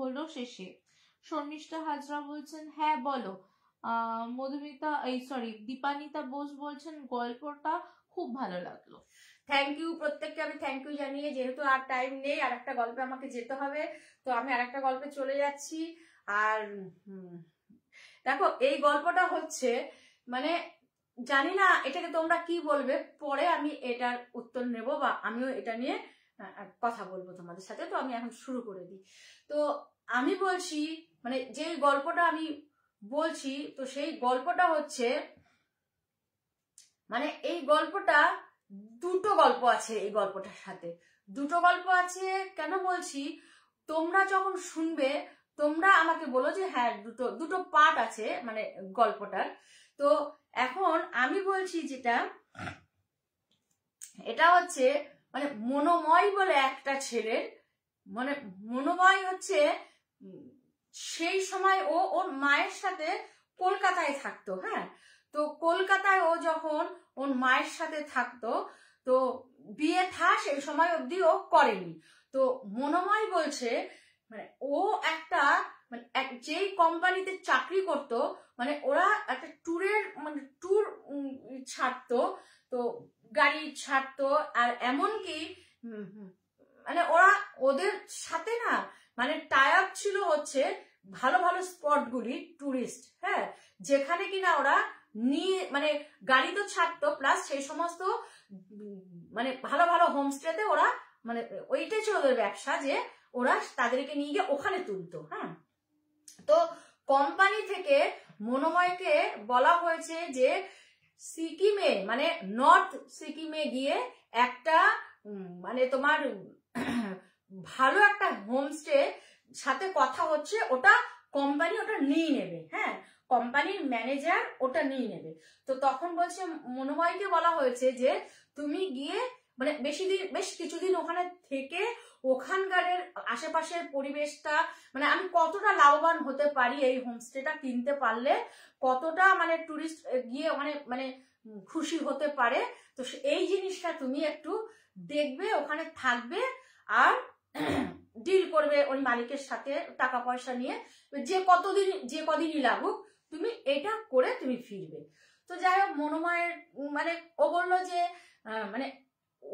হলো শেষে শর্মিষ্ঠা হাজরা বলছেন হ্যাঁ বলো মধুমিতা এই সরি দীপানিতা বোস বলছেন গল্পটা খুব ভালো লাগলো থ্যাংক ইউ প্রত্যেককে আমি থ্যাংক ইউ জানিয়ে যেহেতু আর টাইম নেই আর একটা গল্পে আমাকে যেতে হবে তো আমি আর একটা গল্পে চলে যাচ্ছি আর দেখো এই গল্পটা হচ্ছে মানে জানি না এটাকে তোমরা কি বলবে পরে আমি এটার উত্তর নেব বা আমিও এটা নিয়ে কথা বলবো তোমাদের সাথে তো আমি এখন শুরু করে দিই তো আমি বলছি মানে যে গল্পটা আমি বলছি তো সেই গল্পটা হচ্ছে মানে এই গল্পটা দুটো গল্প আছে এই গল্পটার সাথে দুটো গল্প আছে কেন বলছি তোমরা যখন শুনবে তোমরা আমাকে বলো যে হ্যাঁ দুটো দুটো পার্ট আছে মানে গল্পটার তো এখন আমি বলছি যেটা হ্যাঁ। এটা হচ্ছে মানে মনোময় বলে একটা ছেলের মানে মনোময় হচ্ছে সেই সময় ও ওর মায়ের সাথে কলকাতায় থাকতো হ্যাঁ তো কলকাতায় ও যখন ওর মায়ের সাথে থাকতো তো বিয়ে থাস এই সময় অবধি ও করেনি তো মনোময় বলছে মানে ও একটা মানে যেই কোম্পানিতে চাকরি করত মানে ওরা একটা ট্যুরের মানে ট্যুর ছাড়তো তো গাড়ি ছাড়তো আর এমনকি মানে ওরা ওদের সাথে না মানে টাই ছিল হচ্ছে ভালো ভালো গুলি টুরিস্ট হ্যাঁ যেখানে কিনা ওরা নিয়ে মানে গাড়ি তো ছাড়তো প্লাস সেই সমস্ত মানে ভালো ভালো হোমস্টেতে ওরা মানে ওইটাই ছিল ওদের ব্যবসা যে ওরা তাদেরকে নিয়ে গিয়ে ওখানে তুলতো হ্যাঁ তো কোম্পানি থেকে মনোময়কে বলা হয়েছে যে সিকিমে মানে নর্থ সিকিমে গিয়ে একটা মানে তোমার ভালো একটা হোমস্টে সাথে কথা হচ্ছে ওটা কোম্পানি ওটা নিয়ে নেবে হ্যাঁ কোম্পানির ম্যানেজার ওটা নিয়ে নেবে তো তখন বলছে মনোময়কে বলা হয়েছে যে তুমি গিয়ে মানে বেশি দিন বেশ কিছুদিন ওখানে থেকে ওখানকারের আশেপাশের পরিবেশটা মানে আমি কতটা লাভবান হতে পারি এই হোমস্টেটা কিনতে পারলে কতটা মানে টুরিস্ট গিয়ে মানে মানে খুশি হতে পারে তো এই জিনিসটা তুমি একটু দেখবে ওখানে থাকবে আর ডিল করবে ওই মালিকের সাথে টাকা পয়সা নিয়ে যে কতদিন যে কদিনই লাগুক তুমি এটা করে তুমি ফিরবে তো যাই হোক মনোময়ের মানে ও বললো যে মানে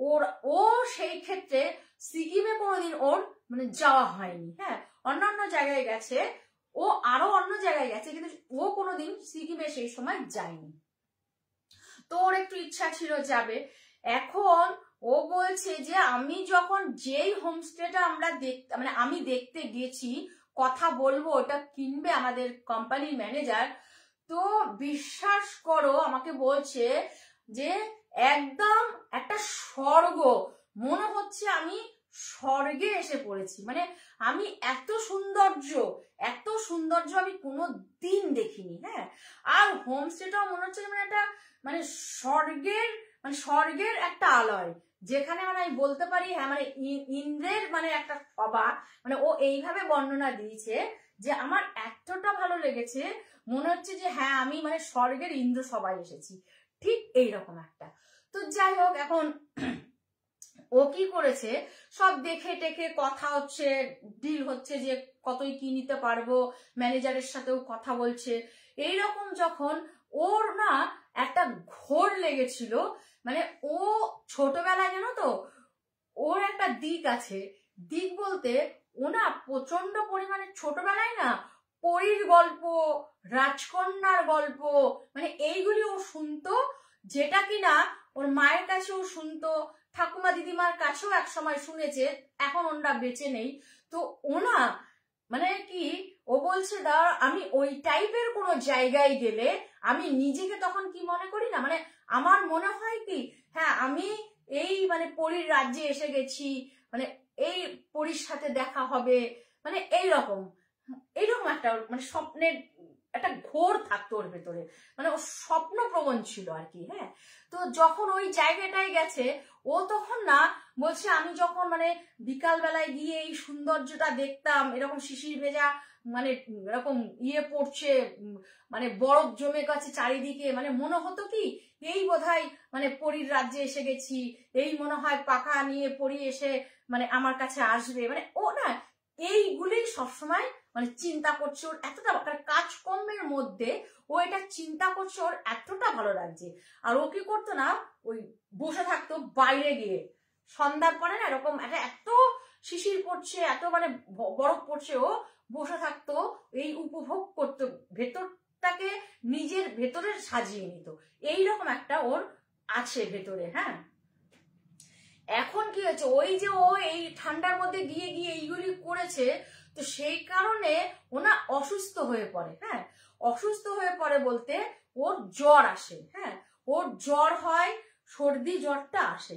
ওর ও সেই ক্ষেত্রে সিকিমে কোনোদিন ওর মানে যাওয়া হয়নি হ্যাঁ অন্যান্য জায়গায় গেছে ও আরো অন্য জায়গায় গেছে কিন্তু ও কোনোদিন সিকিমে সেই সময় যায়নি তো ওর একটু ইচ্ছা ছিল যাবে এখন ও বলছে যে আমি যখন যেই হোমস্টেটা আমরা দেখতে মানে আমি দেখতে গেছি কথা বলবো ওটা কিনবে আমাদের কোম্পানির ম্যানেজার তো বিশ্বাস করো আমাকে বলছে যে একদম একটা স্বর্গ মনে হচ্ছে আমি স্বর্গে এসে পড়েছি মানে আমি এত সৌন্দর্য এত সৌন্দর্য আমি কোনো দিন দেখিনি হ্যাঁ আর হোমস্টেটাও মনে হচ্ছে মানে একটা মানে স্বর্গের মানে স্বর্গের একটা আলয় যেখানে মানে আমি বলতে পারি হ্যাঁ মানে ইন্দ্রের মানে একটা সভা মানে ও এইভাবে বর্ণনা দিয়েছে যে আমার এতটা ভালো লেগেছে মনে হচ্ছে যে হ্যাঁ আমি মানে স্বর্গের ইন্দ্র সবাই এসেছি ঠিক এইরকম একটা তো যাই হোক এখন ও কি করেছে সব দেখে টেখে কথা হচ্ছে ডিল হচ্ছে যে কতই কি নিতে পারবো ম্যানেজারের সাথেও কথা বলছে এইরকম যখন ওর না একটা ঘোর লেগেছিল মানে ও ছোটবেলা জানো তো ওর একটা দিক আছে দিক বলতে ও না প্রচন্ড পরিমাণে ছোটবেলায় না পরীর গল্প রাজকন্যার গল্প মানে এইগুলি ও শুনতো যেটা কিনা ওর মায়ের কাছেও শুনতো ঠাকুমা দিদিমার কাছেও এক সময় শুনেছে এখন ওনরা বেঁচে নেই তো ওনা মানে কি ও বলছে দাঁড়া আমি ওই টাইপের কোনো জায়গায় গেলে আমি নিজেকে তখন কি মনে করি না মানে আমার মনে হয় কি হ্যাঁ আমি এই মানে পরীর রাজ্যে এসে গেছি মানে এই পরীর সাথে দেখা হবে মানে এই রকম এরকম একটা মানে স্বপ্নের একটা ঘোর থাকতো ওর ভেতরে মানে ও স্বপ্নপ্রবণ ছিল আর কি হ্যাঁ তো যখন ওই জায়গাটায় গেছে ও তখন না বলছে আমি যখন মানে বিকালবেলায় গিয়ে এই সৌন্দর্যটা দেখতাম এরকম শিশির ভেজা মানে এরকম ইয়ে পড়ছে মানে বরফ জমে গেছে চারিদিকে মানে মনে হতো কি এই বোধহয় মানে পরীর রাজ্যে এসে গেছি এই মনে হয় পাখা নিয়ে পরি এসে মানে আমার কাছে আসবে মানে ও না এইগুলি সবসময় মানে চিন্তা করছে ওর এতটা তার মানে কাজকর্মের মধ্যে ও এটা চিন্তা করছে ওর এতটা ভালো লাগছে আর ও কি করতো না ওই বসে থাকতো বাইরে গিয়ে সন্ধ্যার পরে না এরকম একটা এত শিশির পড়ছে এত মানে বরফ পড়ছে ও বসে থাকতো এই উপভোগ করতো ভেতরটাকে নিজের ভেতরে সাজিয়ে নিত এইরকম একটা ওর আছে ভেতরে হ্যাঁ এখন কি হয়েছে ওই যে ও এই ঠান্ডার মধ্যে গিয়ে গিয়ে এইগুলি করেছে তো সেই কারণে ওনা অসুস্থ হয়ে পড়ে হ্যাঁ অসুস্থ হয়ে পড়ে বলতে ওর জ্বর আসে হ্যাঁ ওর জ্বর হয় সর্দি জ্বরটা আসে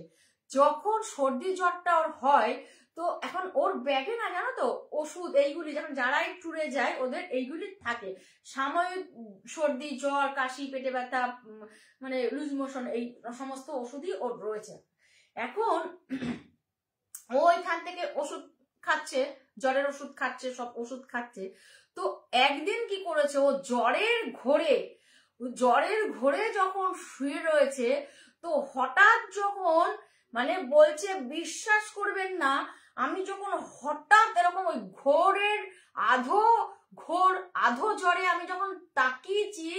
যখন সর্দি জ্বরটা ওর হয় তো এখন ওর ব্যাগে না জানো তো ওষুধ এইগুলি যখন যারাই ট্যুরে যায় ওদের এইগুলি থাকে সাময়িক সর্দি জ্বর কাশি পেটে ব্যথা মানে লুজ মোশন এই সমস্ত ওষুধই ওর রয়েছে এখন ও থেকে ওষুধ খাচ্ছে জ্বরের ওষুধ খাচ্ছে সব ওষুধ খাচ্ছে তো একদিন কি করেছে ও জ্বরের ঘোরে জ্বরের ঘোরে যখন শুয়ে রয়েছে তো হঠাৎ যখন মানে বলছে বিশ্বাস করবেন না আমি যখন হঠাৎ এরকম ওই ঘোরের আধো ঘোর আধো জ্বরে আমি যখন তাকিয়েছি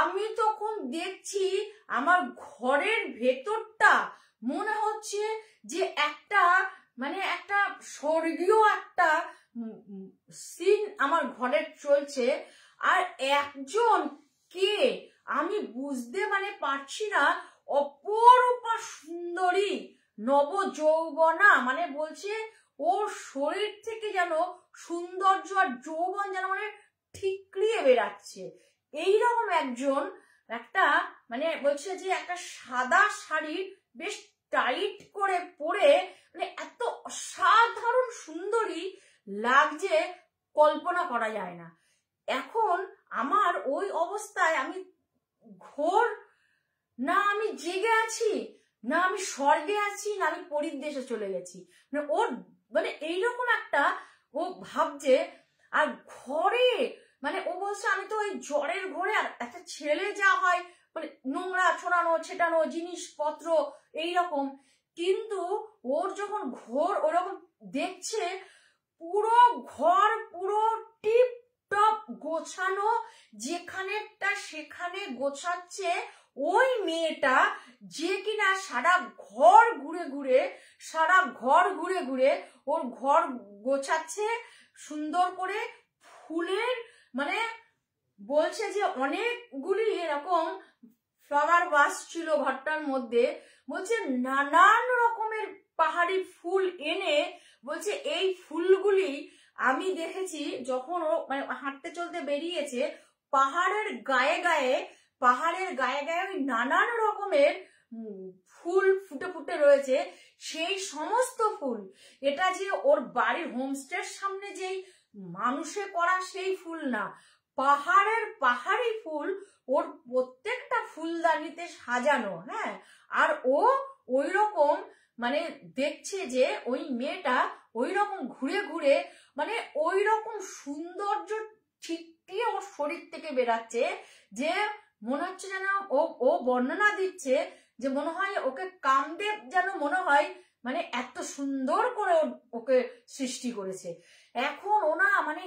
আমি তখন দেখছি আমার ঘরের ভেতরটা মনে হচ্ছে যে একটা মানে একটা স্বর্গীয় একটা সিন আমার ঘরে চলছে আর একজন কে আমি বুঝতে মানে পারছি না অপরূপা সুন্দরী নব যৌবনা মানে বলছে ওর শরীর থেকে যেন সৌন্দর্য আর যৌবন যেন মানে ঠিকড়িয়ে বেড়াচ্ছে এইরকম একজন একটা মানে বলছে যে একটা সাদা শাড়ির বেশ টাইট করে পরে মানে এত অসাধারণ সুন্দরী লাগছে কল্পনা করা যায় না এখন আমার ওই অবস্থায় আমি ঘোর না আমি জেগে আছি না আমি স্বর্গে আছি না আমি পরীর দেশে চলে গেছি মানে ওর মানে এইরকম একটা ও ভাবছে আর ঘরে মানে ও বলছে আমি তো ওই জ্বরের ঘরে আর একটা ছেলে যা হয় মানে নোংরা ছড়ানো ছেটানো জিনিসপত্র এই রকম কিন্তু ওর যখন ঘোর ওরকম দেখছে পুরো ঘর পুরো টিপ টপ গোছানো যেখানেরটা সেখানে গোছাচ্ছে ওই মেয়েটা যে কিনা সারা ঘর ঘুরে ঘুরে সারা ঘর ঘুরে ঘুরে ওর ঘর গোছাচ্ছে সুন্দর করে ফুলের মানে বলছে যে অনেকগুলি এরকম ফ্লাওয়ার বাস ছিল ঘরটার মধ্যে বলছে নানান রকমের পাহাড়ি ফুল এনে বলছে এই ফুলগুলি আমি দেখেছি যখন ও মানে হাঁটতে চলতে বেরিয়েছে পাহাড়ের গায়ে গায়ে পাহাড়ের গায়ে গায়ে ওই নানান রকমের ফুল ফুটে ফুটে রয়েছে সেই সমস্ত ফুল এটা যে ওর বাড়ির হোমস্টের সামনে যেই মানুষে করা সেই ফুল না পাহাড়ের পাহাড়ি ফুল ওর প্রত্যেকটা ফুলদানিতে সাজানো হ্যাঁ আর ও ওই রকম মানে দেখছে যে ওই মেয়েটা ওই রকম ঘুরে ঘুরে মানে ওই রকম সৌন্দর্য ঠিকটি ওর শরীর থেকে বেরাচ্ছে যে মনে হচ্ছে যেন ও ও বর্ণনা দিচ্ছে যে মনে হয় ওকে কামদেব যেন মনে হয় মানে এত সুন্দর করে ওকে সৃষ্টি করেছে এখন ওনা মানে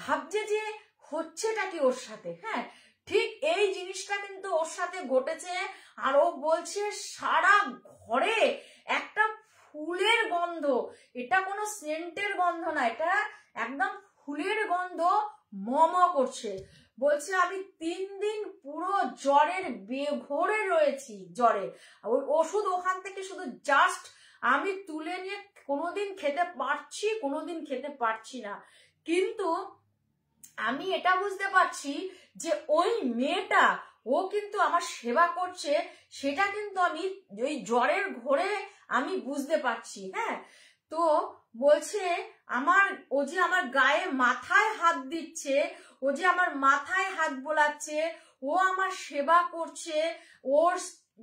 ভাবছে যে হচ্ছেটা কি ওর সাথে হ্যাঁ ঠিক এই জিনিসটা কিন্তু ওর সাথে ঘটেছে আর ও বলছে সারা ঘরে একটা ফুলের গন্ধ এটা কোনো সেন্টের গন্ধ না এটা একদম ফুলের গন্ধ মম করছে বলছে আমি তিন দিন পুরো জ্বরের বেঘরে রয়েছি জ্বরে ওষুধ ওখান থেকে শুধু জাস্ট আমি তুলে নিয়ে কোনোদিন খেতে পারছি কোনোদিন খেতে পারছি না কিন্তু আমি এটা বুঝতে পারছি যে ওই মেয়েটা ও কিন্তু আমার সেবা করছে সেটা কিন্তু আমি ওই জ্বরের ঘোরে আমি বুঝতে পারছি হ্যাঁ তো বলছে আমার ও যে আমার গায়ে মাথায় হাত দিচ্ছে ও যে আমার মাথায় হাত বোলাচ্ছে ও আমার সেবা করছে ওর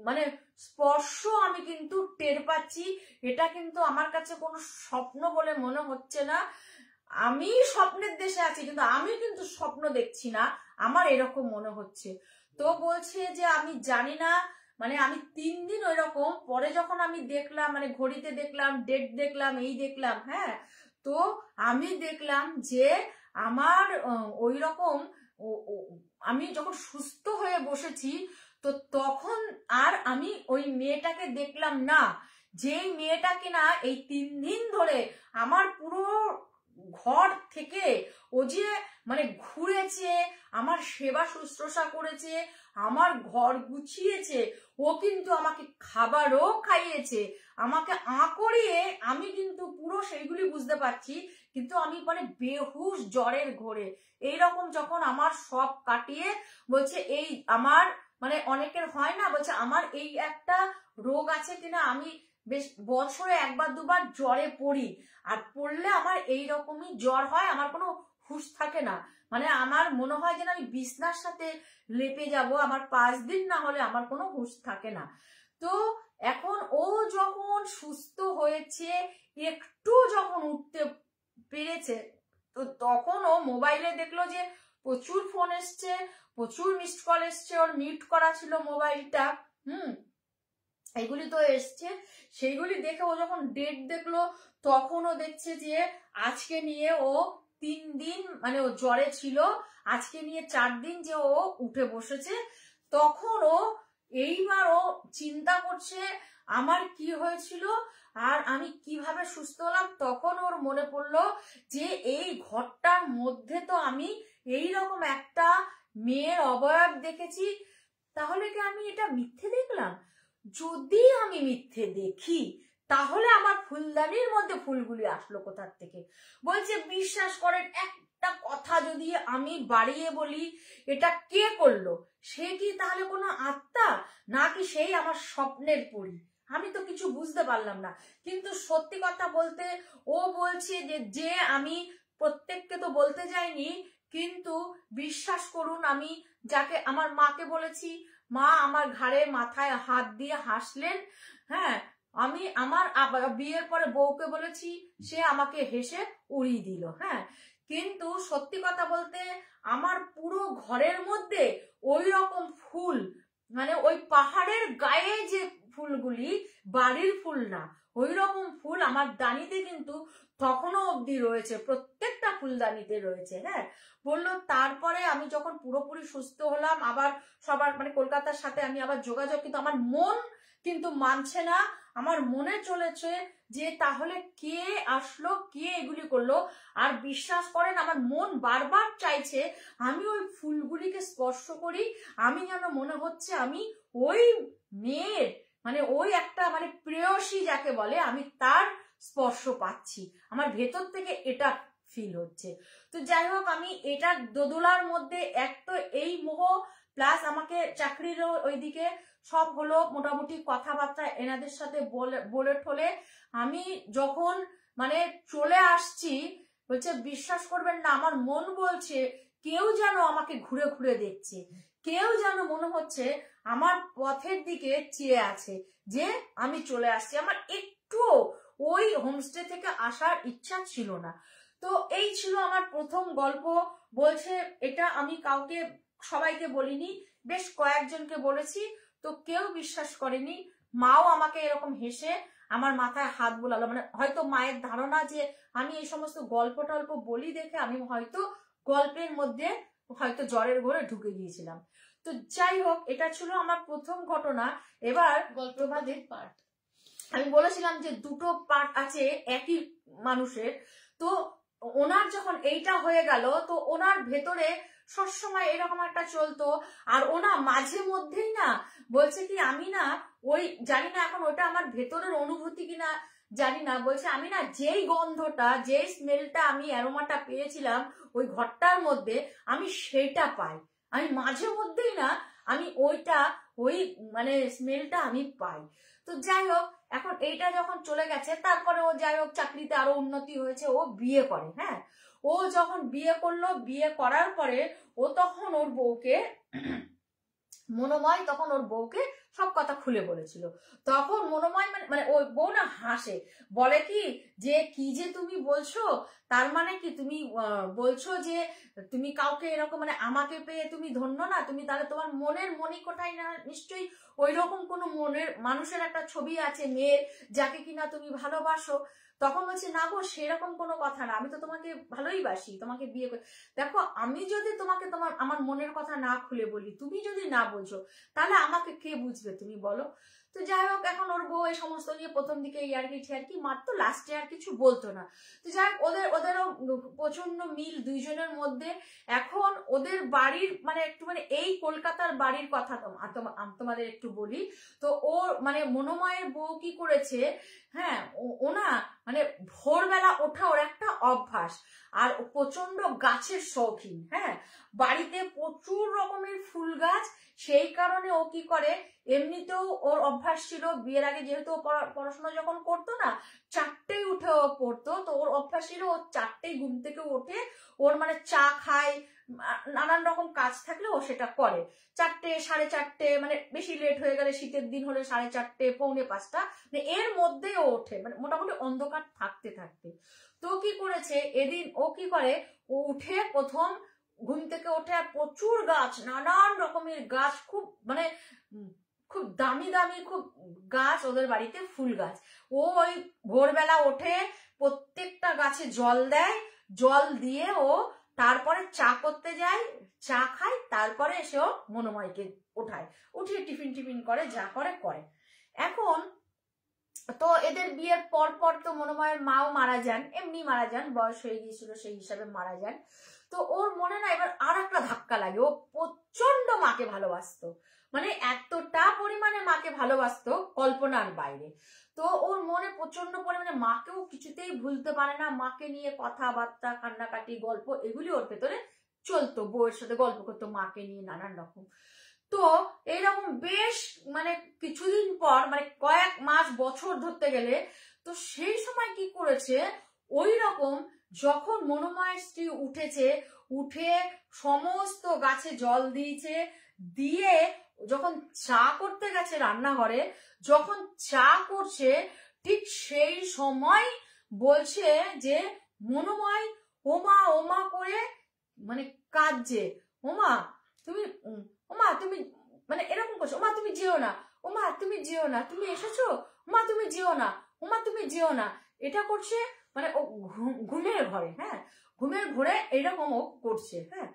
মানে স্পর্শ আমি কিন্তু টের পাচ্ছি এটা কিন্তু আমার কাছে কোনো স্বপ্ন বলে মনে হচ্ছে না আমি স্বপ্নের দেশে আছি কিন্তু আমি কিন্তু স্বপ্ন দেখছি না আমার এরকম মনে হচ্ছে তো বলছে যে আমি জানি না মানে আমি তিন দিন ওই রকম পরে যখন আমি দেখলাম মানে ঘড়িতে দেখলাম ডেট দেখলাম এই দেখলাম হ্যাঁ তো আমি দেখলাম যে আমার ওই রকম আমি যখন সুস্থ হয়ে বসেছি তো তখন আর আমি ওই মেয়েটাকে দেখলাম না যেই মেয়েটা কিনা এই তিন দিন ধরে আমার পুরো ঘর থেকে ও যে মানে ঘুরেছে আমার সেবা শুশ্রূষা করেছে আমার ঘর গুছিয়েছে ও কিন্তু আমাকে খাবারও খাইয়েছে আমাকে আঁকড়িয়ে আমি কিন্তু পুরো সেইগুলি বুঝতে পারছি কিন্তু আমি মানে বেহুশ জ্বরের ঘোরে এইরকম যখন আমার সব কাটিয়ে বলছে এই আমার মানে অনেকের হয় না বলছে আমার এই একটা রোগ আছে কিনা আমি বেশ বছরে একবার দুবার জ্বরে পড়ি আর পড়লে আমার এই রকমই জ্বর হয় আমার কোনো হুশ থাকে না মানে আমার মনে হয় যেন আমি বিছনার সাথে লেপে যাব আমার পাঁচ দিন না হলে আমার কোনো হুশ থাকে না তো এখন ও যখন সুস্থ হয়েছে একটু যখন উঠতে পেরেছে তো তখন ও মোবাইলে দেখলো যে প্রচুর ফোন এসছে প্রচুর মিসড কল এসছে ওর মিউট করা ছিল মোবাইলটা হুম এগুলি তো এসছে সেইগুলি দেখে ও যখন ডেট দেখলো তখন ও দেখছে যে আজকে নিয়ে ও তিন দিন মানে ও জ্বরে ছিল আজকে নিয়ে চার দিন যে ও উঠে বসেছে তখন ও এইবার ও চিন্তা করছে আমার কি হয়েছিল আর আমি কিভাবে সুস্থ হলাম তখন ওর মনে পড়লো যে এই ঘরটার মধ্যে তো আমি এই রকম একটা মেয়ের অবয়ব দেখেছি তাহলে কি আমি এটা মিথ্যে দেখলাম যদি আমি মিথ্যে দেখি তাহলে আমার ফুলদানির মধ্যে ফুলগুলি আসলো কোথার থেকে বলছে বিশ্বাস করেন একটা কথা যদি আমি বাড়িয়ে বলি এটা কে করলো সে কি তাহলে কোনো আত্মা নাকি সেই আমার স্বপ্নের পরি আমি তো কিছু বুঝতে পারলাম না কিন্তু সত্যি কথা বলতে ও বলছে যে যে আমি প্রত্যেককে তো বলতে যাইনি কিন্তু বিশ্বাস করুন আমি যাকে আমার মাকে বলেছি মা আমার ঘাড়ে মাথায় হাত দিয়ে হাসলেন হ্যাঁ আমি আমার বিয়ের পরে বউকে বলেছি সে আমাকে হেসে উড়িয়ে দিল হ্যাঁ কিন্তু সত্যি কথা বলতে আমার পুরো ঘরের মধ্যে ওই রকম ফুল মানে ওই পাহাড়ের গায়ে যে ফুলগুলি বাড়ির ফুল না ওই রকম ফুল আমার দানিতে কিন্তু তখনও অবধি রয়েছে প্রত্যেকটা ফুলদানিতে রয়েছে হ্যাঁ বললো তারপরে আমি যখন পুরোপুরি সুস্থ হলাম আবার সবার মানে কলকাতার সাথে আমি আবার যোগাযোগ কিন্তু আমার মন কিন্তু মানছে না আমার মনে চলেছে যে তাহলে কে আসলো কে এগুলি করলো আর বিশ্বাস করেন আমার মন বারবার চাইছে আমি ওই ফুলগুলিকে স্পর্শ করি আমি যেন মনে হচ্ছে আমি ওই মেয়ের মানে ওই একটা মানে প্রেয়সী যাকে বলে আমি তার স্পর্শ পাচ্ছি আমার ভেতর থেকে এটা ফিল হচ্ছে তো যাই হোক আমি এটা দোদোলার মধ্যে এক তো এই মোহ প্লাস আমাকে চাকরিরও ওইদিকে সব হলো মোটামুটি কথাবার্তা এনাদের সাথে বলে ঠলে আমি যখন মানে চলে আসছি বলছে বিশ্বাস করবেন না আমার মন বলছে কেউ যেন আমাকে ঘুরে ঘুরে দেখছে কেউ যেন মনে হচ্ছে আমার পথের দিকে চেয়ে আছে যে আমি চলে আসছি আমার একটুও ওই হোমস্টে থেকে আসার ইচ্ছা ছিল না তো এই ছিল আমার প্রথম গল্প বলছে এটা আমি কাউকে সবাইকে বলিনি বেশ কয়েকজনকে বলেছি তো কেউ বিশ্বাস করেনি মাও আমাকে এরকম হেসে আমার মাথায় হাত বোলালো মানে হয়তো মায়ের ধারণা যে আমি এই সমস্ত গল্প টল্প বলি দেখে আমি হয়তো গল্পের মধ্যে হয়তো জ্বরের ঘরে ঢুকে গিয়েছিলাম তো যাই হোক এটা ছিল আমার প্রথম ঘটনা এবার তোমাদের পার্ট আমি বলেছিলাম যে দুটো পার্ট আছে একই মানুষের তো ওনার যখন এইটা হয়ে গেল তো ওনার ভেতরে সবসময় এরকম একটা চলতো আর ওনা মাঝে মধ্যেই না বলছে কি আমি না ওই জানি না এখন ওটা আমার ভেতরের অনুভূতি কিনা জানি না বলছে আমি না যেই গন্ধটা যেই স্মেলটা আমি অ্যারোমাটা পেয়েছিলাম ওই ঘরটার মধ্যে আমি সেটা পাই আমি মাঝে মধ্যেই না আমি ওইটা ওই মানে স্মেলটা আমি পাই তো যাই হোক এখন এইটা যখন চলে গেছে তারপরে ও যাই হোক চাকরিতে আরো উন্নতি হয়েছে ও বিয়ে করে হ্যাঁ ও যখন বিয়ে করলো বিয়ে করার পরে ও তখন ওর বউকে মনোময় তখন ওর বউকে সব কথা খুলে বলেছিল তখন মনোময় মানে, মানে ওই বউ না হাসে বলে কি যে কি যে তুমি বলছো তার মানে কি তুমি বলছো যে তুমি কাউকে এরকম মানে আমাকে পেয়ে তুমি ধন্য না তুমি তাহলে তোমার মনের মনি কোথায় না নিশ্চয়ই ওই রকম কোনো মনের মানুষের একটা ছবি আছে মেয়ের যাকে কিনা তুমি ভালোবাসো তখন বলছে না গো সেরকম কোনো কথা না আমি তো তোমাকে ভালোই বাসি তোমাকে বিয়ে করে দেখো আমি যদি তোমাকে তোমার আমার মনের কথা না খুলে বলি তুমি যদি না বোঝো তাহলে আমাকে কে বুঝবে তুমি বলো তো যাই হোক এখন ওর বউ এই সমস্ত নিয়ে প্রথম দিকে ইয়ারকি ঠিয়ারকি মারতো লাস্টে আর কিছু বলতো না তো যাই হোক ওদের ওদেরও প্রচন্ড মিল দুইজনের মধ্যে এখন ওদের বাড়ির মানে একটু মানে এই কলকাতার বাড়ির কথা তোমাদের একটু বলি তো ওর মানে মনোময়ের বউ কি করেছে হ্যাঁ ও না মানে ভোরবেলা ওঠা ওর একটা অভ্যাস আর প্রচন্ড গাছের শৌখিন হ্যাঁ বাড়িতে প্রচুর রকমের ফুল গাছ সেই কারণে ও কি করে এমনিতেও ওর অভ্যাস ছিল বিয়ের আগে যেহেতু পড়াশোনা যখন করতো না চারটেই উঠে ও পড়তো তো ওর অভ্যাস ছিল ও চারটেই ঘুম থেকে ওঠে ওর মানে চা খায় নানান রকম কাজ থাকলে ও সেটা করে চারটে সাড়ে চারটে মানে বেশি লেট হয়ে গেলে শীতের দিন হলে সাড়ে চারটে পৌনে পাঁচটা মানে এর মধ্যে ও ওঠে মানে মোটামুটি অন্ধকার থাকতে থাকতে তো কি করেছে এদিন ও কি করে ও উঠে প্রথম ঘুম থেকে ওঠে প্রচুর গাছ নানান রকমের গাছ খুব মানে খুব দামি দামি খুব গাছ ওদের বাড়িতে ফুল গাছ ও ওই ভোরবেলা ওঠে প্রত্যেকটা গাছে জল দেয় জল দিয়ে ও তারপরে চা করতে যায় চা খায় তারপরে এসেও মনোময়কে ওঠায় উঠিয়ে টিফিন টিফিন করে যা করে করে এখন তো এদের বিয়ের পর পর তো মনোময়ের মাও মারা যান এমনি মারা যান বয়স হয়ে গিয়েছিল সেই হিসাবে মারা যান তো ওর মনে না এবার আর একটা ধাক্কা লাগে ও প্রচন্ড মাকে ভালোবাসতো মানে এতটা পরিমাণে মাকে ভালোবাসতো কল্পনার বাইরে তো ওর মনে প্রচন্ড পরিমাণে মাকেও কিছুতেই ভুলতে পারে না মাকে নিয়ে কথাবার্তা কান্নাকাটি গল্প এগুলি ওর ভেতরে চলতো বউয়ের সাথে গল্প করতো মাকে নিয়ে নানান রকম তো এইরকম বেশ মানে কিছুদিন পর মানে কয়েক মাস বছর ধরতে গেলে তো সেই সময় কি করেছে ওই রকম যখন মনোময়ের স্ত্রী উঠেছে উঠে সমস্ত গাছে জল দিয়েছে দিয়ে যখন চা করতে গেছে রান্নাঘরে যখন চা করছে ঠিক সেই সময় বলছে যে মনোময় ওমা ওমা করে মানে কাঁদছে ওমা তুমি ওমা তুমি মানে এরকম করছো ওমা তুমি যেও না ওমা তুমি যেও না তুমি এসেছো ওমা তুমি যেও না ওমা তুমি যেও না এটা করছে মানে ও ঘুমের ঘরে হ্যাঁ ঘুমের ঘরে এরকম ও করছে হ্যাঁ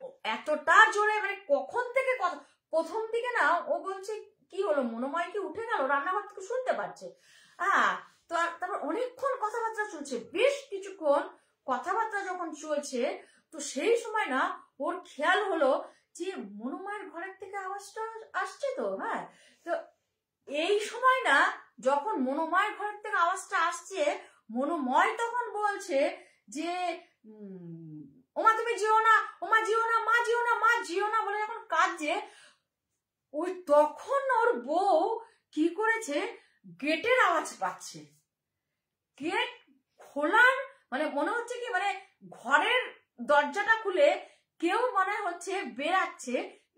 তো এতটা জোরে মানে কখন থেকে কথা প্রথম দিকে না ও বলছে কি হলো মনোময় কি উঠে গেল রান্নাঘর থেকে শুনতে পাচ্ছে হ্যাঁ তো তারপর অনেকক্ষণ কথাবার্তা চলছে বেশ কিছুক্ষণ কথাবার্তা যখন চলছে তো সেই সময় না ওর খেয়াল হলো যে মনোময়ের ঘরের থেকে আওয়াজটা আসছে তো হ্যাঁ তো এই সময় না যখন মনোময়ের ঘরের থেকে আওয়াজটা আসছে মনোময় তখন বলছে যে ওমা তুমি জিও না ওমা জিও না মা জিও না মা জিও না বলে যখন কাঁদছে ওই তখন ওর বউ কি করেছে গেটের আওয়াজ পাচ্ছে গেট খোলার মানে মনে হচ্ছে কি মানে ঘরের দরজাটা খুলে কেউ মনে হচ্ছে বেড়াচ্ছে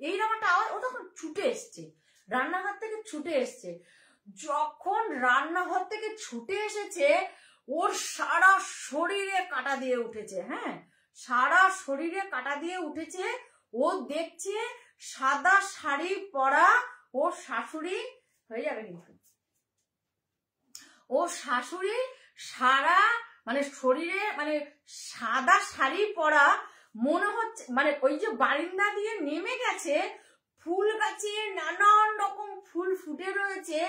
এই রকমটা আওয়াজ ও তখন ছুটে এসছে রান্নাঘর থেকে ছুটে এসছে যখন রান্নাঘর থেকে ছুটে এসেছে ওর সারা শরীরে কাটা দিয়ে উঠেছে হ্যাঁ সারা শরীরে কাটা দিয়ে উঠেছে ও দেখছে সাদা শাড়ি পরা ও শাশুড়ি হয়ে যাবে কিন্তু ও শাশুড়ি সারা মানে শরীরে মানে সাদা শাড়ি পরা মনে হচ্ছে মানে ওই যে বারিন্দা দিয়ে নেমে গেছে ফুল গাছে নানান রকম ফুল ফুটে রয়েছে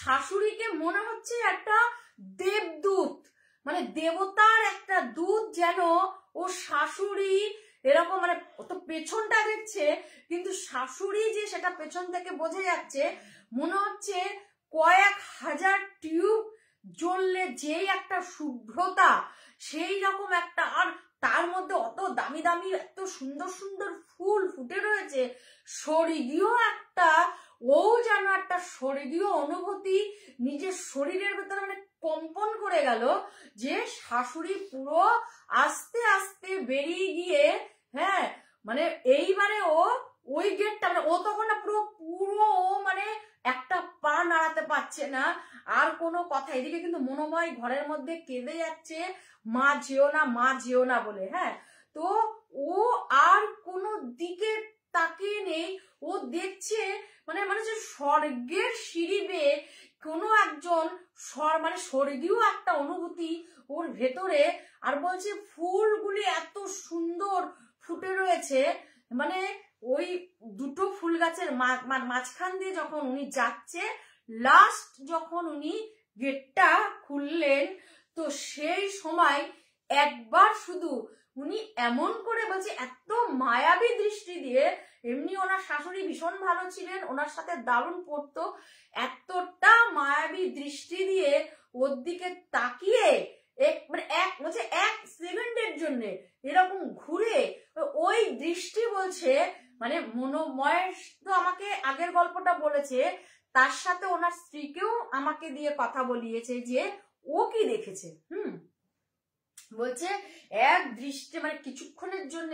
শাশুড়িকে মনে হচ্ছে একটা দেবদূত মানে দেবতার একটা দূত যেন ও শাশুড়ি এরকম মানে তো পেছনটা দেখছে কিন্তু শাশুড়ি যে সেটা পেছন থেকে বোঝা যাচ্ছে মনে হচ্ছে কয়েক হাজার টিউব জ্বললে যেই একটা শুভ্রতা সেই রকম একটা আর তার মধ্যে অত দামি দামি এত সুন্দর সুন্দর ফুল ফুটে রয়েছে স্বর্গীয় একটা ও যেন একটা স্বর্গীয় অনুভূতি নিজের শরীরের ভেতরে মানে কম্পন করে গেল যে শাশুড়ি পুরো আস্তে আস্তে বেরিয়ে গিয়ে হ্যাঁ মানে এইবারে ও ওই গেটটা মানে ও তখন না পুরো পুরো ও মানে একটা পা নাড়াতে পারছে না আর কোনো কথা এদিকে কিন্তু মনোময় ঘরের মধ্যে কেঁদে যাচ্ছে মা যেও না মা যেও না বলে হ্যাঁ তো ও আর কোনো দিকে তাকিয়ে নেই ও দেখছে মানে মানে যে স্বর্গের সিঁড়ি বেয়ে কোনো একজন স্বর মানে স্বর্গীয় একটা অনুভূতি ওর ভেতরে আর বলছে ফুলগুলি এত সুন্দর ফুটে রয়েছে মানে ওই দুটো ফুল গাছের মানে মাঝখান দিয়ে যখন উনি যাচ্ছে লাস্ট যখন উনি গেটটা খুললেন তো সেই সময় একবার শুধু উনি এমন করে বলছে এত মায়াবী দৃষ্টি দিয়ে এমনি ওনার শাশুড়ি ভীষণ ভালো ছিলেন ওনার সাথে দারুণ পড়তো এতটা মায়াবী দৃষ্টি দিয়ে ওর দিকে তাকিয়ে এক মানে এক বলছে এক সেকেন্ডের জন্য এরকম ঘুরে ওই দৃষ্টি বলছে মানে মনোময়ের তো আমাকে আগের গল্পটা বলেছে তার সাথে ওনার স্ত্রীকেও আমাকে দিয়ে কথা বলিয়েছে যে ও কি দেখেছে হুম বলছে এক দৃষ্টি মানে কিছুক্ষণের জন্য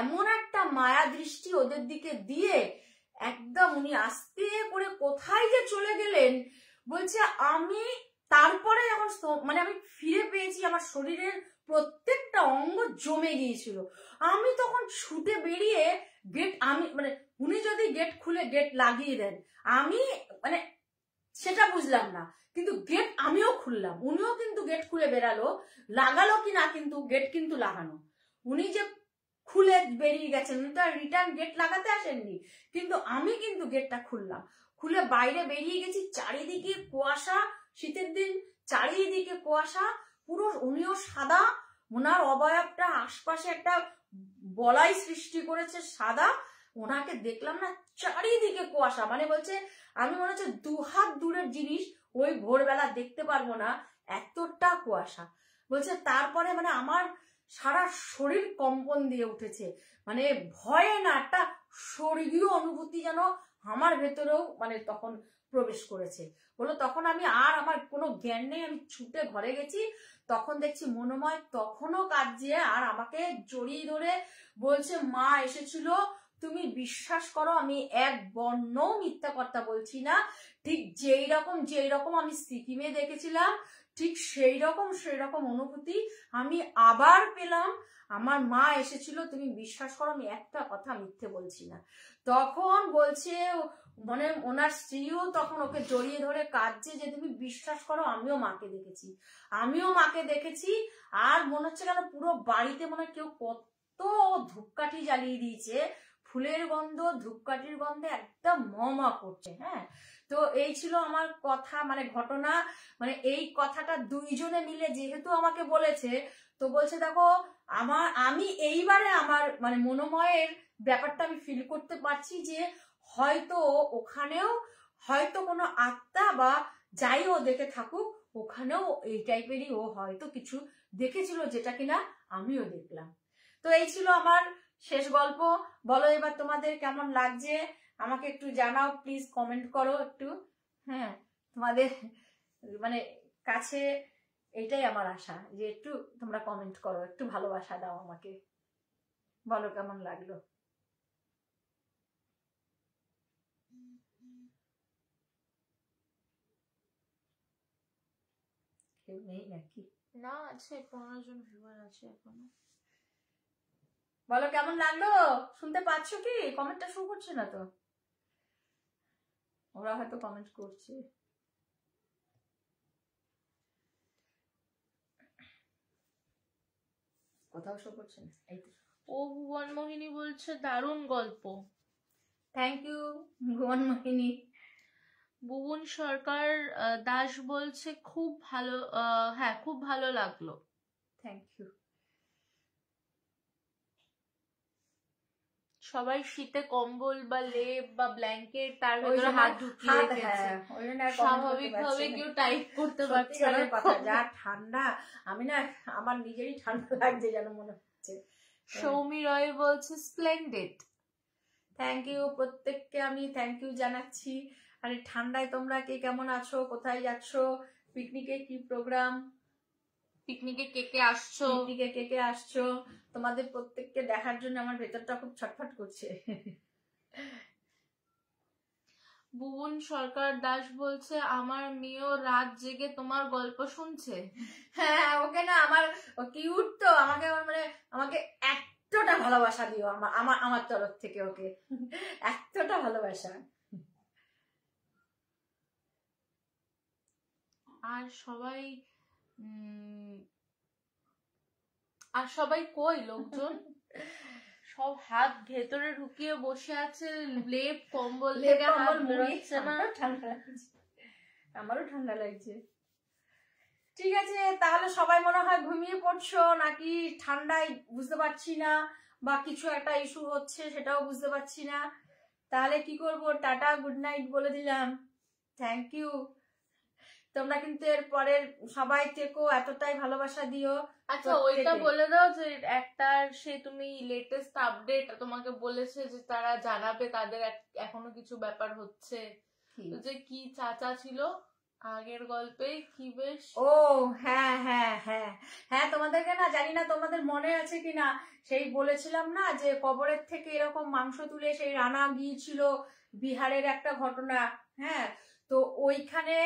এমন একটা মায়া দৃষ্টি ওদের দিকে দিয়ে একদম উনি আস্তে করে কোথায় যে চলে গেলেন বলছে আমি তারপরে যখন মানে আমি ফিরে পেয়েছি আমার শরীরের প্রত্যেকটা অঙ্গ জমে গিয়েছিল আমি তখন ছুটে বেরিয়ে গেট আমি মানে উনি যদি গেট খুলে গেট লাগিয়ে দেন আমি মানে সেটা বুঝলাম না কিন্তু গেট আমিও খুললাম উনিও কিন্তু গেট খুলে বেরালো লাগালো কি না কিন্তু গেট কিন্তু লাগানো উনি যে খুলে বেরিয়ে গেছেন উনি তো আর রিটার্ন গেট লাগাতে আসেননি কিন্তু আমি কিন্তু গেটটা খুললাম খুলে বাইরে বেরিয়ে গেছি চারিদিকে কুয়াশা শীতের দিন চারিদিকে কুয়াশা পুরো উনিও সাদা ওনার অবয়বটা আশপাশে একটা বলাই সৃষ্টি করেছে সাদা ওনাকে দেখলাম না চারিদিকে কুয়াশা মানে বলছে আমি মনে হচ্ছে দুহাত দূরের জিনিস ওই ভোরবেলা দেখতে পারবো না এতটা কুয়াশা বলছে তারপরে মানে আমার সারা শরীর কম্পন দিয়ে উঠেছে মানে ভয়ে না একটা স্বর্গীয় অনুভূতি যেন আমার ভেতরেও মানে তখন প্রবেশ করেছে বললো তখন আমি আর আমার কোনো জ্ঞান নেই আমি ছুটে ঘরে গেছি তখন দেখছি মনোময় তখনও কাঁদছে আর আমাকে জড়িয়ে ধরে বলছে মা এসেছিল তুমি বিশ্বাস করো আমি এক বর্ণ মিথ্যা কথা বলছি না ঠিক যেই রকম যেই রকম আমি সিকিমে দেখেছিলাম ঠিক সেই রকম সেই রকম অনুভূতি আমি আবার পেলাম আমার মা এসেছিল তুমি বিশ্বাস করো আমি একটা কথা মিথ্যে বলছি না তখন বলছে মানে ওনার স্ত্রীও তখন ওকে জড়িয়ে ধরে কাঁদছে যে তুমি বিশ্বাস করো আমিও মাকে দেখেছি আমিও মাকে দেখেছি আর মনে হচ্ছে কেন পুরো বাড়িতে মনে কেউ কত ধূপকাঠি জ্বালিয়ে দিয়েছে ফুলের গন্ধ ধূপকাঠির গন্ধে একদম মমা করছে হ্যাঁ তো এই ছিল আমার কথা মানে ঘটনা মানে এই কথাটা দুইজনে মিলে যেহেতু আমাকে বলেছে তো বলছে দেখো আমার আমি এইবারে আমার মানে মনোময়ের ব্যাপারটা আমি ফিল করতে পারছি যে হয়তো ওখানেও হয়তো কোনো আত্মা বা যাই ও দেখে থাকুক ওখানেও এই টাইপেরই ও হয়তো কিছু দেখেছিল যেটা কিনা আমিও দেখলাম তো এই ছিল আমার শেষ গল্প বলো এবার তোমাদের কেমন লাগছে আমাকে একটু জানাও প্লিজ কমেন্ট করো একটু হ্যাঁ তোমাদের মানে কাছে এটাই আমার আশা যে একটু তোমরা কমেন্ট করো একটু ভালোবাসা দাও আমাকে বলো কেমন লাগলো নেই নাকি না আছে পনেরো জন ভিউয়ার আছে এখনো বলো কেমন লাগলো শুনতে পাচ্ছ কি কমেন্টটা শুরু করছে না তো ওরা হয়তো কমেন্ট করছে কোথাও শো করছে না ও ভুবন মোহিনী বলছে দারুণ গল্প থ্যাংক ইউ ভুবন মোহিনী ভুবন সরকার দাস বলছে খুব ভালো হ্যাঁ খুব ভালো লাগলো থ্যাংক ইউ সবাই শীতে কম্বল বা লেপ বা ব্ল্যাঙ্কেট তার ভিতরে হাত ঢুকিয়ে রেখেছে হ্যাঁ, ভাবে কেউ টাইট করতে পারছে না যা ঠান্ডা আমি না আমার নিজেরই ঠান্ডা লাগছে যেন মনে হচ্ছে সৌমি রয় বলছে স্প্লেন্ডেড থ্যাংক ইউ প্রত্যেককে আমি থ্যাংক ইউ জানাচ্ছি আরে ঠান্ডায় তোমরা কে কেমন আছো কোথায় যাচ্ছ পিকনিকে কি প্রোগ্রাম পিকনিকে কে কে আসছো পিকনিকে কে কে আসছো তোমাদের প্রত্যেককে দেখার জন্য আমার ভেতরটা খুব ছটফট করছে ভুবন সরকার দাস বলছে আমার মেয়েও রাত জেগে তোমার গল্প শুনছে হ্যাঁ ওকে না আমার কিউট তো আমাকে মানে আমাকে এতটা ভালোবাসা দিও আমার আমার আমার তরফ থেকে ওকে এতটা ভালোবাসা আর সবাই আর সবাই কই লোকজন সব হাত ভেতরে ঢুকিয়ে বসে আছে লেপ কম্বল থেকে হাত বেরোচ্ছে না ঠান্ডা লাগছে আমারও ঠান্ডা লাগছে ঠিক আছে তাহলে সবাই মনে হয় ঘুমিয়ে পড়ছো নাকি ঠান্ডায় বুঝতে পারছি না বা কিছু একটা ইস্যু হচ্ছে সেটাও বুঝতে পারছি না তাহলে কি করব টাটা গুড নাইট বলে দিলাম থ্যাংক ইউ তোমরা কিন্তু এর পরের সবাই থেকো এতটাই ভালোবাসা দিও আচ্ছা ওইটা বলে দাও যে একটার সে তুমি লেটেস্ট আপডেট তোমাকে বলেছে যে তারা জানাবে তাদের এখনো কিছু ব্যাপার হচ্ছে যে কি চাচা ছিল আগের গল্পে কি বেশ ও হ্যাঁ হ্যাঁ হ্যাঁ হ্যাঁ তোমাদেরকে না জানি না তোমাদের মনে আছে কিনা সেই বলেছিলাম না যে কবরের থেকে এরকম মাংস তুলে সেই রানা গিয়েছিল বিহারের একটা ঘটনা হ্যাঁ তো ওইখানে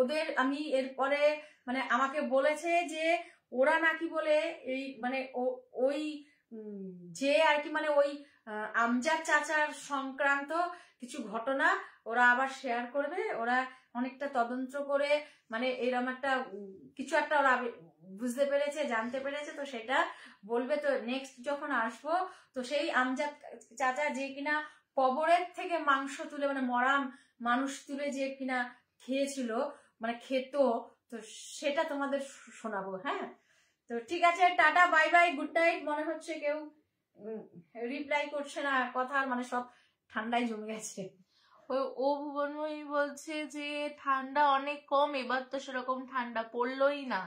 ওদের আমি এরপরে মানে আমাকে বলেছে যে ওরা নাকি বলে এই মানে ওই যে আর কি মানে ওই আমজার চাচার সংক্রান্ত কিছু ঘটনা ওরা আবার শেয়ার করবে ওরা অনেকটা তদন্ত করে মানে এরম একটা কিছু একটা ওরা বুঝতে পেরেছে জানতে পেরেছে তো সেটা বলবে তো নেক্সট যখন আসবো তো সেই আমজাদ চাচা যে কিনা কবরের থেকে মাংস তুলে মানে মরাম মানুষ তুলে যে কিনা খেয়েছিল মানে খেতো তো সেটা তোমাদের শোনাবো হ্যাঁ তো ঠিক আছে tata bye bye good night মনে হচ্ছে কেউ রিপ্লাই করছে না কথা মানে সব ঠান্ডায় জমে গেছে ও ভুবনময়ী বলছে যে ঠান্ডা অনেক কম এবার তো সেরকম ঠান্ডা পড়লোই না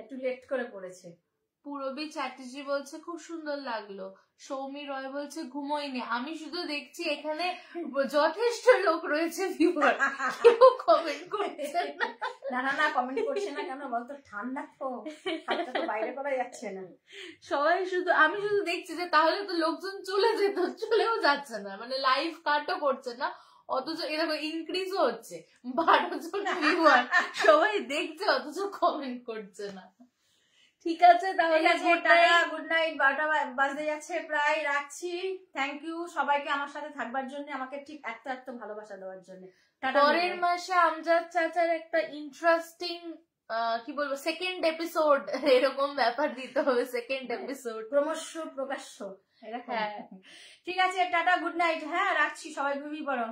একটু লেট করে পড়েছে পূরবী চ্যাটার্জি বলছে খুব সুন্দর লাগলো সৌমি রয় বলছে ঘুমোইনি আমি শুধু দেখছি এখানে যথেষ্ট লোক রয়েছে ভিউয়ার কেউ কমেন্ট করছে না না না কমেন্ট করছে না কেন বলতো ঠান্ডা তো বাইরে করা যাচ্ছে না সবাই শুধু আমি শুধু দেখছি যে তাহলে তো লোকজন চলে যেত চলেও যাচ্ছে না মানে লাইফ কাটও করছে না অথচ এরকম ইনক্রিজও হচ্ছে বারো জন ভিউয়ার সবাই দেখছে অথচ কমেন্ট করছে না ঠিক আছে তাহলে গুড নাইট বারোটা বাজে যাচ্ছে প্রায় রাখছি থ্যাংক ইউ সবাইকে আমার সাথে থাকবার জন্য আমাকে ঠিক এত এত ভালোবাসা দেওয়ার জন্য পরের মাসে আমজাদ চাচার একটা ইন্টারেস্টিং কি বলবো সেকেন্ড এপিসোড <laughs> এরকম ব্যাপার দিতে হবে সেকেন্ড হ্যাঁ, এপিসোড ক্রমশ প্রকাশ্য হ্যাঁ। ঠিক আছে টাটা গুড নাইট হ্যাঁ রাখছি সবাই ঘুমিয়ে পড়ো